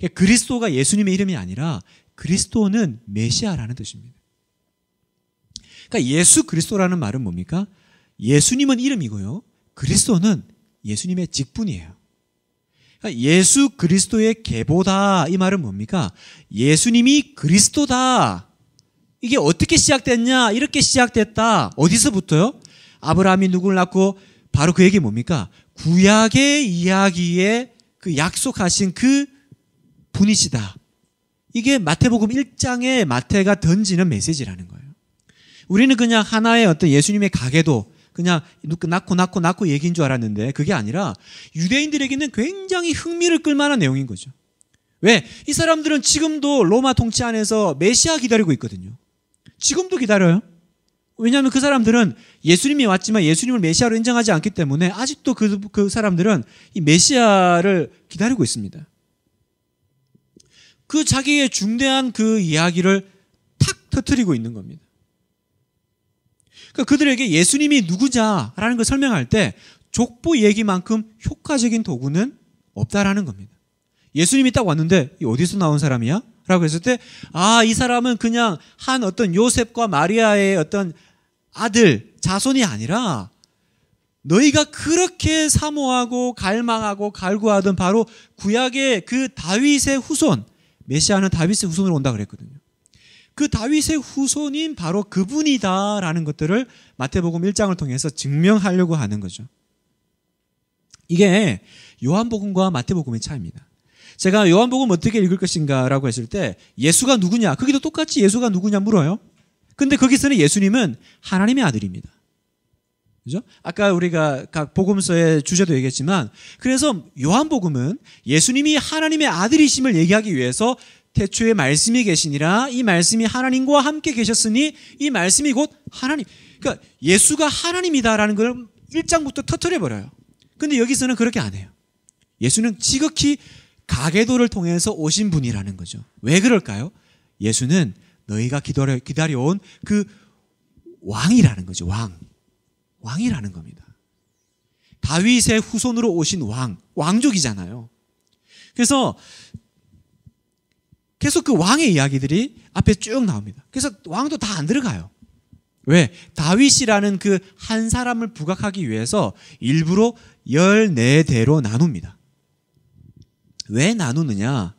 그 그리스도가 예수님의 이름이 아니라 그리스도는 메시아라는 뜻입니다. 그러니까 예수 그리스도라는 말은 뭡니까? 예수님은 이름이고요. 그리스도는 예수님의 직분이에요. 그러니까 예수 그리스도의 계보다 이 말은 뭡니까? 예수님이 그리스도다. 이게 어떻게 시작됐냐? 이렇게 시작됐다. 어디서부터요? 아브라함이 누구를 낳고 바로 그 얘기 뭡니까? 구약의 이야기에 그 약속하신 그 분이시다. 이게 마태복음 1장에 마태가 던지는 메시지라는 거예요. 우리는 그냥 하나의 어떤 예수님의 가게도 그냥 낳고 낳고 낳고 얘기인 줄 알았는데 그게 아니라 유대인들에게는 굉장히 흥미를 끌만한 내용인 거죠. 왜? 이 사람들은 지금도 로마 통치 안에서 메시아 기다리고 있거든요. 지금도 기다려요. 왜냐하면 그 사람들은 예수님이 왔지만 예수님을 메시아로 인정하지 않기 때문에 아직도 그, 그 사람들은 이 메시아를 기다리고 있습니다. 그 자기의 중대한 그 이야기를 탁 터트리고 있는 겁니다. 그러니까 그들에게 예수님이 누구자라는 걸 설명할 때 족보 얘기만큼 효과적인 도구는 없다라는 겁니다. 예수님이 딱 왔는데 어디서 나온 사람이야? 라고 했을 때 아, 이 사람은 그냥 한 어떤 요셉과 마리아의 어떤 아들, 자손이 아니라 너희가 그렇게 사모하고 갈망하고 갈구하던 바로 구약의 그 다윗의 후손, 메시아는 다윗의 후손으로 온다 그랬거든요. 그 다윗의 후손인 바로 그분이다라는 것들을 마태복음 1장을 통해서 증명하려고 하는 거죠. 이게 요한복음과 마태복음의 차이입니다. 제가 요한복음 어떻게 읽을 것인가라고 했을 때 예수가 누구냐? 거기도 똑같이 예수가 누구냐 물어요. 근데 거기서는 예수님은 하나님의 아들입니다. 그죠? 아까 우리가 각 복음서의 주제도 얘기했지만 그래서 요한복음은 예수님이 하나님의 아들이심을 얘기하기 위해서 태초에 말씀이 계시니라 이 말씀이 하나님과 함께 계셨으니 이 말씀이 곧 하나님. 그러니까 예수가 하나님이다라는 걸 1장부터 터트려 버려요. 근데 여기서는 그렇게 안 해요. 예수는 지극히 가계도를 통해서 오신 분이라는 거죠. 왜 그럴까요? 예수는 너희가 기다려, 기다려온 그 왕이라는 거죠. 왕. 왕이라는 겁니다. 다윗의 후손으로 오신 왕, 왕족이잖아요. 그래서 계속 그 왕의 이야기들이 앞에 쭉 나옵니다. 그래서 왕도 다 안 들어가요. 왜? 다윗이라는 그 한 사람을 부각하기 위해서 일부러 14대로 나눕니다. 왜 나누느냐?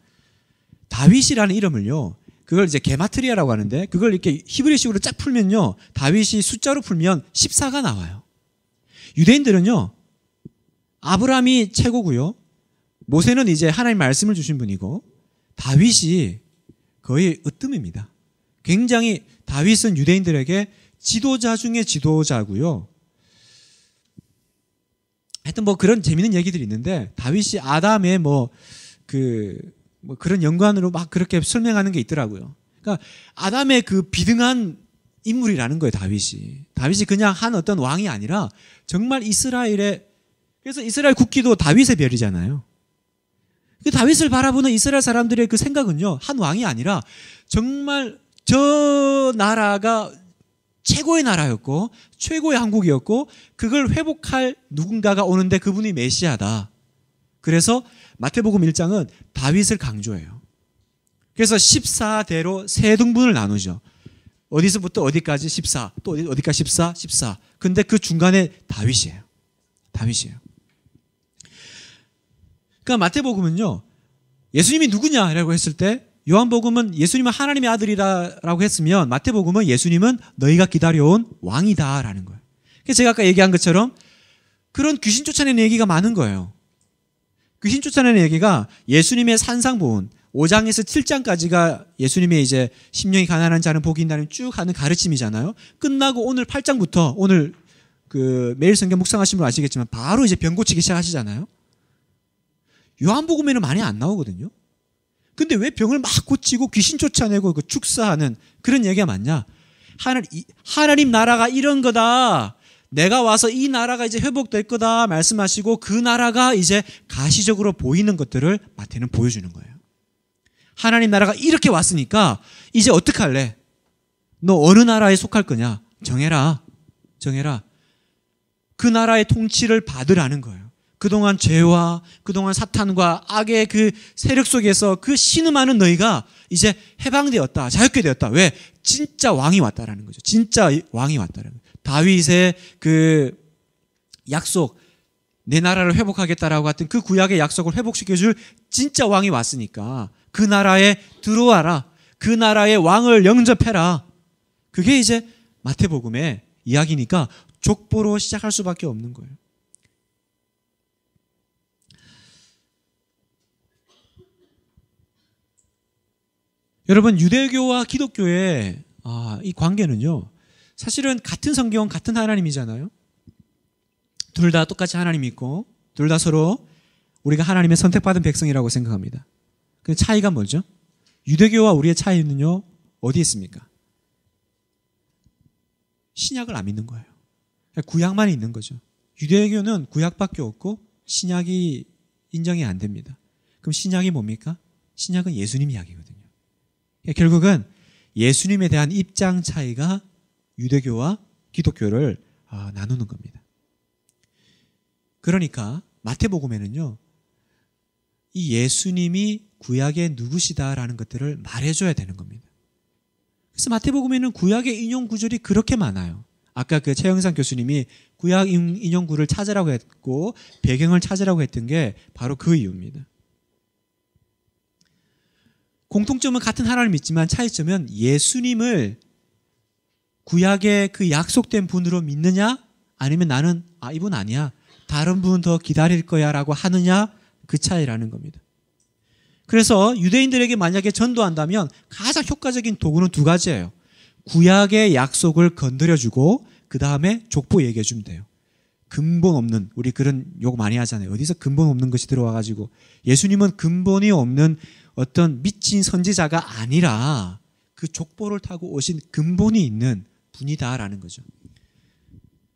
다윗이라는 이름을요. 그걸 이제 게마트리아라고 하는데 그걸 이렇게 히브리식으로 쫙 풀면요. 다윗이 숫자로 풀면 14가 나와요. 유대인들은요. 아브라함이 최고고요. 모세는 이제 하나님 말씀을 주신 분이고 다윗이 거의 으뜸입니다. 굉장히 다윗은 유대인들에게 지도자 중에 지도자고요. 하여튼 뭐 그런 재밌는 얘기들이 있는데 다윗이 아담의 뭐 그 뭐 그런 연관으로 막 그렇게 설명하는 게 있더라고요. 그러니까 아담의 그 비등한 인물이라는 거예요, 다윗이. 다윗이 그냥 한 어떤 왕이 아니라 정말 이스라엘의 그래서 이스라엘 국기도 다윗의 별이잖아요. 그 다윗을 바라보는 이스라엘 사람들의 그 생각은요, 한 왕이 아니라 정말 저 나라가 최고의 나라였고, 최고의 한국이었고, 그걸 회복할 누군가가 오는데 그분이 메시아다. 그래서 마태복음 1장은 다윗을 강조해요. 그래서 14대로 세 등분을 나누죠. 어디서부터 어디까지 14, 또 어디, 까지 14, 14. 근데 그 중간에 다윗이에요. 다윗이에요. 그러니까 마태복음은요. 예수님이 누구냐라고 했을 때 요한복음은 예수님은 하나님의 아들이라고 했으면 마태복음은 예수님은 너희가 기다려온 왕이다라는 거예요. 그래서 제가 아까 얘기한 것처럼 그런 귀신 쫓아내는 얘기가 많은 거예요. 귀신 쫓아내는 얘기가 예수님의 산상보훈 5장에서 7장까지가 예수님의 이제 심령이 가난한 자는 복이 있다는 쭉 하는 가르침이잖아요. 끝나고 오늘 8장부터 오늘 그 매일 성경 묵상하신 분 아시겠지만 바로 이제 병 고치기 시작하시잖아요. 요한복음에는 많이 안 나오거든요. 근데 왜 병을 막 고치고 귀신 쫓아내고 그 축사하는 그런 얘기가 많냐? 하늘, 하나님 나라가 이런 거다. 내가 와서 이 나라가 이제 회복될 거다 말씀하시고 그 나라가 이제 가시적으로 보이는 것들을 마태는 보여주는 거예요. 하나님 나라가 이렇게 왔으니까 이제 어떻게 할래? 너 어느 나라에 속할 거냐? 정해라. 정해라. 그 나라의 통치를 받으라는 거예요. 그동안 죄와 그동안 사탄과 악의 그 세력 속에서 그 신음하는 너희가 이제 해방되었다. 자유케 되었다. 왜? 진짜 왕이 왔다라는 거죠. 진짜 왕이 왔다라는 거죠. 다윗의 그 약속 내 나라를 회복하겠다라고 했던 그 구약의 약속을 회복시켜 줄 진짜 왕이 왔으니까 그 나라에 들어와라. 그 나라의 왕을 영접해라. 그게 이제 마태복음의 이야기니까 족보로 시작할 수밖에 없는 거예요. 여러분 유대교와 기독교의 아, 이 관계는요. 사실은 같은 성경 같은 하나님이잖아요. 둘 다 똑같이 하나님 있고 둘 다 서로 우리가 하나님의 선택받은 백성이라고 생각합니다. 그 차이가 뭐죠? 유대교와 우리의 차이는요. 어디에 있습니까? 신약을 안 믿는 거예요. 그러니까 구약만 있는 거죠. 유대교는 구약밖에 없고 신약이 인정이 안 됩니다. 그럼 신약이 뭡니까? 신약은 예수님 이야기거든요. 예, 결국은 예수님에 대한 입장 차이가 유대교와 기독교를 아, 나누는 겁니다. 그러니까 마태복음에는요, 이 예수님이 구약의 누구시다라는 것들을 말해줘야 되는 겁니다. 그래서 마태복음에는 구약의 인용 구절이 그렇게 많아요. 아까 그 최영상 교수님이 구약 인용구를 찾으라고 했고 배경을 찾으라고 했던 게 바로 그 이유입니다. 공통점은 같은 하나님 있지만 차이점은 예수님을 구약의 그 약속된 분으로 믿느냐 아니면 나는 아 이분 아니야 다른 분 더 기다릴 거야라고 하느냐 그 차이라는 겁니다. 그래서 유대인들에게 만약에 전도한다면 가장 효과적인 도구는 두 가지예요. 구약의 약속을 건드려주고 그 다음에 족보 얘기해 주면 돼요. 근본 없는 우리 그런 욕 많이 하잖아요. 어디서 근본 없는 것이 들어와가지고 예수님은 근본이 없는 어떤 미친 선지자가 아니라 그 족보를 타고 오신 근본이 있는 분이다라는 거죠.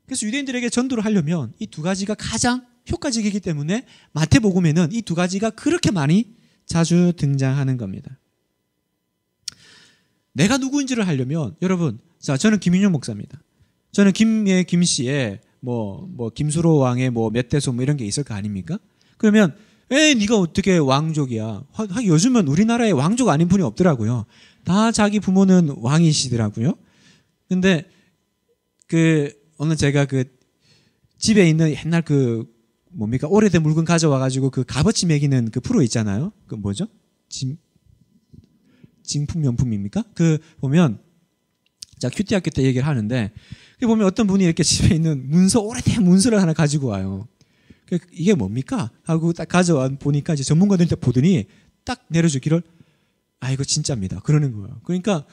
그래서 유대인들에게 전도를 하려면 이 두 가지가 가장 효과적이기 때문에 마태복음에는 이 두 가지가 그렇게 많이 자주 등장하는 겁니다. 내가 누구인지를 하려면 여러분, 자 저는 김윤용 목사입니다. 저는 김의 예, 김씨의 뭐 뭐 김수로 왕의 뭐 몇 대소 뭐 이런 게 있을 거 아닙니까? 그러면 에 네가 어떻게 왕족이야? 하, 요즘은 우리나라에 왕족 아닌 분이 없더라고요. 다 자기 부모는 왕이시더라고요. 근데 그 어느 제가 그 집에 있는 옛날 그 뭡니까 오래된 물건 가져와 가지고 그 값어치 매기는 그 프로 있잖아요. 그 뭐죠? 진 진품 명품입니까? 그 보면 자 큐티 학교 때 얘기를 하는데 그 보면 어떤 분이 이렇게 집에 있는 문서 오래된 문서를 하나 가지고 와요. 그 이게 뭡니까? 하고 딱 가져와 보니까 이제 전문가들한테 보더니 딱 내려주기를 아 이거 진짜입니다. 그러는 거예요. 그러니까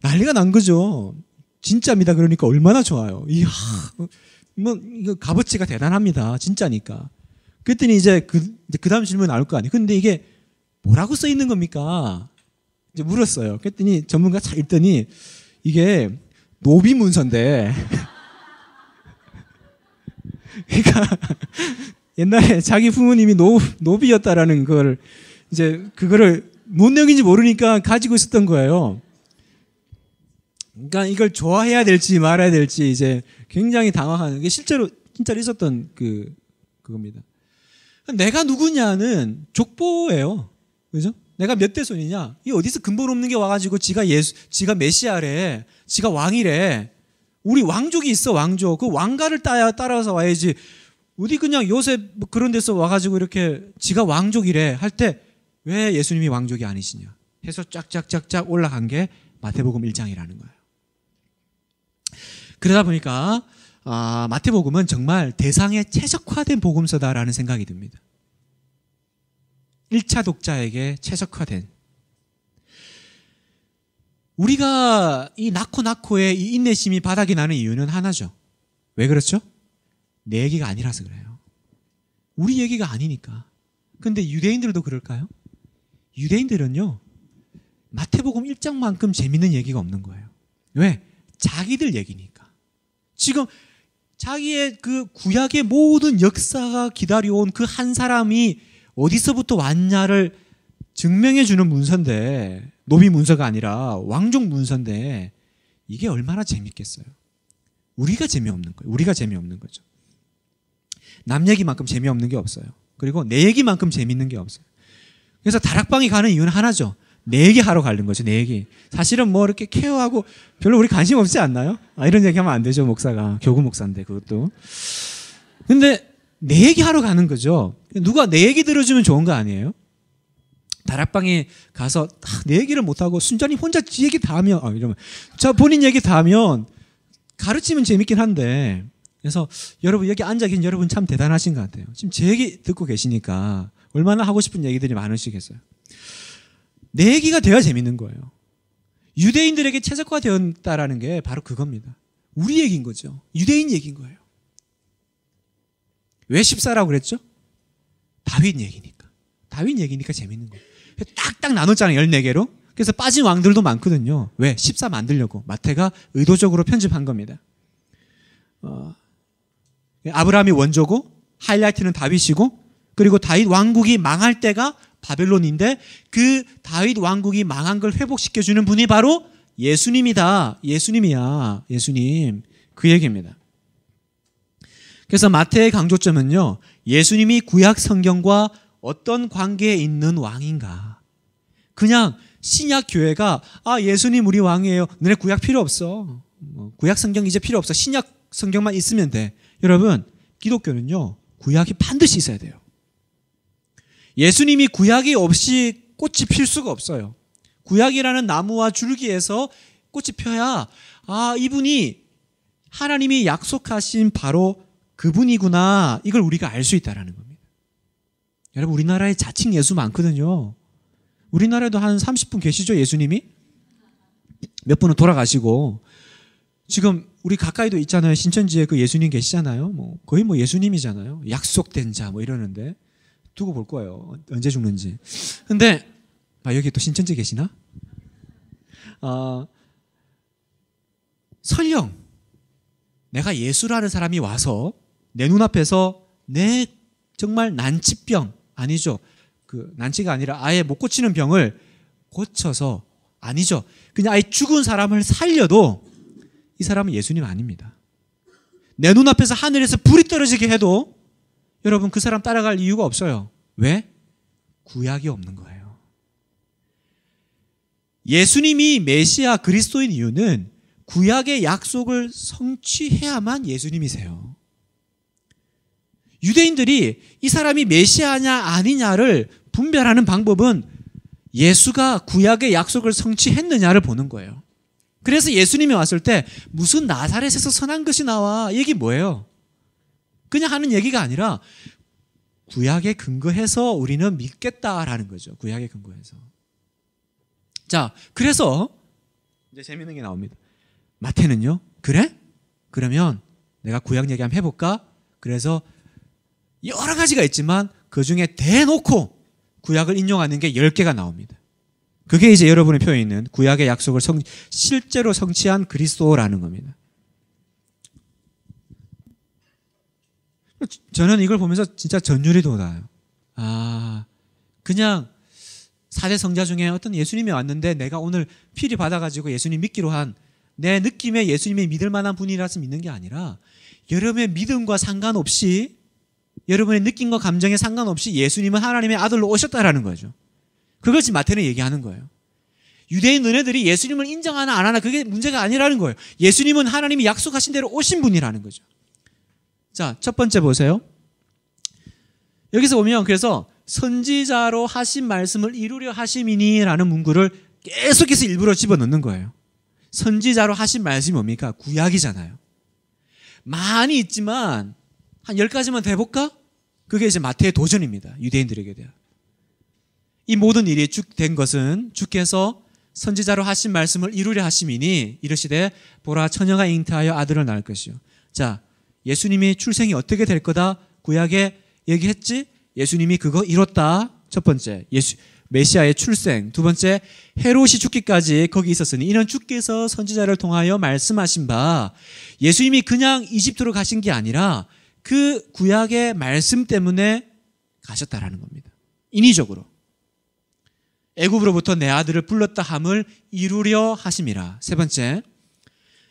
난리가 난 거죠. 진짜입니다. 그러니까 얼마나 좋아요. 이야, 뭐 이거 값어치가 대단합니다. 진짜니까. 그랬더니 이제 그, 그 다음 질문 나올 거 아니에요. 근데 이게 뭐라고 써 있는 겁니까? 이제 물었어요. 그랬더니 전문가 잘 읽더니 이게 노비 문서인데 그러니까 옛날에 자기 부모님이 노, 노비였다라는 걸 이제 그거를 뭔 내용인지 모르니까 가지고 있었던 거예요. 그러니까 이걸 좋아해야 될지 말아야 될지 이제 굉장히 당황하는 게 실제로 진짜로 있었던 그 그겁니다. 내가 누구냐는 족보예요. 그죠? 내가 몇 대손이냐? 이 어디서 근본 없는 게 와가지고 지가 예수, 지가 메시아래, 지가 왕이래. 우리 왕족이 있어 왕족 그 왕가를 따야 따라서 와야지 어디 그냥 요새 뭐 그런 데서 와가지고 이렇게 지가 왕족이래 할 때 왜 예수님이 왕족이 아니시냐 해서 쫙쫙쫙쫙 올라간 게 마태복음 1장이라는 거예요. 그러다 보니까 아, 마태복음은 정말 대상에 최적화된 복음서다라는 생각이 듭니다. 1차 독자에게 최적화된 우리가 이 낳고 낳고의 이 인내심이 바닥이 나는 이유는 하나죠. 왜 그렇죠? 내 얘기가 아니라서 그래요. 우리 얘기가 아니니까. 근데 유대인들도 그럴까요? 유대인들은요, 마태복음 1장만큼 재밌는 얘기가 없는 거예요. 왜? 자기들 얘기니까. 지금 자기의 그 구약의 모든 역사가 기다려온 그 한 사람이 어디서부터 왔냐를 증명해 주는 문서인데 노비 문서가 아니라 왕족 문서인데 이게 얼마나 재밌겠어요. 우리가 재미없는 거예요. 우리가 재미없는 거죠. 남 얘기만큼 재미없는 게 없어요. 그리고 내 얘기만큼 재밌는 게 없어요. 그래서 다락방에 가는 이유는 하나죠. 내 얘기 하러 가는 거죠. 내 얘기. 사실은 뭐 이렇게 케어하고 별로 우리 관심 없지 않나요? 아, 이런 얘기 하면 안 되죠. 목사가. 교구 목사인데 그것도. 근데 내 얘기 하러 가는 거죠. 누가 내 얘기 들어주면 좋은 거 아니에요? 다락방에 가서 아, 내 얘기를 못하고 순전히 혼자 지 얘기 다 하면 아, 이러면 저 본인 얘기 다 하면 가르치면 재밌긴 한데 그래서 여러분 여기 앉아 계신 여러분 참 대단하신 것 같아요. 지금 제 얘기 듣고 계시니까 얼마나 하고 싶은 얘기들이 많으시겠어요. 내 얘기가 돼야 재밌는 거예요. 유대인들에게 최적화되었다라는 게 바로 그겁니다. 우리 얘기인 거죠. 유대인 얘기인 거예요. 왜 14라고 그랬죠? 다윗 얘기니까. 다윗 얘기니까 재밌는 거예요. 딱딱 나눴잖아요. 14개로. 그래서 빠진 왕들도 많거든요. 왜? 14 만들려고. 마태가 의도적으로 편집한 겁니다. 어, 아브라함이 원조고 하이라이트는 다윗이고 그리고 다윗 왕국이 망할 때가 바벨론인데 그 다윗 왕국이 망한 걸 회복시켜 주는 분이 바로 예수님이다. 예수님이야. 예수님. 그 얘기입니다. 그래서 마태의 강조점은요. 예수님이 구약 성경과 어떤 관계에 있는 왕인가? 그냥 신약 교회가 아 예수님 우리 왕이에요. 너네 구약 필요 없어. 뭐, 구약 성경 이제 필요 없어. 신약 성경만 있으면 돼. 여러분 기독교는요 구약이 반드시 있어야 돼요. 예수님이 구약이 없이 꽃이 필 수가 없어요. 구약이라는 나무와 줄기에서 꽃이 펴야 아 이분이 하나님이 약속하신 바로 그분이구나 이걸 우리가 알 수 있다라는 겁니다. 여러분 우리나라에 자칭 예수 많거든요. 우리나라에도 한 30분 계시죠 예수님이? 몇 분은 돌아가시고 지금 우리 가까이도 있잖아요 신천지에 그 예수님 계시잖아요. 뭐 거의 뭐 예수님이잖아요. 약속된 자 뭐 이러는데 두고 볼 거예요 언제 죽는지. 근데 아 여기 또 신천지 계시나? 어, 설령 내가 예수라는 사람이 와서 내 눈앞에서 내 정말 난치병, 아니죠. 그 난치가 아니라 아예 못 고치는 병을 고쳐서 아니죠. 그냥 아예 죽은 사람을 살려도 이 사람은 예수님 아닙니다. 내 눈앞에서 하늘에서 불이 떨어지게 해도 여러분 그 사람 따라갈 이유가 없어요. 왜? 구약이 없는 거예요. 예수님이 메시아 그리스도인 이유는 구약의 약속을 성취해야만 예수님이세요. 유대인들이 이 사람이 메시아냐 아니냐를 분별하는 방법은 예수가 구약의 약속을 성취했느냐를 보는 거예요. 그래서 예수님이 왔을 때 무슨 나사렛에서 선한 것이 나와 얘기 뭐예요? 그냥 하는 얘기가 아니라 구약에 근거해서 우리는 믿겠다라는 거죠. 구약에 근거해서. 자, 그래서 이제 재밌는 게 나옵니다. 마태는요. 그래? 그러면 내가 구약 얘기 한번 해볼까? 그래서 여러 가지가 있지만 그 중에 대놓고 구약을 인용하는 게 10개가 나옵니다. 그게 이제 여러분의 표에 있는 구약의 약속을 성, 실제로 성취한 그리스도라는 겁니다. 저는 이걸 보면서 진짜 전율이 돋아요. 아, 그냥 사대 성자 중에 어떤 예수님이 왔는데 내가 오늘 필히 받아가지고 예수님 믿기로 한 내느낌에 예수님이 믿을 만한 분이라서 믿는 게 아니라 여러분의 믿음과 상관없이 여러분의 느낌과 감정에 상관없이 예수님은 하나님의 아들로 오셨다라는 거죠. 그걸 지 마태는 얘기하는 거예요. 유대인 너네들이 예수님을 인정하나 안 하나 그게 문제가 아니라는 거예요. 예수님은 하나님이 약속하신 대로 오신 분이라는 거죠. 자, 첫 번째 보세요. 여기서 보면 그래서 선지자로 하신 말씀을 이루려 하심이니라는 문구를 계속해서 일부러 집어넣는 거예요. 선지자로 하신 말씀이 뭡니까? 구약이잖아요. 많이 있지만 한 10가지만 대볼까? 그게 이제 마태의 도전입니다. 유대인들에게 대한. 이 모든 일이 된 것은 주께서 선지자로 하신 말씀을 이루려 하심이니 이르시되 보라 처녀가 잉태하여 아들을 낳을 것이요. 자, 예수님이 출생이 어떻게 될 거다 구약에 얘기했지? 예수님이 그거 이뤘다. 첫 번째, 예수 메시아의 출생. 두 번째, 헤롯이 죽기까지 거기 있었으니 이는 주께서 선지자를 통하여 말씀하신 바 예수님이 그냥 이집트로 가신 게 아니라 그 구약의 말씀 때문에 가셨다라는 겁니다. 인위적으로. 애굽으로부터 내 아들을 불렀다 함을 이루려 하심이라. 세 번째.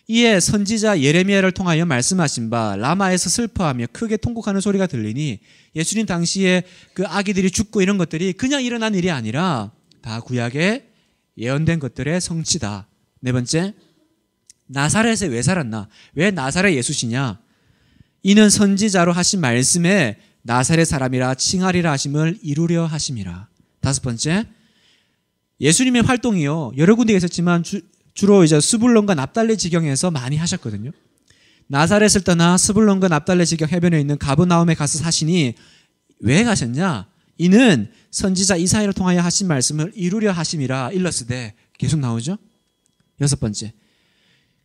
이에 선지자 예레미야를 통하여 말씀하신 바 라마에서 슬퍼하며 크게 통곡하는 소리가 들리니 예수님 당시에 그 아기들이 죽고 이런 것들이 그냥 일어난 일이 아니라 다 구약에 예언된 것들의 성취다. 네 번째. 나사렛에 왜 살았나? 왜 나사렛 예수시냐? 이는 선지자로 하신 말씀에 나사렛 사람이라 칭하리라 하심을 이루려 하심이라. 다섯 번째, 예수님의 활동이요. 여러 군데 있었지만 주, 로 이제 수불론과 납달리 지경에서 많이 하셨거든요. 나사렛을 떠나 수불론과 납달리 지경 해변에 있는 가브나움에 가서 사시니 왜 가셨냐? 이는 선지자 이사야를 통하여 하신 말씀을 이루려 하심이라 일러스되 계속 나오죠. 여섯 번째,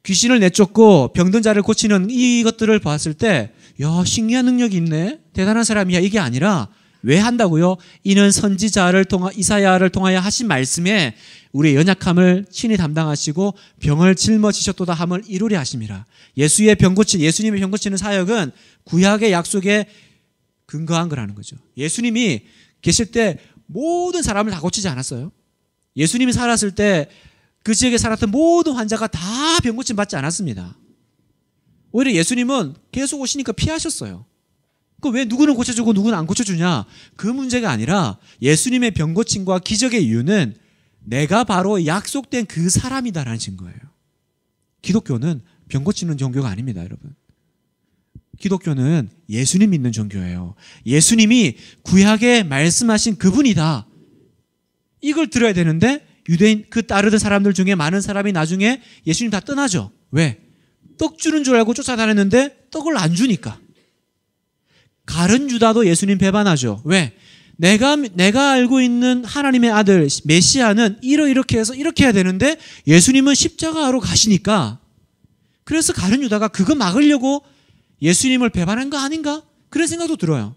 귀신을 내쫓고 병든 자를 고치는 이것들을 봤을 때, 야, 신기한 능력이 있네? 대단한 사람이야. 이게 아니라, 왜 한다고요? 이는 선지자를 통하, 이사야를 통하여 하신 말씀에 우리의 연약함을 친히 담당하시고 병을 짊어지셨도다 함을 이루려 하심이라. 예수의 병 고치, 예수님의 병 고치는 사역은 구약의 약속에 근거한 거라는 거죠. 예수님이 계실 때 모든 사람을 다 고치지 않았어요. 예수님이 살았을 때그 지역에 살았던 모든 환자가 다 병고침 받지 않았습니다. 오히려 예수님은 계속 오시니까 피하셨어요. 그 왜 누구는 고쳐주고 누구는 안 고쳐주냐? 그 문제가 아니라 예수님의 병고침과 기적의 이유는 내가 바로 약속된 그 사람이다라는 증거예요. 기독교는 병고치는 종교가 아닙니다, 여러분. 기독교는 예수님 믿는 종교예요. 예수님이 구약에 말씀하신 그분이다. 이걸 들어야 되는데 유대인 그 따르던 사람들 중에 많은 사람이 나중에 예수님 다 떠나죠. 왜? 떡 주는 줄 알고 쫓아다녔는데 떡을 안 주니까. 가른 유다도 예수님 배반하죠. 왜? 내가 내가 알고 있는 하나님의 아들 메시아는 이러 이렇게 해서 이렇게 해야 되는데 예수님은 십자가로 가시니까 그래서 가른 유다가 그거 막으려고 예수님을 배반한 거 아닌가? 그런 생각도 들어요.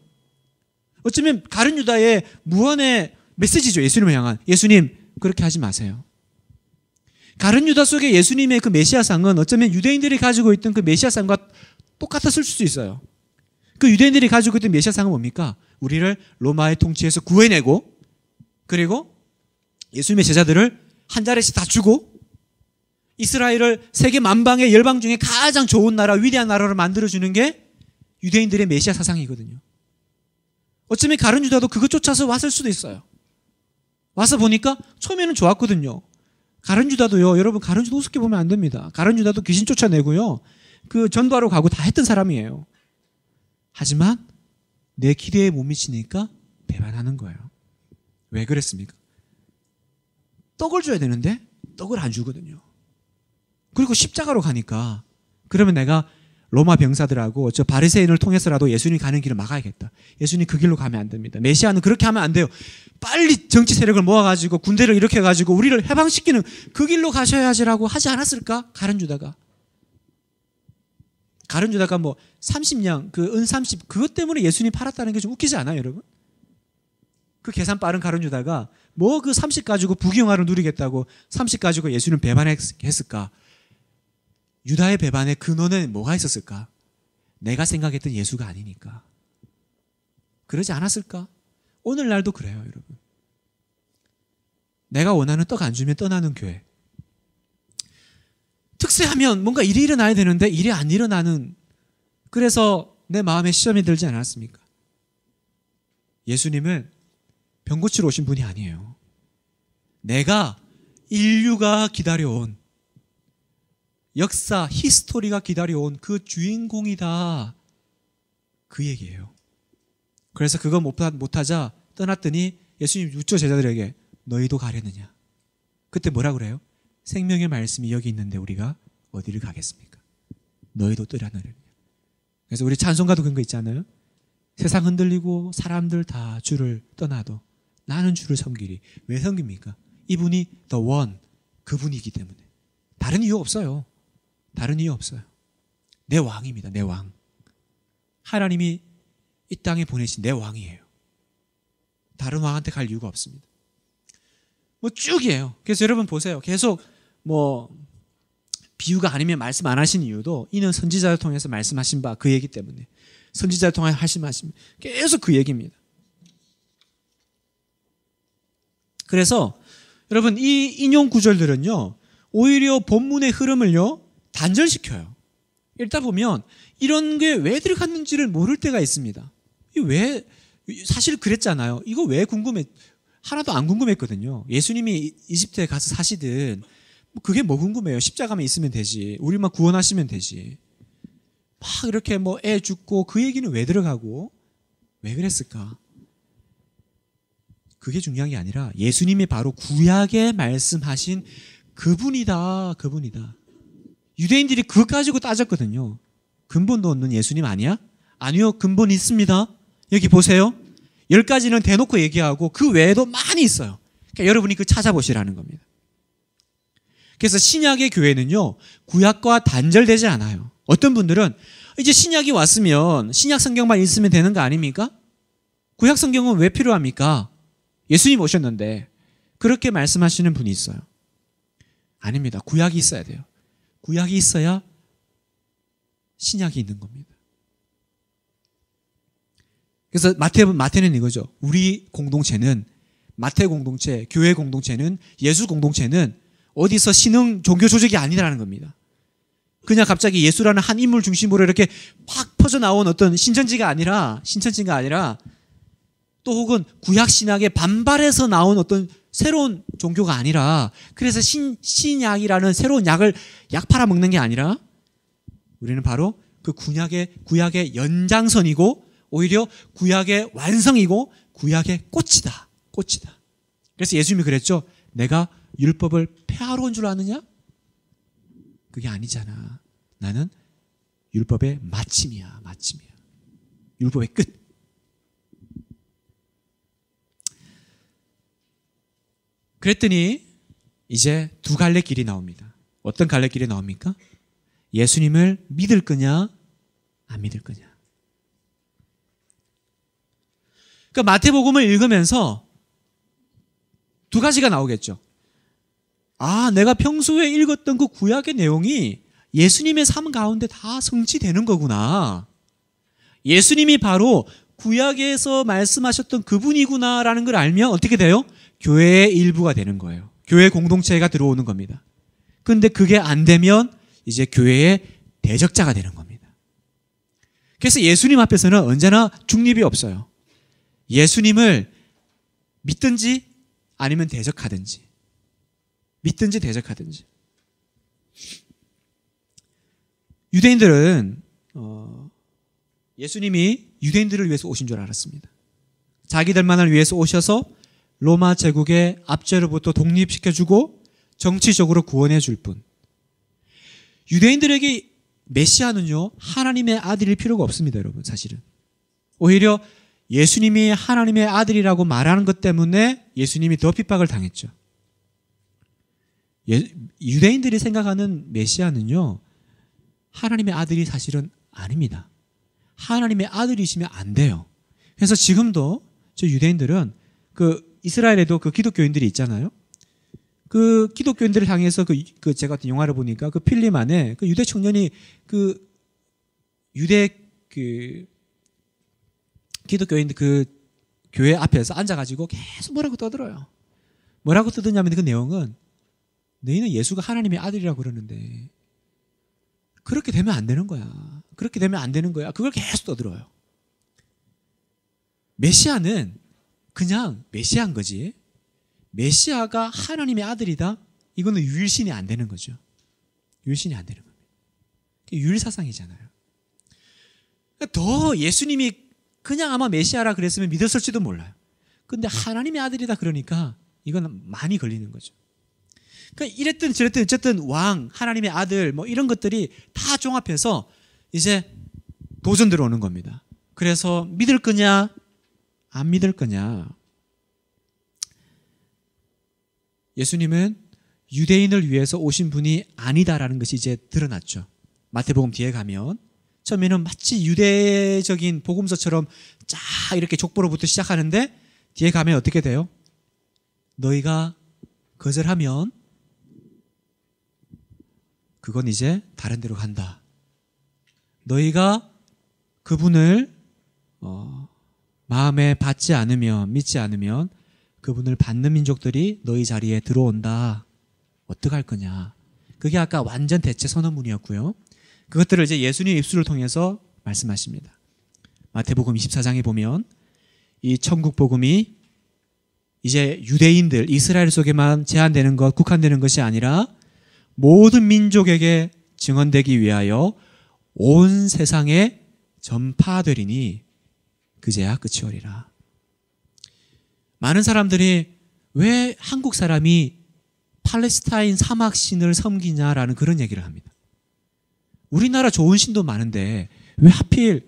어쩌면 가른 유다의 무언의 메시지죠. 예수님을 향한 예수님 그렇게 하지 마세요. 가른 유다 속에 예수님의 그 메시아상은 어쩌면 유대인들이 가지고 있던 그 메시아상과 똑같았을 수도 있어요. 그 유대인들이 가지고 있던 메시아상은 뭡니까? 우리를 로마의 통치에서 구해내고 그리고 예수님의 제자들을 한 자리씩 다 주고 이스라엘을 세계 만방의 열방 중에 가장 좋은 나라, 위대한 나라로 만들어주는 게 유대인들의 메시아 사상이거든요. 어쩌면 가른 유다도 그것조차서 왔을 수도 있어요. 와서 보니까 처음에는 좋았거든요. 가른 주다도요. 여러분 가른 주도 우습게 보면 안 됩니다. 가른 주다도 귀신 쫓아내고요. 그 전도하러 가고 다 했던 사람이에요. 하지만 내 기대에 못 미치니까 배반하는 거예요. 왜 그랬습니까? 떡을 줘야 되는데 떡을 안 주거든요. 그리고 십자가로 가니까 그러면 내가 로마 병사들하고 저 바리새인을 통해서라도 예수님 가는 길을 막아야겠다. 예수님 그 길로 가면 안 됩니다. 메시아는 그렇게 하면 안 돼요. 빨리 정치 세력을 모아가지고 군대를 일으켜 가지고 우리를 해방시키는 그 길로 가셔야지라고 하지 않았을까? 가른 주다가 가른 주다가 뭐 30냥 그 은 30 그것 때문에 예수님 팔았다는 게 좀 웃기지 않아요, 여러분? 그 계산 빠른 가른 주다가 뭐 그 30 가지고 부귀영화를 누리겠다고 30 가지고 예수님 배반했을까? 유다의 배반의 근원은 뭐가 있었을까? 내가 생각했던 예수가 아니니까. 그러지 않았을까? 오늘날도 그래요, 여러분. 내가 원하는 떡 안 주면 떠나는 교회. 특세하면 뭔가 일이 일어나야 되는데 일이 안 일어나는 그래서 내 마음에 시험이 들지 않았습니까? 예수님은 병고치러 오신 분이 아니에요. 내가 인류가 기다려온 역사, 히스토리가 기다려온 그 주인공이다. 그 얘기예요. 그래서 그거 못하자 떠났더니 예수님 육조 제자들에게 너희도 가려느냐. 그때 뭐라 그래요? 생명의 말씀이 여기 있는데 우리가 어디를 가겠습니까? 너희도 뜨라느냐. 그래서 우리 찬송가도 그런 거 있잖아요. 세상 흔들리고 사람들 다 주를 떠나도 나는 주를 섬기리. 왜 섬깁니까? 이분이 the one, 그분이기 때문에. 다른 이유 없어요. 다른 이유 없어요. 내 왕입니다. 내 왕. 하나님이 이 땅에 보내신 내 왕이에요. 다른 왕한테 갈 이유가 없습니다. 뭐 쭉이에요. 그래서 여러분 보세요. 계속 뭐 비유가 아니면 말씀 안 하신 이유도 이는 선지자를 통해서 말씀하신 바 그 얘기 때문에 선지자를 통해 하신 말씀 계속 그 얘기입니다. 그래서 여러분 이 인용 구절들은요 오히려 본문의 흐름을요 단절시켜요. 읽다 보면 이런 게 왜 들어갔는지를 모를 때가 있습니다. 왜 사실 그랬잖아요. 이거 왜 궁금해? 하나도 안 궁금했거든요. 예수님이 이집트에 가서 사시든 뭐 그게 뭐 궁금해요. 십자가만 있으면 되지. 우리만 구원하시면 되지. 막 이렇게 뭐 애 죽고 그 얘기는 왜 들어가고 왜 그랬을까? 그게 중요한 게 아니라 예수님이 바로 구약에 말씀하신 그분이다. 그분이다. 유대인들이 그거 가지고 따졌거든요. 근본도 없는 예수님 아니야? 아니요, 근본 있습니다. 여기 보세요. 열 가지는 대놓고 얘기하고 그 외에도 많이 있어요. 그러니까 여러분이 그 찾아보시라는 겁니다. 그래서 신약의 교회는요, 구약과 단절되지 않아요. 어떤 분들은 이제 신약이 왔으면 신약 성경만 있으면 되는 거 아닙니까? 구약 성경은 왜 필요합니까? 예수님 오셨는데 그렇게 말씀하시는 분이 있어요. 아닙니다. 구약이 있어야 돼요. 구약이 있어야 신약이 있는 겁니다. 그래서 마태, 마태는 이거죠. 우리 공동체는 마태 공동체, 교회 공동체는 예수 공동체는 어디서 신흥 종교 조직이 아니라는 겁니다. 그냥 갑자기 예수라는 한 인물 중심으로 이렇게 확 퍼져 나온 어떤 신천지가 아니라 신천지가 아니라 또 혹은 구약 신학에 반발해서 나온 어떤 새로운 종교가 아니라 그래서 신, 신약이라는 새로운 약을 약 팔아먹는 게 아니라 우리는 바로 그구약의 구약의 연장선이고 오히려 구약의 완성이고 구약의 꽃이다. 꽃이다. 그래서 예수님이 그랬죠. 내가 율법을 폐하러 온 줄 아느냐? 그게 아니잖아. 나는 율법의 마침이야. 마침이야. 율법의 끝. 그랬더니 이제 두 갈래 길이 나옵니다. 어떤 갈래 길이 나옵니까? 예수님을 믿을 거냐, 안 믿을 거냐. 그러니까 마태복음을 읽으면서 두 가지가 나오겠죠. 아, 내가 평소에 읽었던 그 구약의 내용이 예수님의 삶 가운데 다 성취되는 거구나. 예수님이 바로 구약에서 말씀하셨던 그분이구나라는 걸 알면 어떻게 돼요? 교회의 일부가 되는 거예요. 교회 공동체가 들어오는 겁니다. 근데 그게 안 되면 이제 교회의 대적자가 되는 겁니다. 그래서 예수님 앞에서는 언제나 중립이 없어요. 예수님을 믿든지 아니면 대적하든지. 믿든지 대적하든지. 유대인들은 어, 예수님이 유대인들을 위해서 오신 줄 알았습니다. 자기들만을 위해서 오셔서 로마 제국의 압제로부터 독립시켜주고 정치적으로 구원해 줄 뿐. 유대인들에게 메시아는요, 하나님의 아들일 필요가 없습니다, 여러분, 사실은. 오히려 예수님이 하나님의 아들이라고 말하는 것 때문에 예수님이 더 핍박을 당했죠. 예, 유대인들이 생각하는 메시아는요, 하나님의 아들이 사실은 아닙니다. 하나님의 아들이시면 안 돼요. 그래서 지금도 저 유대인들은 그 이스라엘에도 그 기독교인들이 있잖아요. 그 기독교인들을 향해서 그, 그 제가 어떤 영화를 보니까 그 필름 안에 그 유대 청년이 그 유대 그기독교인그 교회 앞에서 앉아가지고 계속 뭐라고 떠들어요. 뭐라고 떠드냐면 그 내용은 너희는 예수가 하나님의 아들이라고 그러는데 그렇게 되면 안 되는 거야. 그렇게 되면 안 되는 거야. 그걸 계속 떠들어요. 메시아는 그냥 메시아인 거지. 메시아가 하나님의 아들이다? 이거는 유일신이 안 되는 거죠. 유일신이 안 되는 겁니다. 유일사상이잖아요. 그러니까 더 예수님이 그냥 아마 메시아라 그랬으면 믿었을지도 몰라요. 근데 하나님의 아들이다 그러니까 이건 많이 걸리는 거죠. 그러니까 이랬든 저랬든 어쨌든 왕, 하나님의 아들 뭐 이런 것들이 다 종합해서 이제 도전 들어오는 겁니다. 그래서 믿을 거냐 안 믿을 거냐? 예수님은 유대인을 위해서 오신 분이 아니다라는 것이 이제 드러났죠. 마태복음 뒤에 가면 처음에는 마치 유대적인 복음서처럼 쫙 이렇게 족보로부터 시작하는데 뒤에 가면 어떻게 돼요? 너희가 거절하면 그건 이제 다른 데로 간다. 너희가 그분을 어, 마음에 받지 않으면 믿지 않으면 그분을 받는 민족들이 너희 자리에 들어온다. 어떡할 거냐. 그게 아까 완전 대체 선언문이었고요. 그것들을 이제 예수님의 입술을 통해서 말씀하십니다. 마태복음 24장에 보면 이 천국 복음이 이제 유대인들 이스라엘 속에만 제한되는 것 국한되는 것이 아니라 모든 민족에게 증언되기 위하여 온 세상에 전파되리니 그제야 끝이 오리라. 많은 사람들이 왜 한국 사람이 팔레스타인 사막 신을 섬기냐라는 그런 얘기를 합니다. 우리나라 좋은 신도 많은데 왜 하필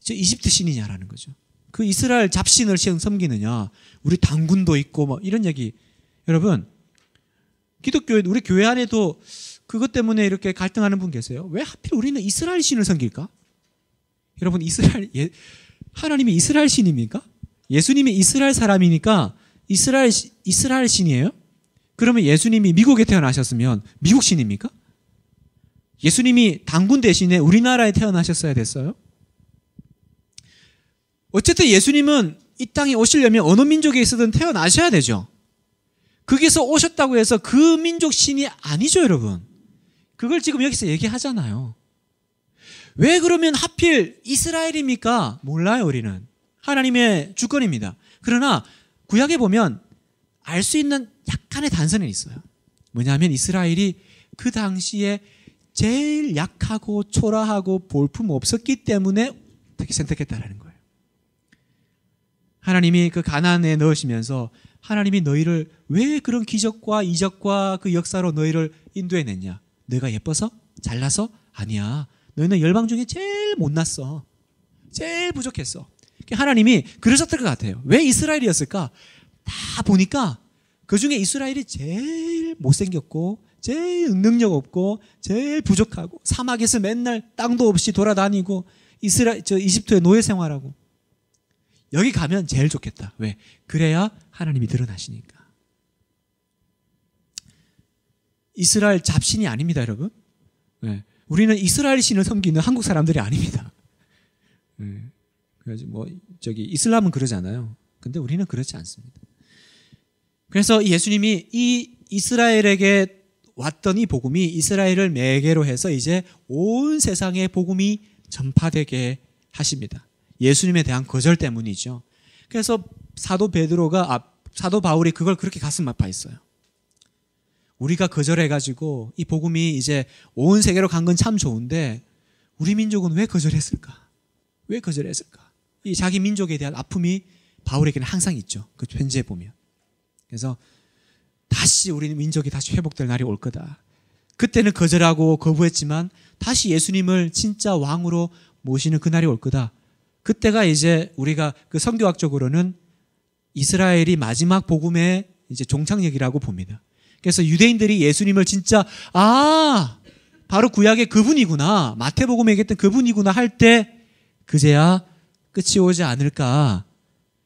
저 이집트 신이냐라는 거죠. 그 이스라엘 잡신을 섬기느냐, 우리 당군도 있고 뭐 이런 얘기. 여러분, 기독교 우리 교회 안에도 그것 때문에 이렇게 갈등하는 분 계세요? 왜 하필 우리는 이스라엘 신을 섬길까? 여러분 이스라엘 예, 하나님이 이스라엘 신입니까? 예수님이 이스라엘 사람이니까 이스라엘 이스라엘 신이에요? 그러면 예수님이 미국에 태어나셨으면 미국 신입니까? 예수님이 당군 대신에 우리나라에 태어나셨어야 됐어요? 어쨌든 예수님은 이 땅에 오시려면 어느 민족에 있으든 태어나셔야 되죠. 거기서 오셨다고 해서 그 민족 신이 아니죠, 여러분. 그걸 지금 여기서 얘기하잖아요. 왜 그러면 하필 이스라엘입니까? 몰라요, 우리는. 하나님의 주권입니다. 그러나 구약에 보면 알 수 있는 약간의 단서는 있어요. 뭐냐면 이스라엘이 그 당시에 제일 약하고 초라하고 볼품 없었기 때문에 어떻 선택했다라는 거예요. 하나님이 그 가난에 넣으시면서 하나님이 너희를 왜 그런 기적과 이적과 그 역사로 너희를 인도해냈냐? 내가 예뻐서? 잘나서? 아니야. 너희는 열방 중에 제일 못났어. 제일 부족했어. 그러니까 하나님이 그러셨을 것 같아요. 왜 이스라엘이었을까? 다 보니까 그 중에 이스라엘이 제일 못생겼고, 제일 능력 없고, 제일 부족하고, 사막에서 맨날 땅도 없이 돌아다니고, 이스라, 저 이집트의 노예 생활하고. 여기 가면 제일 좋겠다. 왜? 그래야 하나님이 드러나시니까. 이스라엘 잡신이 아닙니다, 여러분. 네. 우리는 이스라엘 신을 섬기는 한국 사람들이 아닙니다. 네. 그래서 뭐 저기 이슬람은 그러잖아요. 근데 우리는 그렇지 않습니다. 그래서 예수님이 이 이스라엘에게 왔던 이 복음이 이스라엘을 매개로 해서 이제 온 세상에 복음이 전파되게 하십니다. 예수님에 대한 거절 때문이죠. 그래서 사도 베드로가 아, 사도 바울이 그걸 그렇게 가슴 아파했어요. 우리가 거절해가지고 이 복음이 이제 온 세계로 간 건 참 좋은데 우리 민족은 왜 거절했을까? 왜 거절했을까? 이 자기 민족에 대한 아픔이 바울에게는 항상 있죠. 그 편지에 보면. 그래서 다시 우리 민족이 다시 회복될 날이 올 거다. 그때는 거절하고 거부했지만 다시 예수님을 진짜 왕으로 모시는 그날이 올 거다. 그때가 이제 우리가 그 성교학적으로는 이스라엘이 마지막 복음의 이제 종착역이라고 봅니다. 그래서 유대인들이 예수님을 진짜 아 바로 구약의 그분이구나 마태복음에 얘기했던 그분이구나 할 때 그제야 끝이 오지 않을까.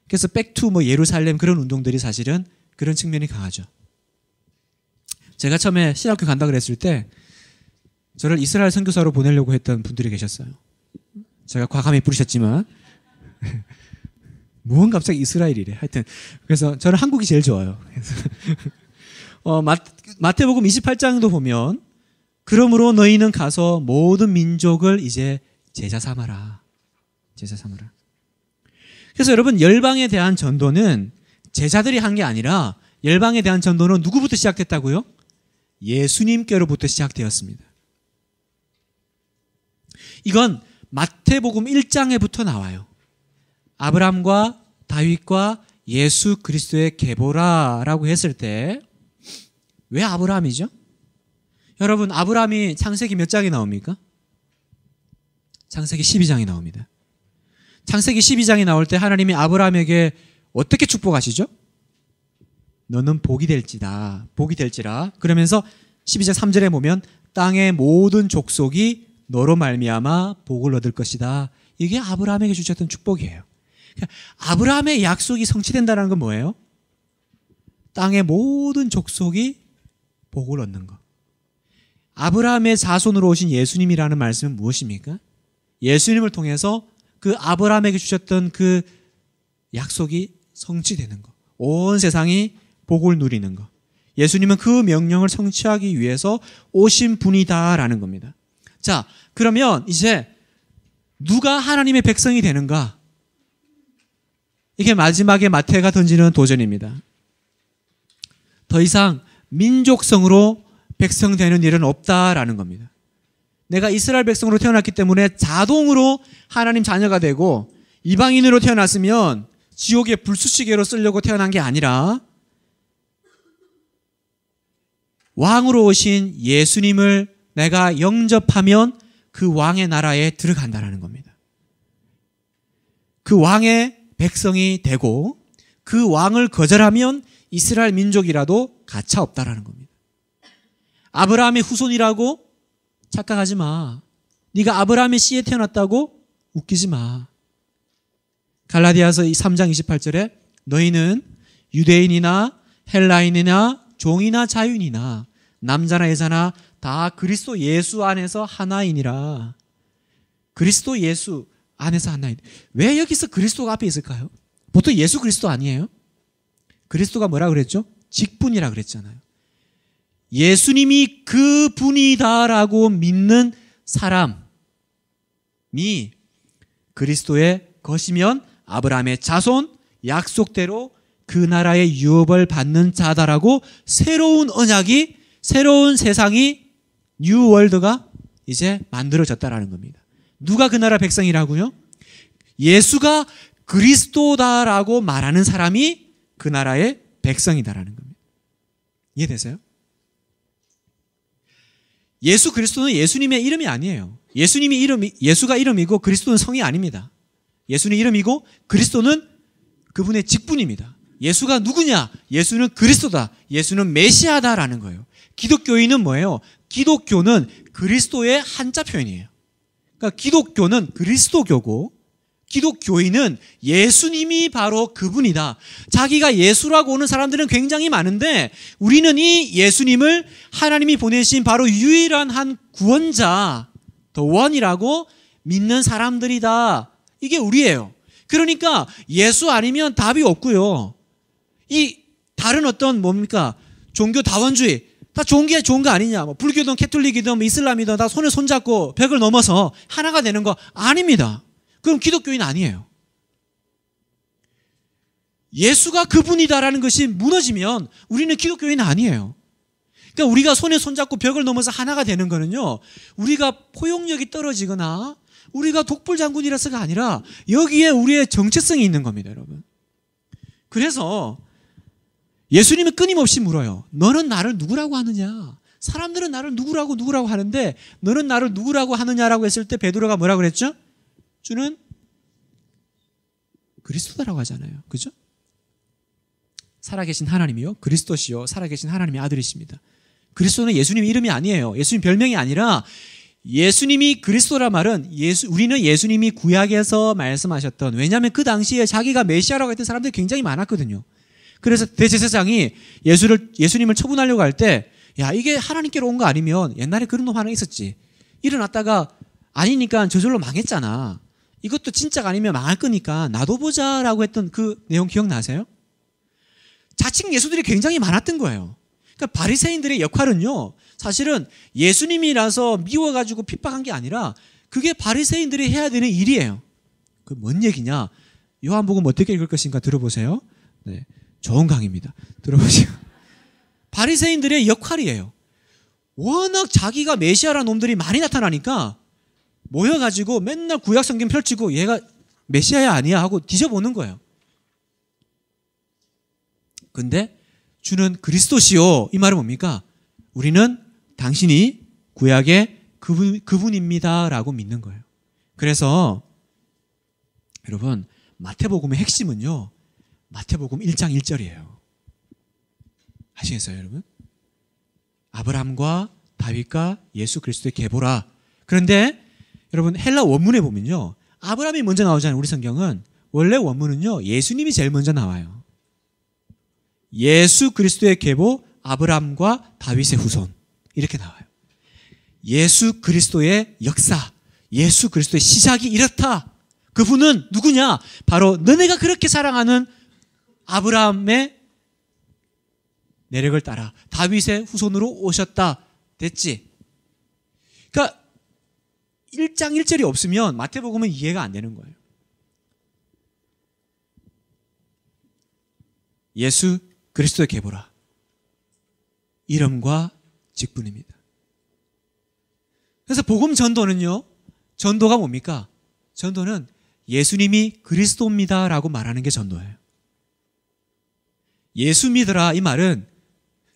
그래서 백투 뭐 예루살렘 그런 운동들이 사실은 그런 측면이 강하죠. 제가 처음에 신학교 간다 그랬을 때 저를 이스라엘 선교사로 보내려고 했던 분들이 계셨어요. 제가 과감히 부르셨지만 무언 갑자기 이스라엘이래. 하여튼 그래서 저는 한국이 제일 좋아요. 어, 마, 마태복음 28장도 보면 그러므로 너희는 가서 모든 민족을 이제 제자 삼아라. 제자 삼아라. 그래서 여러분 열방에 대한 전도는 제자들이 한 게 아니라 열방에 대한 전도는 누구부터 시작됐다고요? 예수님께로부터 시작되었습니다. 이건 마태복음 1장에부터 나와요. 아브람과 다윗과 예수 그리스도의 계보라라고 했을 때왜 아브라함이죠? 여러분, 아브라함이 창세기 몇 장에 나옵니까? 창세기 12장에 나옵니다. 창세기 12장에 나올 때 하나님이 아브라함에게 어떻게 축복하시죠? 너는 복이 될지다. 복이 될지라. 그러면서 12장 3절에 보면 땅의 모든 족속이 너로 말미암아 복을 얻을 것이다. 이게 아브라함에게 주셨던 축복이에요. 그러니까 아브라함의 약속이 성취된다는 건 뭐예요? 땅의 모든 족속이 복을 얻는 것. 아브라함의 자손으로 오신 예수님이라는 말씀은 무엇입니까? 예수님을 통해서 그 아브라함에게 주셨던 그 약속이 성취되는 것. 온 세상이 복을 누리는 것. 예수님은 그 명령을 성취하기 위해서 오신 분이다라는 겁니다. 자, 그러면 이제 누가 하나님의 백성이 되는가? 이게 마지막에 마태가 던지는 도전입니다. 더 이상 민족성으로 백성 되는 일은 없다라는 겁니다. 내가 이스라엘 백성으로 태어났기 때문에 자동으로 하나님 자녀가 되고 이방인으로 태어났으면 지옥의 불수시계로 쓰려고 태어난 게 아니라 왕으로 오신 예수님을 내가 영접하면 그 왕의 나라에 들어간다라는 겁니다. 그 왕의 백성이 되고 그 왕을 거절하면 이스라엘 민족이라도 가차 없다라는 겁니다. 아브라함의 후손이라고 착각하지 마. 네가 아브라함의 씨에 태어났다고 웃기지 마. 갈라디아서 3장 28절에 너희는 유대인이나 헬라인이나 종이나 자유인이나 남자나 여자나 다 그리스도 예수 안에서 하나이니라. 그리스도 예수 안에서 하나인. 왜 여기서 그리스도가 앞에 있을까요? 보통 예수 그리스도 아니에요? 그리스도가 뭐라 그랬죠? 직분이라 그랬잖아요. 예수님이 그 분이다라고 믿는 사람이 그리스도의 것이면 아브라함의 자손 약속대로 그 나라의 유업을 받는 자다라고 새로운 언약이 새로운 세상이 뉴 월드가 이제 만들어졌다라는 겁니다. 누가 그 나라 백성이라고요? 예수가 그리스도다라고 말하는 사람이 그 나라의 백성이다라는 겁니다. 이해되세요? 예수 그리스도는 예수님의 이름이 아니에요. 예수님이 이름이 예수가 이름이고 그리스도는 성이 아닙니다. 예수는 이름이고 그리스도는 그분의 직분입니다. 예수가 누구냐? 예수는 그리스도다. 예수는 메시아다라는 거예요. 기독교인은 뭐예요? 기독교는 그리스도의 한자 표현이에요. 그러니까 기독교는 그리스도교고 기독교인은 예수님이 바로 그분이다. 자기가 예수라고 오는 사람들은 굉장히 많은데 우리는 이 예수님을 하나님이 보내신 바로 유일한 한 구원자, 더 원이라고 믿는 사람들이다. 이게 우리예요. 그러니까 예수 아니면 답이 없고요. 이 다른 어떤 뭡니까? 종교 다원주의. 다 좋은 게 좋은 거 아니냐. 뭐 불교든 캐톨릭이든 뭐 이슬람이든 다 손을 손잡고 벽을 넘어서 하나가 되는 거 아닙니다. 그럼 기독교인 아니에요. 예수가 그분이다라는 것이 무너지면 우리는 기독교인 아니에요. 그러니까 우리가 손에 손잡고 벽을 넘어서 하나가 되는 거는요. 우리가 포용력이 떨어지거나 우리가 독불 장군이라서가 아니라 여기에 우리의 정체성이 있는 겁니다, 여러분. 그래서 예수님은 끊임없이 물어요. 너는 나를 누구라고 하느냐? 사람들은 나를 누구라고 누구라고 하는데 너는 나를 누구라고 하느냐라고 했을 때 베드로가 뭐라 그랬죠? 주는 그리스도라고 하잖아요. 그죠? 살아계신 하나님이요. 그리스도시요. 살아계신 하나님의 아들이십니다. 그리스도는 예수님 이름이 아니에요. 예수님 별명이 아니라 예수님이 그리스도라 말은 예수, 우리는 예수님이 구약에서 말씀하셨던 왜냐하면 그 당시에 자기가 메시아라고 했던 사람들이 굉장히 많았거든요. 그래서 대제사장이 예수를 예수님을 처분하려고 할때야 이게 하나님께로 온 거 아니면 옛날에 그런 놈 하나 있었지 일어났다가 아니니까 저절로 망했잖아. 이것도 진짜가 아니면 망할 거니까 나도 보자라고 했던 그 내용 기억나세요? 자칭 예수들이 굉장히 많았던 거예요. 그러니까 바리새인들의 역할은요. 사실은 예수님이라서 미워가지고 핍박한 게 아니라 그게 바리새인들이 해야 되는 일이에요. 그 뭔 얘기냐? 요한복음 어떻게 읽을 것인가 들어보세요. 네, 좋은 강입니다. 의 들어보시고 바리새인들의 역할이에요. 워낙 자기가 메시아라는 놈들이 많이 나타나니까 모여가지고 맨날 구약 성경 펼치고 얘가 메시아야 아니야 하고 뒤져보는 거예요. 근데 주는 그리스도시요. 이 말은 뭡니까? 우리는 당신이 구약의 그분, 그분입니다. 라고 믿는 거예요. 그래서 여러분, 마태복음의 핵심은요. 마태복음 1장 1절이에요. 아시겠어요, 여러분? 아브라함과 다윗과 예수 그리스도의 계보라. 그런데 여러분 헬라 원문에 보면요. 아브라함이 먼저 나오잖아요 우리 성경은 원래 원문은요. 예수님이 제일 먼저 나와요. 예수 그리스도의 계보 아브라함과 다윗의 후손 이렇게 나와요. 예수 그리스도의 역사, 예수 그리스도의 시작이 이렇다. 그분은 누구냐? 바로 너네가 그렇게 사랑하는 아브라함의 내력을 따라 다윗의 후손으로 오셨다. 됐지? 1장 1절이 없으면 마태복음은 이해가 안 되는 거예요. 예수 그리스도의 계보라. 이름과 직분입니다. 그래서 복음 전도는요. 전도가 뭡니까? 전도는 예수님이 그리스도입니다라고 말하는 게 전도예요. 예수 믿으라 이 말은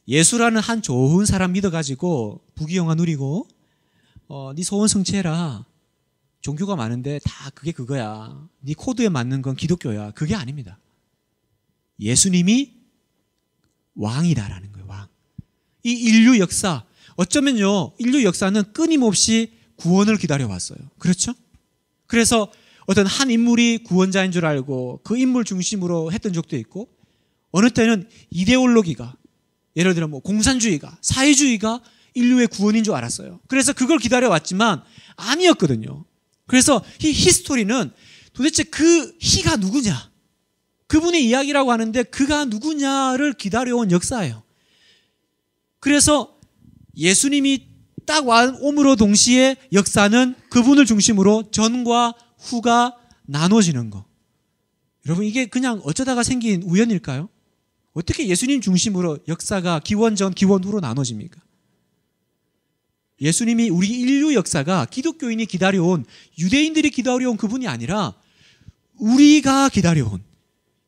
예수라는 한 좋은 사람 믿어가지고 부귀영화 누리고 어, 네 소원 성취해라. 종교가 많은데 다 그게 그거야. 네 코드에 맞는 건 기독교야. 그게 아닙니다. 예수님이 왕이다라는 거예요. 왕. 이 인류 역사 어쩌면요. 인류 역사는 끊임없이 구원을 기다려왔어요. 그렇죠? 그래서 어떤 한 인물이 구원자인 줄 알고 그 인물 중심으로 했던 적도 있고 어느 때는 이데올로기가 예를 들어 뭐 공산주의가 사회주의가 인류의 구원인 줄 알았어요. 그래서 그걸 기다려왔지만 아니었거든요. 그래서 이 히스토리는 도대체 그 히가 누구냐? 그분의 이야기라고 하는데 그가 누구냐를 기다려온 역사예요. 그래서 예수님이 딱 옴으로 동시에 역사는 그분을 중심으로 전과 후가 나눠지는 거. 여러분 이게 그냥 어쩌다가 생긴 우연일까요? 어떻게 예수님 중심으로 역사가 기원 전, 기원 후로 나눠집니까? 예수님이 우리 인류 역사가 기독교인이 기다려온 유대인들이 기다려온 그분이 아니라 우리가 기다려온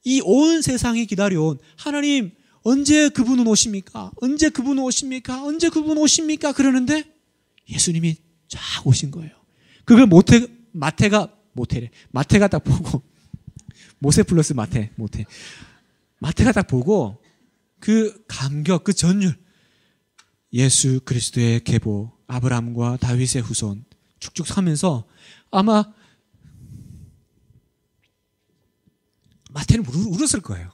이 온 세상이 기다려온 하나님 언제 그분은 오십니까? 언제 그분은 오십니까? 언제 그분 오십니까? 그러는데 예수님이 쫙 오신 거예요. 그걸 모태 마태가 모태래. 마태가 딱 보고 모세 플러스 마태 모태 마태가 딱 보고 그 감격 그 전율 예수 그리스도의 계보 아브라함과 다윗의 후손 쭉쭉 사면서 아마 마태는 울었을 거예요.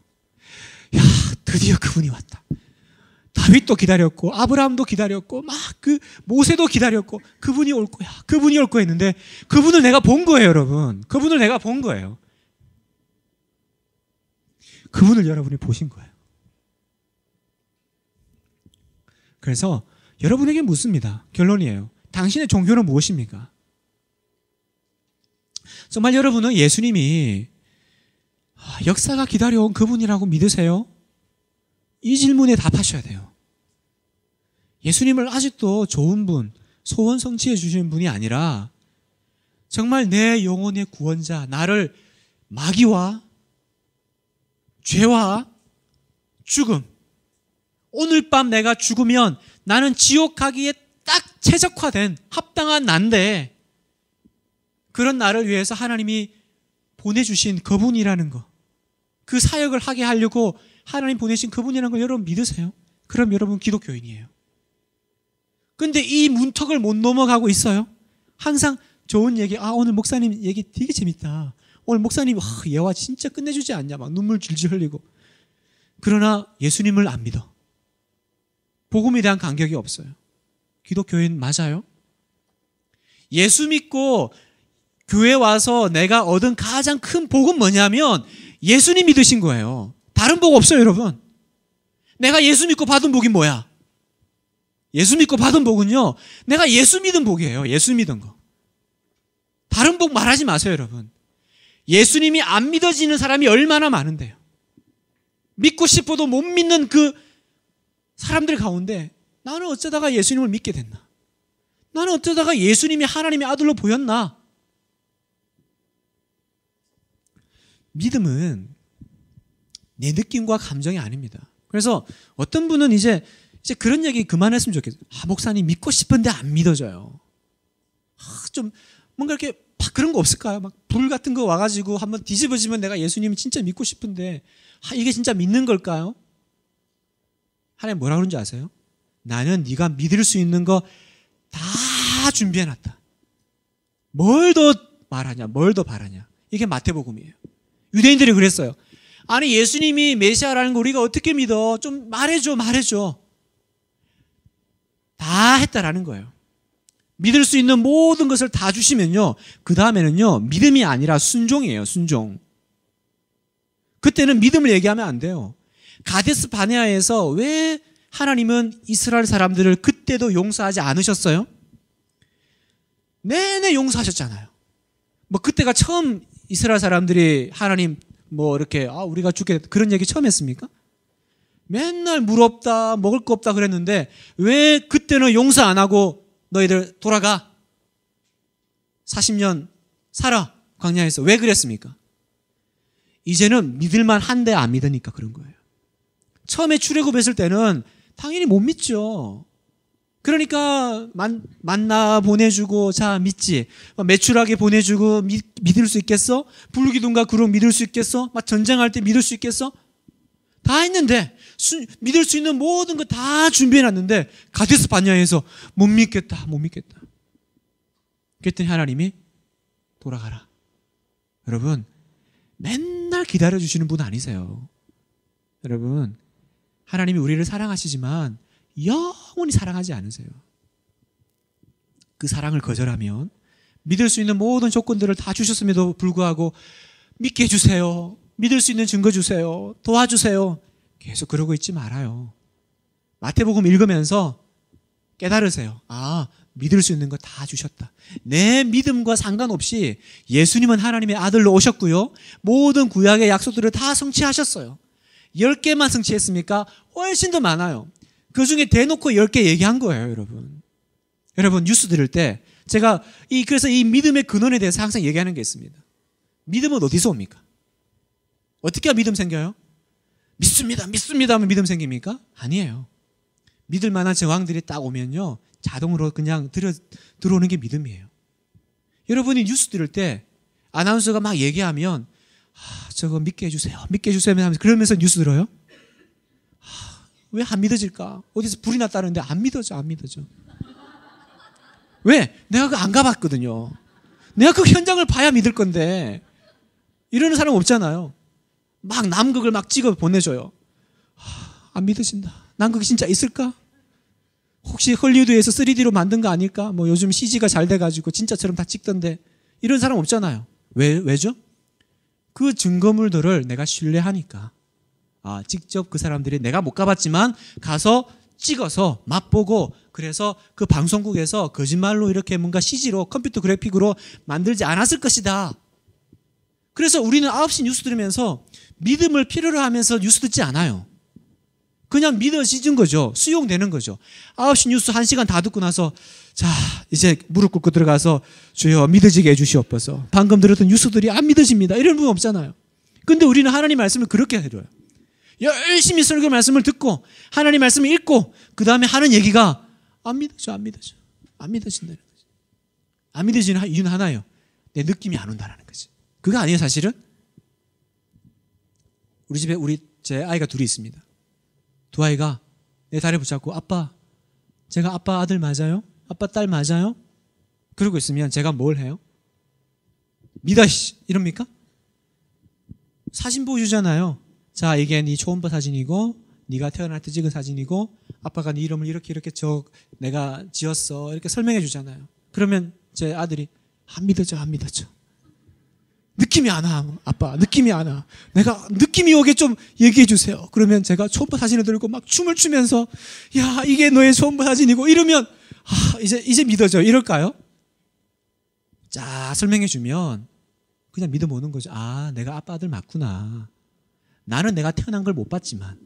야, 드디어 그분이 왔다. 다윗도 기다렸고 아브라함도 기다렸고 막 그 모세도 기다렸고 그분이 올 거야. 그분이 올거 했는데 그분을 내가 본 거예요, 여러분. 그분을 내가 본 거예요. 그분을 여러분이 보신 거예요. 그래서 여러분에게 묻습니다. 결론이에요. 당신의 종교는 무엇입니까? 정말 여러분은 예수님이 아, 역사가 기다려온 그분이라고 믿으세요? 이 질문에 답하셔야 돼요. 예수님을 아직도 좋은 분, 소원 성취해 주신 분이 아니라 정말 내 영혼의 구원자, 나를 마귀와 죄와 죽음, 오늘 밤 내가 죽으면 나는 지옥 가기에 딱 최적화된 합당한 난데 그런 나를 위해서 하나님이 보내주신 그분이라는 거. 그 사역을 하게 하려고 하나님 보내신 그분이라는 걸 여러분 믿으세요? 그럼 여러분 기독교인이에요. 근데 이 문턱을 못 넘어가고 있어요. 항상 좋은 얘기, 아, 오늘 목사님 얘기 되게 재밌다. 오늘 목사님, 와, 아, 예화 진짜 끝내주지 않냐. 막 눈물 질질 흘리고. 그러나 예수님을 안 믿어. 복음에 대한 간격이 없어요. 기독교인 맞아요? 예수 믿고 교회 와서 내가 얻은 가장 큰 복은 뭐냐면 예수님 믿으신 거예요. 다른 복 없어요, 여러분. 내가 예수 믿고 받은 복이 뭐야? 예수 믿고 받은 복은요, 내가 예수 믿은 복이에요. 예수 믿은 거. 다른 복 말하지 마세요, 여러분. 예수님이 안 믿어지는 사람이 얼마나 많은데요. 믿고 싶어도 못 믿는 그 사람들 가운데 나는 어쩌다가 예수님을 믿게 됐나? 나는 어쩌다가 예수님이 하나님의 아들로 보였나? 믿음은 내 느낌과 감정이 아닙니다. 그래서 어떤 분은 이제 이제 그런 얘기 그만했으면 좋겠어요. 아, 목사님 믿고 싶은데 안 믿어져요. 아, 좀 뭔가 이렇게 막 그런 거 없을까요? 막 불 같은 거 와가지고 한번 뒤집어지면 내가 예수님 진짜 믿고 싶은데 아, 이게 진짜 믿는 걸까요? 하나님 뭐라 그런지 아세요? 나는 네가 믿을 수 있는 거 다 준비해 놨다. 뭘 더 말하냐? 뭘 더 바라냐? 이게 마태복음이에요. 유대인들이 그랬어요. 아니 예수님이 메시아라는 거 우리가 어떻게 믿어? 좀 말해줘, 말해줘. 다 했다라는 거예요. 믿을 수 있는 모든 것을 다 주시면요. 그 다음에는요, 믿음이 아니라 순종이에요, 순종. 그때는 믿음을 얘기하면 안 돼요. 가데스 바네아에서 왜 하나님은 이스라엘 사람들을 그때도 용서하지 않으셨어요? 내내 용서하셨잖아요. 뭐 그때가 처음 이스라엘 사람들이 하나님 뭐 이렇게 아 우리가 죽게 그런 얘기 처음 했습니까? 맨날 물 없다 먹을 거 없다 그랬는데 왜 그때는 용서 안 하고 너희들 돌아가 40년 살아 광야에서 왜 그랬습니까? 이제는 믿을만 한데 안 믿으니까 그런 거예요. 처음에 출애굽했을 때는 당연히 못 믿죠. 그러니까 만, 만나 보내주고 자 믿지 매출하게 보내주고 믿, 믿을 수 있겠어 불기둥과 구름 믿을 수 있겠어 막 전쟁할 때 믿을 수 있겠어 다 했는데 수, 믿을 수 있는 모든 거 다 준비해놨는데 가데스 반야에서 못 믿겠다 못 믿겠다 그랬더니 하나님이 돌아가라 여러분 맨날 기다려주시는 분 아니세요 여러분 하나님이 우리를 사랑하시지만 영원히 사랑하지 않으세요. 그 사랑을 거절하면 믿을 수 있는 모든 조건들을 다 주셨음에도 불구하고 믿게 해주세요. 믿을 수 있는 증거 주세요. 도와주세요. 계속 그러고 있지 말아요. 마태복음 읽으면서 깨달으세요. 아, 믿을 수 있는 거 다 주셨다. 내 믿음과 상관없이 예수님은 하나님의 아들로 오셨고요. 모든 구약의 약속들을 다 성취하셨어요. 10개만 성취했습니까? 훨씬 더 많아요. 그 중에 대놓고 10개 얘기한 거예요, 여러분. 여러분, 뉴스 들을 때 제가 이, 그래서 이 믿음의 근원에 대해서 항상 얘기하는 게 있습니다. 믿음은 어디서 옵니까? 어떻게 믿음 생겨요? 믿습니다, 믿습니다 하면 믿음 생깁니까? 아니에요. 믿을 만한 정황들이 딱 오면요. 자동으로 그냥 들어, 들어오는 게 믿음이에요. 여러분이 뉴스 들을 때 아나운서가 막 얘기하면 아, 저거 믿게 해주세요. 믿게 해주세요. 하면서 그러면서 뉴스 들어요. 아, 왜안 믿어질까? 어디서 불이 났다는데 안 믿어져, 안 믿어져. 왜? 내가 그거안 가봤거든요. 내가 그 현장을 봐야 믿을 건데 이러는 사람 없잖아요. 막 남극을 막 찍어 보내줘요. 아, 안 믿어진다. 남극이 진짜 있을까? 혹시 헐리우드에서 3D로 만든 거 아닐까? 뭐 요즘 CG가 잘 돼가지고 진짜처럼 다 찍던데 이런 사람 없잖아요. 왜 왜죠? 그 증거물들을 내가 신뢰하니까 아, 직접 그 사람들이 내가 못 가봤지만 가서 찍어서 맛보고 그래서 그 방송국에서 거짓말로 이렇게 뭔가 CG로 컴퓨터 그래픽으로 만들지 않았을 것이다. 그래서 우리는 9시 뉴스 들으면서 믿음을 필요로 하면서 뉴스 듣지 않아요. 그냥 믿어지진 거죠. 수용되는 거죠. 9시 뉴스 1시간 다 듣고 나서 자, 이제 무릎 꿇고 들어가서 주여 믿어지게 해주시옵소서. 방금 들었던 뉴스들이 안 믿어집니다. 이런 분 없잖아요. 근데 우리는 하나님 말씀을 그렇게 해줘요. 열심히 설교 말씀을 듣고 하나님 말씀을 읽고 그 다음에 하는 얘기가 안 믿어져, 안 믿어져, 안 믿어진다는 거지. 안 믿어지는 이유는 하나요. 내 느낌이 안 온다라는 거지. 그거 아니에요, 사실은. 우리 집에 우리 제 아이가 둘이 있습니다. 두 아이가 내 다리 붙잡고 아빠, 제가 아빠 아들 맞아요? 아빠 딸 맞아요? 그러고 있으면 제가 뭘 해요? 믿어 이럽니까? 사진 보여주잖아요. 자 이게 네 초음파 사진이고 네가 태어날 때 찍은 사진이고 아빠가 네 이름을 이렇게 이렇게 저 내가 지었어 이렇게 설명해 주잖아요. 그러면 제 아들이 아, 안 믿어져 안 믿어져. 느낌이 안 와, 아빠. 느낌이 안 와. 내가 느낌이 오게 좀 얘기해 주세요. 그러면 제가 초음파 사진을 들고 막 춤을 추면서, 야, 이게 너의 초음파 사진이고 이러면 아, 이제 이제 믿어져 이럴까요? 자 설명해 주면 그냥 믿음 오는 거죠. 아 내가 아빠 아들 맞구나. 나는 내가 태어난 걸 못 봤지만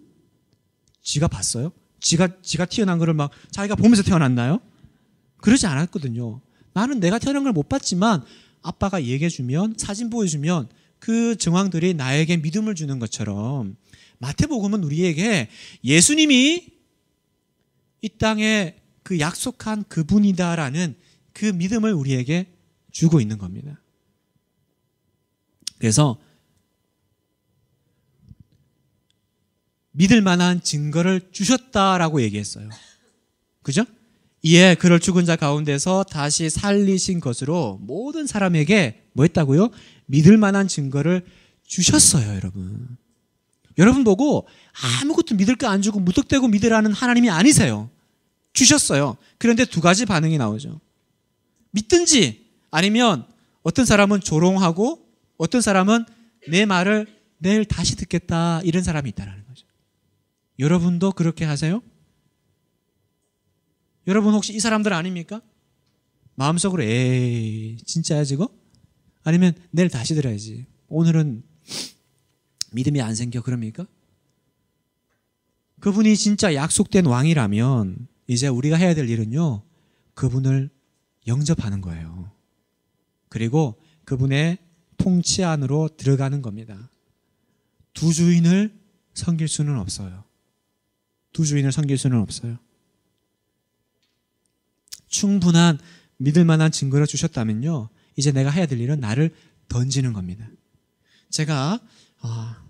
지가 봤어요? 지가 지가 태어난 거를 막 자기가 보면서 태어났나요? 그러지 않았거든요. 나는 내가 태어난 걸 못 봤지만 아빠가 얘기해 주면 사진 보여주면 그 정황들이 나에게 믿음을 주는 것처럼 마태복음은 우리에게 예수님이 이 땅에 그 약속한 그분이다라는 그 믿음을 우리에게 주고 있는 겁니다. 그래서 믿을 만한 증거를 주셨다라고 얘기했어요. 그죠? 이에 그를 죽은 자 가운데서 다시 살리신 것으로 모든 사람에게 뭐 했다고요? 믿을 만한 증거를 주셨어요, 여러분. 여러분 보고 아무것도 믿을 거 안 주고 무턱대고 믿으라는 하나님이 아니세요. 주셨어요. 그런데 두 가지 반응이 나오죠. 믿든지 아니면 어떤 사람은 조롱하고 어떤 사람은 내 말을 내일 다시 듣겠다 이런 사람이 있다라는 거죠. 여러분도 그렇게 하세요? 여러분 혹시 이 사람들 아닙니까? 마음속으로 에이 진짜야 지금? 아니면 내일 다시 들어야지. 오늘은 믿음이 안 생겨 그럽니까? 그분이 진짜 약속된 왕이라면 이제 우리가 해야 될 일은요. 그분을 영접하는 거예요. 그리고 그분의 통치 안으로 들어가는 겁니다. 두 주인을 섬길 수는 없어요. 두 주인을 섬길 수는 없어요. 충분한 믿을 만한 증거를 주셨다면요. 이제 내가 해야 될 일은 나를 던지는 겁니다. 제가 아,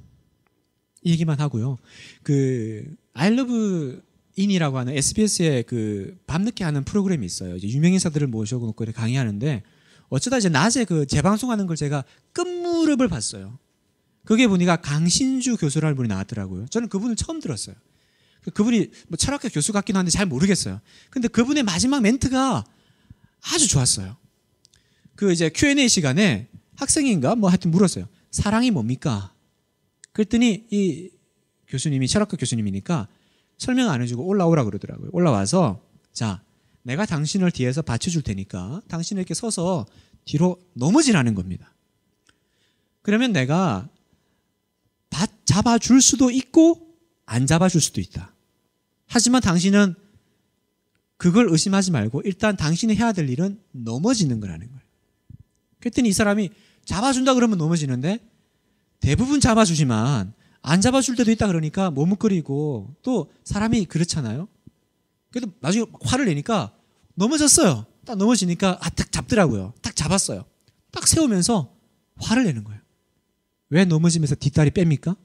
이 얘기만 하고요. 그 아이러브 인이라고 하는 SBS의 그 밤늦게 하는 프로그램이 있어요. 이제 유명인사들을 모셔놓고 강의하는데 어쩌다 이제 낮에 그 재방송하는 걸 제가 끝무릎을 봤어요. 그게 보니까 강신주 교수라는 분이 나왔더라고요. 저는 그분을 처음 들었어요. 그 그분이 뭐 철학교 교수 같긴 한데 잘 모르겠어요. 근데 그분의 마지막 멘트가 아주 좋았어요. 그 이제 Q&A 시간에 학생인가 뭐 하여튼 물었어요. 사랑이 뭡니까? 그랬더니 이 교수님이 철학교 교수님이니까 설명 안 해주고 올라오라 그러더라고요. 올라와서 자 내가 당신을 뒤에서 받쳐줄 테니까 당신은 이렇게 서서 뒤로 넘어지라는 겁니다. 그러면 내가 받, 잡아줄 수도 있고 안 잡아줄 수도 있다. 하지만 당신은 그걸 의심하지 말고 일단 당신이 해야 될 일은 넘어지는 거라는 거예요. 그랬더니 이 사람이 잡아준다 그러면 넘어지는데 대부분 잡아주지만 안 잡아줄 때도 있다 그러니까 머뭇거리고 또 사람이 그렇잖아요. 그래도 나중에 화를 내니까 넘어졌어요. 딱 넘어지니까 아, 딱 잡더라고요. 딱 잡았어요. 딱 세우면서 화를 내는 거예요. 왜 넘어지면서 뒷다리 뺍니까?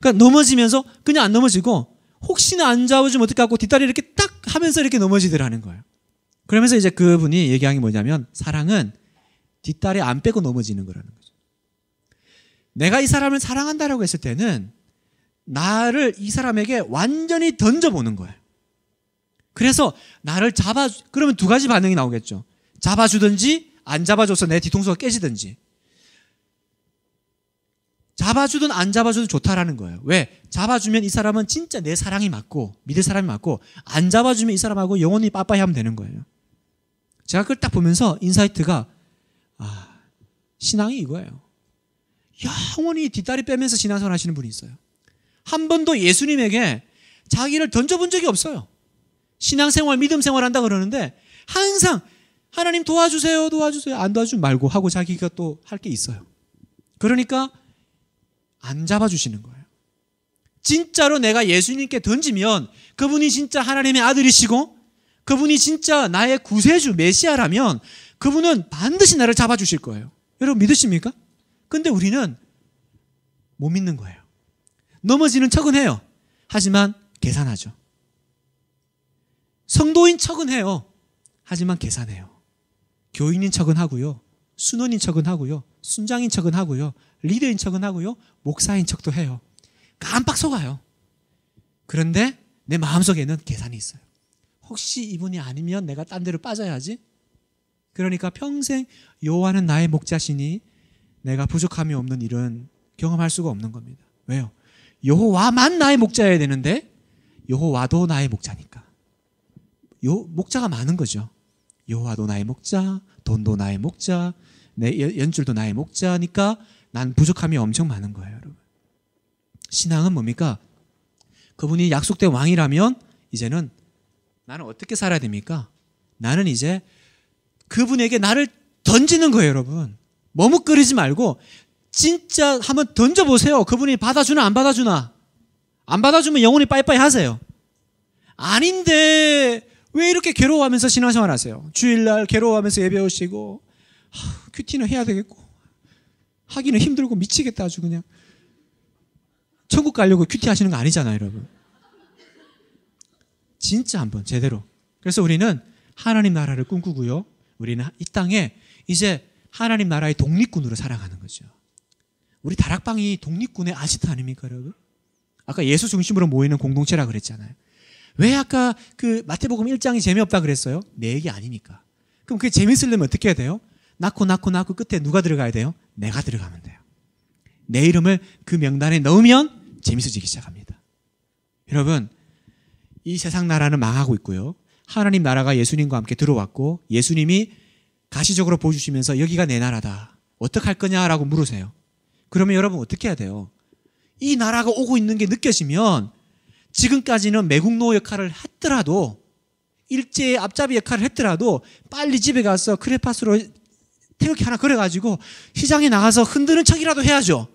그러니까 넘어지면서 그냥 안 넘어지고 혹시나 안 잡아주면 어떡하고 뒷다리 이렇게 딱 하면서 이렇게 넘어지더라는 거예요. 그러면서 이제 그분이 얘기한 게 뭐냐면 사랑은 뒷다리 안 빼고 넘어지는 거라는 거예요. 내가 이 사람을 사랑한다라고 했을 때는 나를 이 사람에게 완전히 던져보는 거예요. 그래서 나를 잡아, 그러면 두 가지 반응이 나오겠죠. 잡아주든지 안 잡아줘서 내 뒤통수가 깨지든지. 잡아주든 안잡아줘도 좋다라는 거예요. 왜? 잡아주면 이 사람은 진짜 내 사랑이 맞고, 믿을 사람이 맞고, 안 잡아주면 이 사람하고 영원히 빠빠이 하면 되는 거예요. 제가 그걸 딱 보면서 인사이트가, 아, 신앙이 이거예요. 영원히 뒷다리 빼면서 지나생 하시는 분이 있어요. 한 번도 예수님에게 자기를 던져본 적이 없어요. 신앙생활, 믿음생활 한다 그러는데 항상 하나님 도와주세요, 도와주세요. 안 도와주지 말고 하고 자기가 또 할 게 있어요. 그러니까 안 잡아주시는 거예요. 진짜로 내가 예수님께 던지면 그분이 진짜 하나님의 아들이시고 그분이 진짜 나의 구세주 메시아라면 그분은 반드시 나를 잡아주실 거예요. 여러분 믿으십니까? 근데 우리는 못 믿는 거예요. 넘어지는 척은 해요. 하지만 계산하죠. 성도인 척은 해요. 하지만 계산해요. 교인인 척은 하고요. 순원인 척은 하고요. 순장인 척은 하고요. 리더인 척은 하고요. 목사인 척도 해요. 깜빡 속아요. 그런데 내 마음속에는 계산이 있어요. 혹시 이분이 아니면 내가 딴 데로 빠져야지. 그러니까 평생 요호와는 나의 목자시니 내가 부족함이 없는 일은 경험할 수가 없는 겁니다. 왜요? 여호와만 나의 목자여야 되는데 여호와도 나의 목자니까. 요 목자가 많은 거죠. 여호와도 나의 목자, 돈도 나의 목자, 내 연줄도 나의 목자니까 난 부족함이 엄청 많은 거예요, 여러분. 신앙은 뭡니까? 그분이 약속된 왕이라면 이제는 나는 어떻게 살아야 됩니까? 나는 이제 그분에게 나를 던지는 거예요, 여러분. 머뭇거리지 말고 진짜 한번 던져보세요. 그분이 받아주나 안 받아주나. 안 받아주면 영혼이 빠이빠이 하세요. 아닌데 왜 이렇게 괴로워하면서 신앙생활 하세요? 주일날 괴로워하면서 예배 오시고 하, 큐티는 해야 되겠고 하기는 힘들고 미치겠다 아주 그냥 천국 가려고 큐티 하시는 거 아니잖아요 여러분 진짜 한번 제대로 그래서 우리는 하나님 나라를 꿈꾸고요 우리는 이 땅에 이제 하나님 나라의 독립군으로 살아가는 거죠. 우리 다락방이 독립군의 아지트 아닙니까, 여러분? 아까 예수 중심으로 모이는 공동체라 그랬잖아요. 왜 아까 그 마태복음 1장이 재미없다 그랬어요? 내 얘기 아니니까. 그럼 그게 재미있으려면 어떻게 해야 돼요? 낳고 낳고 낳고 끝에 누가 들어가야 돼요? 내가 들어가면 돼요. 내 이름을 그 명단에 넣으면 재미있어지기 시작합니다. 여러분, 이 세상 나라는 망하고 있고요. 하나님 나라가 예수님과 함께 들어왔고 예수님이 가시적으로 보여주시면서 여기가 내 나라다. 어떻게 할 거냐라고 물으세요. 그러면 여러분 어떻게 해야 돼요? 이 나라가 오고 있는 게 느껴지면 지금까지는 매국노 역할을 했더라도 일제의 앞잡이 역할을 했더라도 빨리 집에 가서 크레파스로 태극기 하나 그려가지고 시장에 나가서 흔드는 척이라도 해야죠.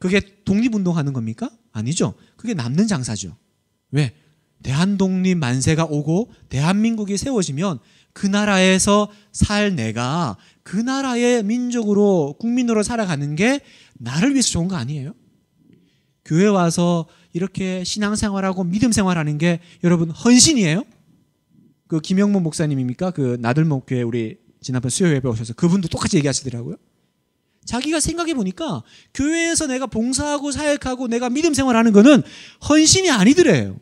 그게 독립운동하는 겁니까? 아니죠. 그게 남는 장사죠. 왜? 대한독립 만세가 오고 대한민국이 세워지면 그 나라에서 살 내가 그 나라의 민족으로 국민으로 살아가는 게 나를 위해서 좋은 거 아니에요? 교회 와서 이렇게 신앙생활하고 믿음 생활하는 게 여러분 헌신이에요? 그 김영문 목사님입니까? 그 나들목교회 우리 지난번 수요 예배 오셔서 그분도 똑같이 얘기하시더라고요. 자기가 생각해 보니까 교회에서 내가 봉사하고 사역하고 내가 믿음 생활하는 거는 헌신이 아니더래요.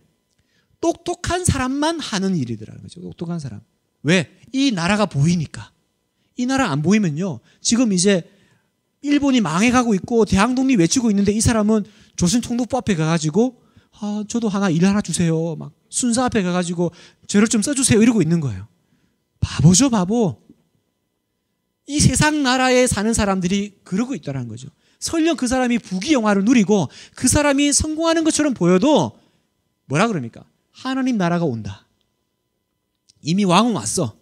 똑똑한 사람만 하는 일이더라는 거죠. 똑똑한 사람. 왜? 이 나라가 보이니까. 이 나라 안 보이면요. 지금 이제 일본이 망해가고 있고 대항독립 외치고 있는데 이 사람은 조선 총독부 앞에 가가지고 아, 저도 하나 일 하나 주세요. 막 순사 앞에 가가지고 저를 좀 써주세요. 이러고 있는 거예요. 바보죠, 바보. 이 세상 나라에 사는 사람들이 그러고 있다는 거죠. 설령 그 사람이 부귀 영화를 누리고 그 사람이 성공하는 것처럼 보여도 뭐라 그럽니까? 하나님 나라가 온다. 이미 왕은 왔어.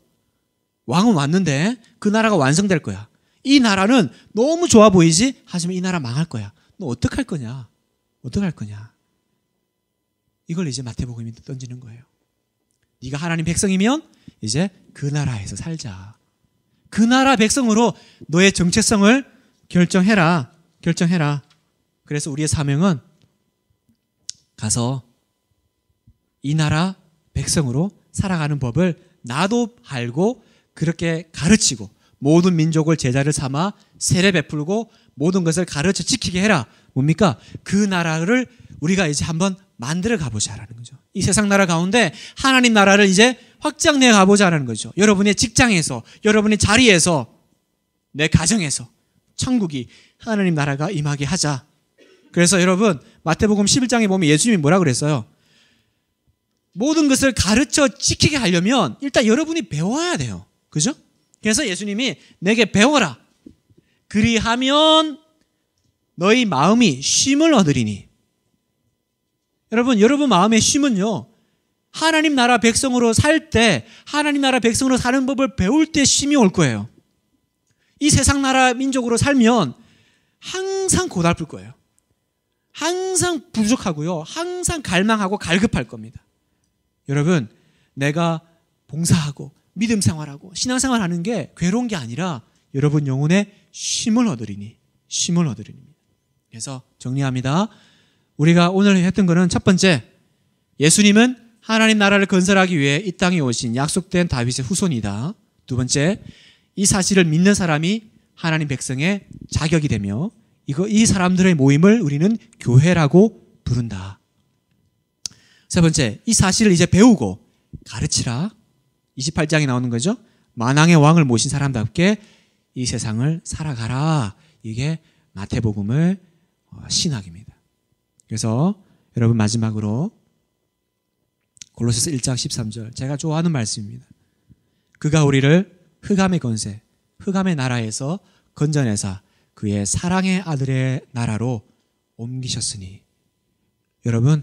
왕은 왔는데 그 나라가 완성될 거야. 이 나라는 너무 좋아 보이지? 하지만 이 나라 망할 거야. 너어떡할 거냐? 어떡할 거냐? 이걸 이제 마태복음이 던지는 거예요. 네가 하나님 백성이면 이제 그 나라에서 살자. 그 나라 백성으로 너의 정체성을 결정해라. 결정해라. 그래서 우리의 사명은 가서 이 나라 백성으로 살아가는 법을 나도 알고 그렇게 가르치고 모든 민족을 제자를 삼아 세례 베풀고 모든 것을 가르쳐 지키게 해라. 뭡니까? 그 나라를 우리가 이제 한번 만들어 가보자라는 거죠. 이 세상 나라 가운데 하나님 나라를 이제 확장내 가보자라는 거죠. 여러분의 직장에서, 여러분의 자리에서, 내 가정에서 천국이 하나님 나라가 임하게 하자. 그래서 여러분 마태복음 11장에 보면 예수님이 뭐라 그랬어요? 모든 것을 가르쳐 지키게 하려면 일단 여러분이 배워야 돼요. 그죠? 그래서 예수님이 내게 배워라. 그리하면 너희 마음이 쉼을 얻으리니. 여러분, 여러분 마음의 쉼은요. 하나님 나라 백성으로 살 때, 하나님 나라 백성으로 사는 법을 배울 때 쉼이 올 거예요. 이 세상 나라 민족으로 살면 항상 고달플 거예요. 항상 부족하고요. 항상 갈망하고 갈급할 겁니다. 여러분, 내가 봉사하고 믿음 생활하고 신앙생활 하는 게 괴로운 게 아니라 여러분 영혼에 쉼을 얻으리니 쉼을 얻으리니 그래서 정리합니다. 우리가 오늘 했던 거는 첫 번째 예수님은 하나님 나라를 건설하기 위해 이 땅에 오신 약속된 다윗의 후손이다. 두 번째 이 사실을 믿는 사람이 하나님 백성의 자격이 되며 이거 이 사람들의 모임을 우리는 교회라고 부른다. 세 번째, 이 사실을 이제 배우고 가르치라. 28장에 나오는 거죠. 만왕의 왕을 모신 사람답게 이 세상을 살아가라. 이게 마태복음을 어, 신학입니다. 그래서 여러분 마지막으로 골로새서 1장 13절 제가 좋아하는 말씀입니다. 그가 우리를 흑암의 건세 흑암의 나라에서 건져내사 그의 사랑의 아들의 나라로 옮기셨으니 여러분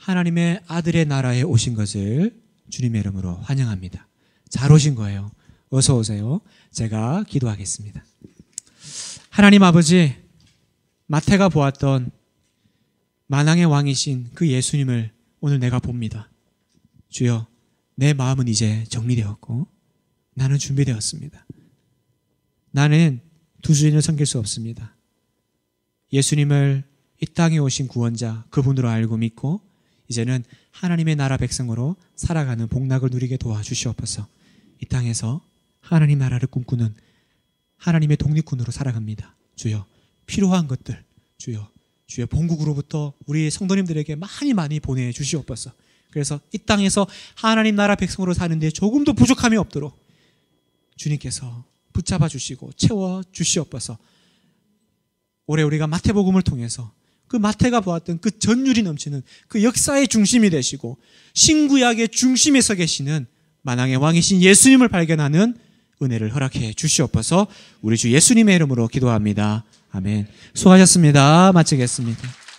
하나님의 아들의 나라에 오신 것을 주님의 이름으로 환영합니다. 잘 오신 거예요. 어서 오세요. 제가 기도하겠습니다. 하나님 아버지, 마태가 보았던 만왕의 왕이신 그 예수님을 오늘 내가 봅니다. 주여, 내 마음은 이제 정리되었고, 나는 준비되었습니다. 나는 두 주인을 섬길 수 없습니다. 예수님을 이 땅에 오신 구원자, 그분으로 알고 믿고, 이제는 하나님의 나라 백성으로 살아가는 복락을 누리게 도와주시옵소서. 이 땅에서 하나님 나라를 꿈꾸는 하나님의 독립군으로 살아갑니다. 주여 필요한 것들 주여 주여 본국으로부터 우리 성도님들에게 많이 많이 보내주시옵소서. 그래서 이 땅에서 하나님 나라 백성으로 사는데 조금도 부족함이 없도록 주님께서 붙잡아 주시고 채워 주시옵소서. 올해 우리가 마태복음을 통해서 그 마태가 보았던 그 전율이 넘치는 그 역사의 중심이 되시고 신구약의 중심에 서 계시는 만왕의 왕이신 예수님을 발견하는 은혜를 허락해 주시옵소서 우리 주 예수님의 이름으로 기도합니다. 아멘. 수고하셨습니다. 마치겠습니다.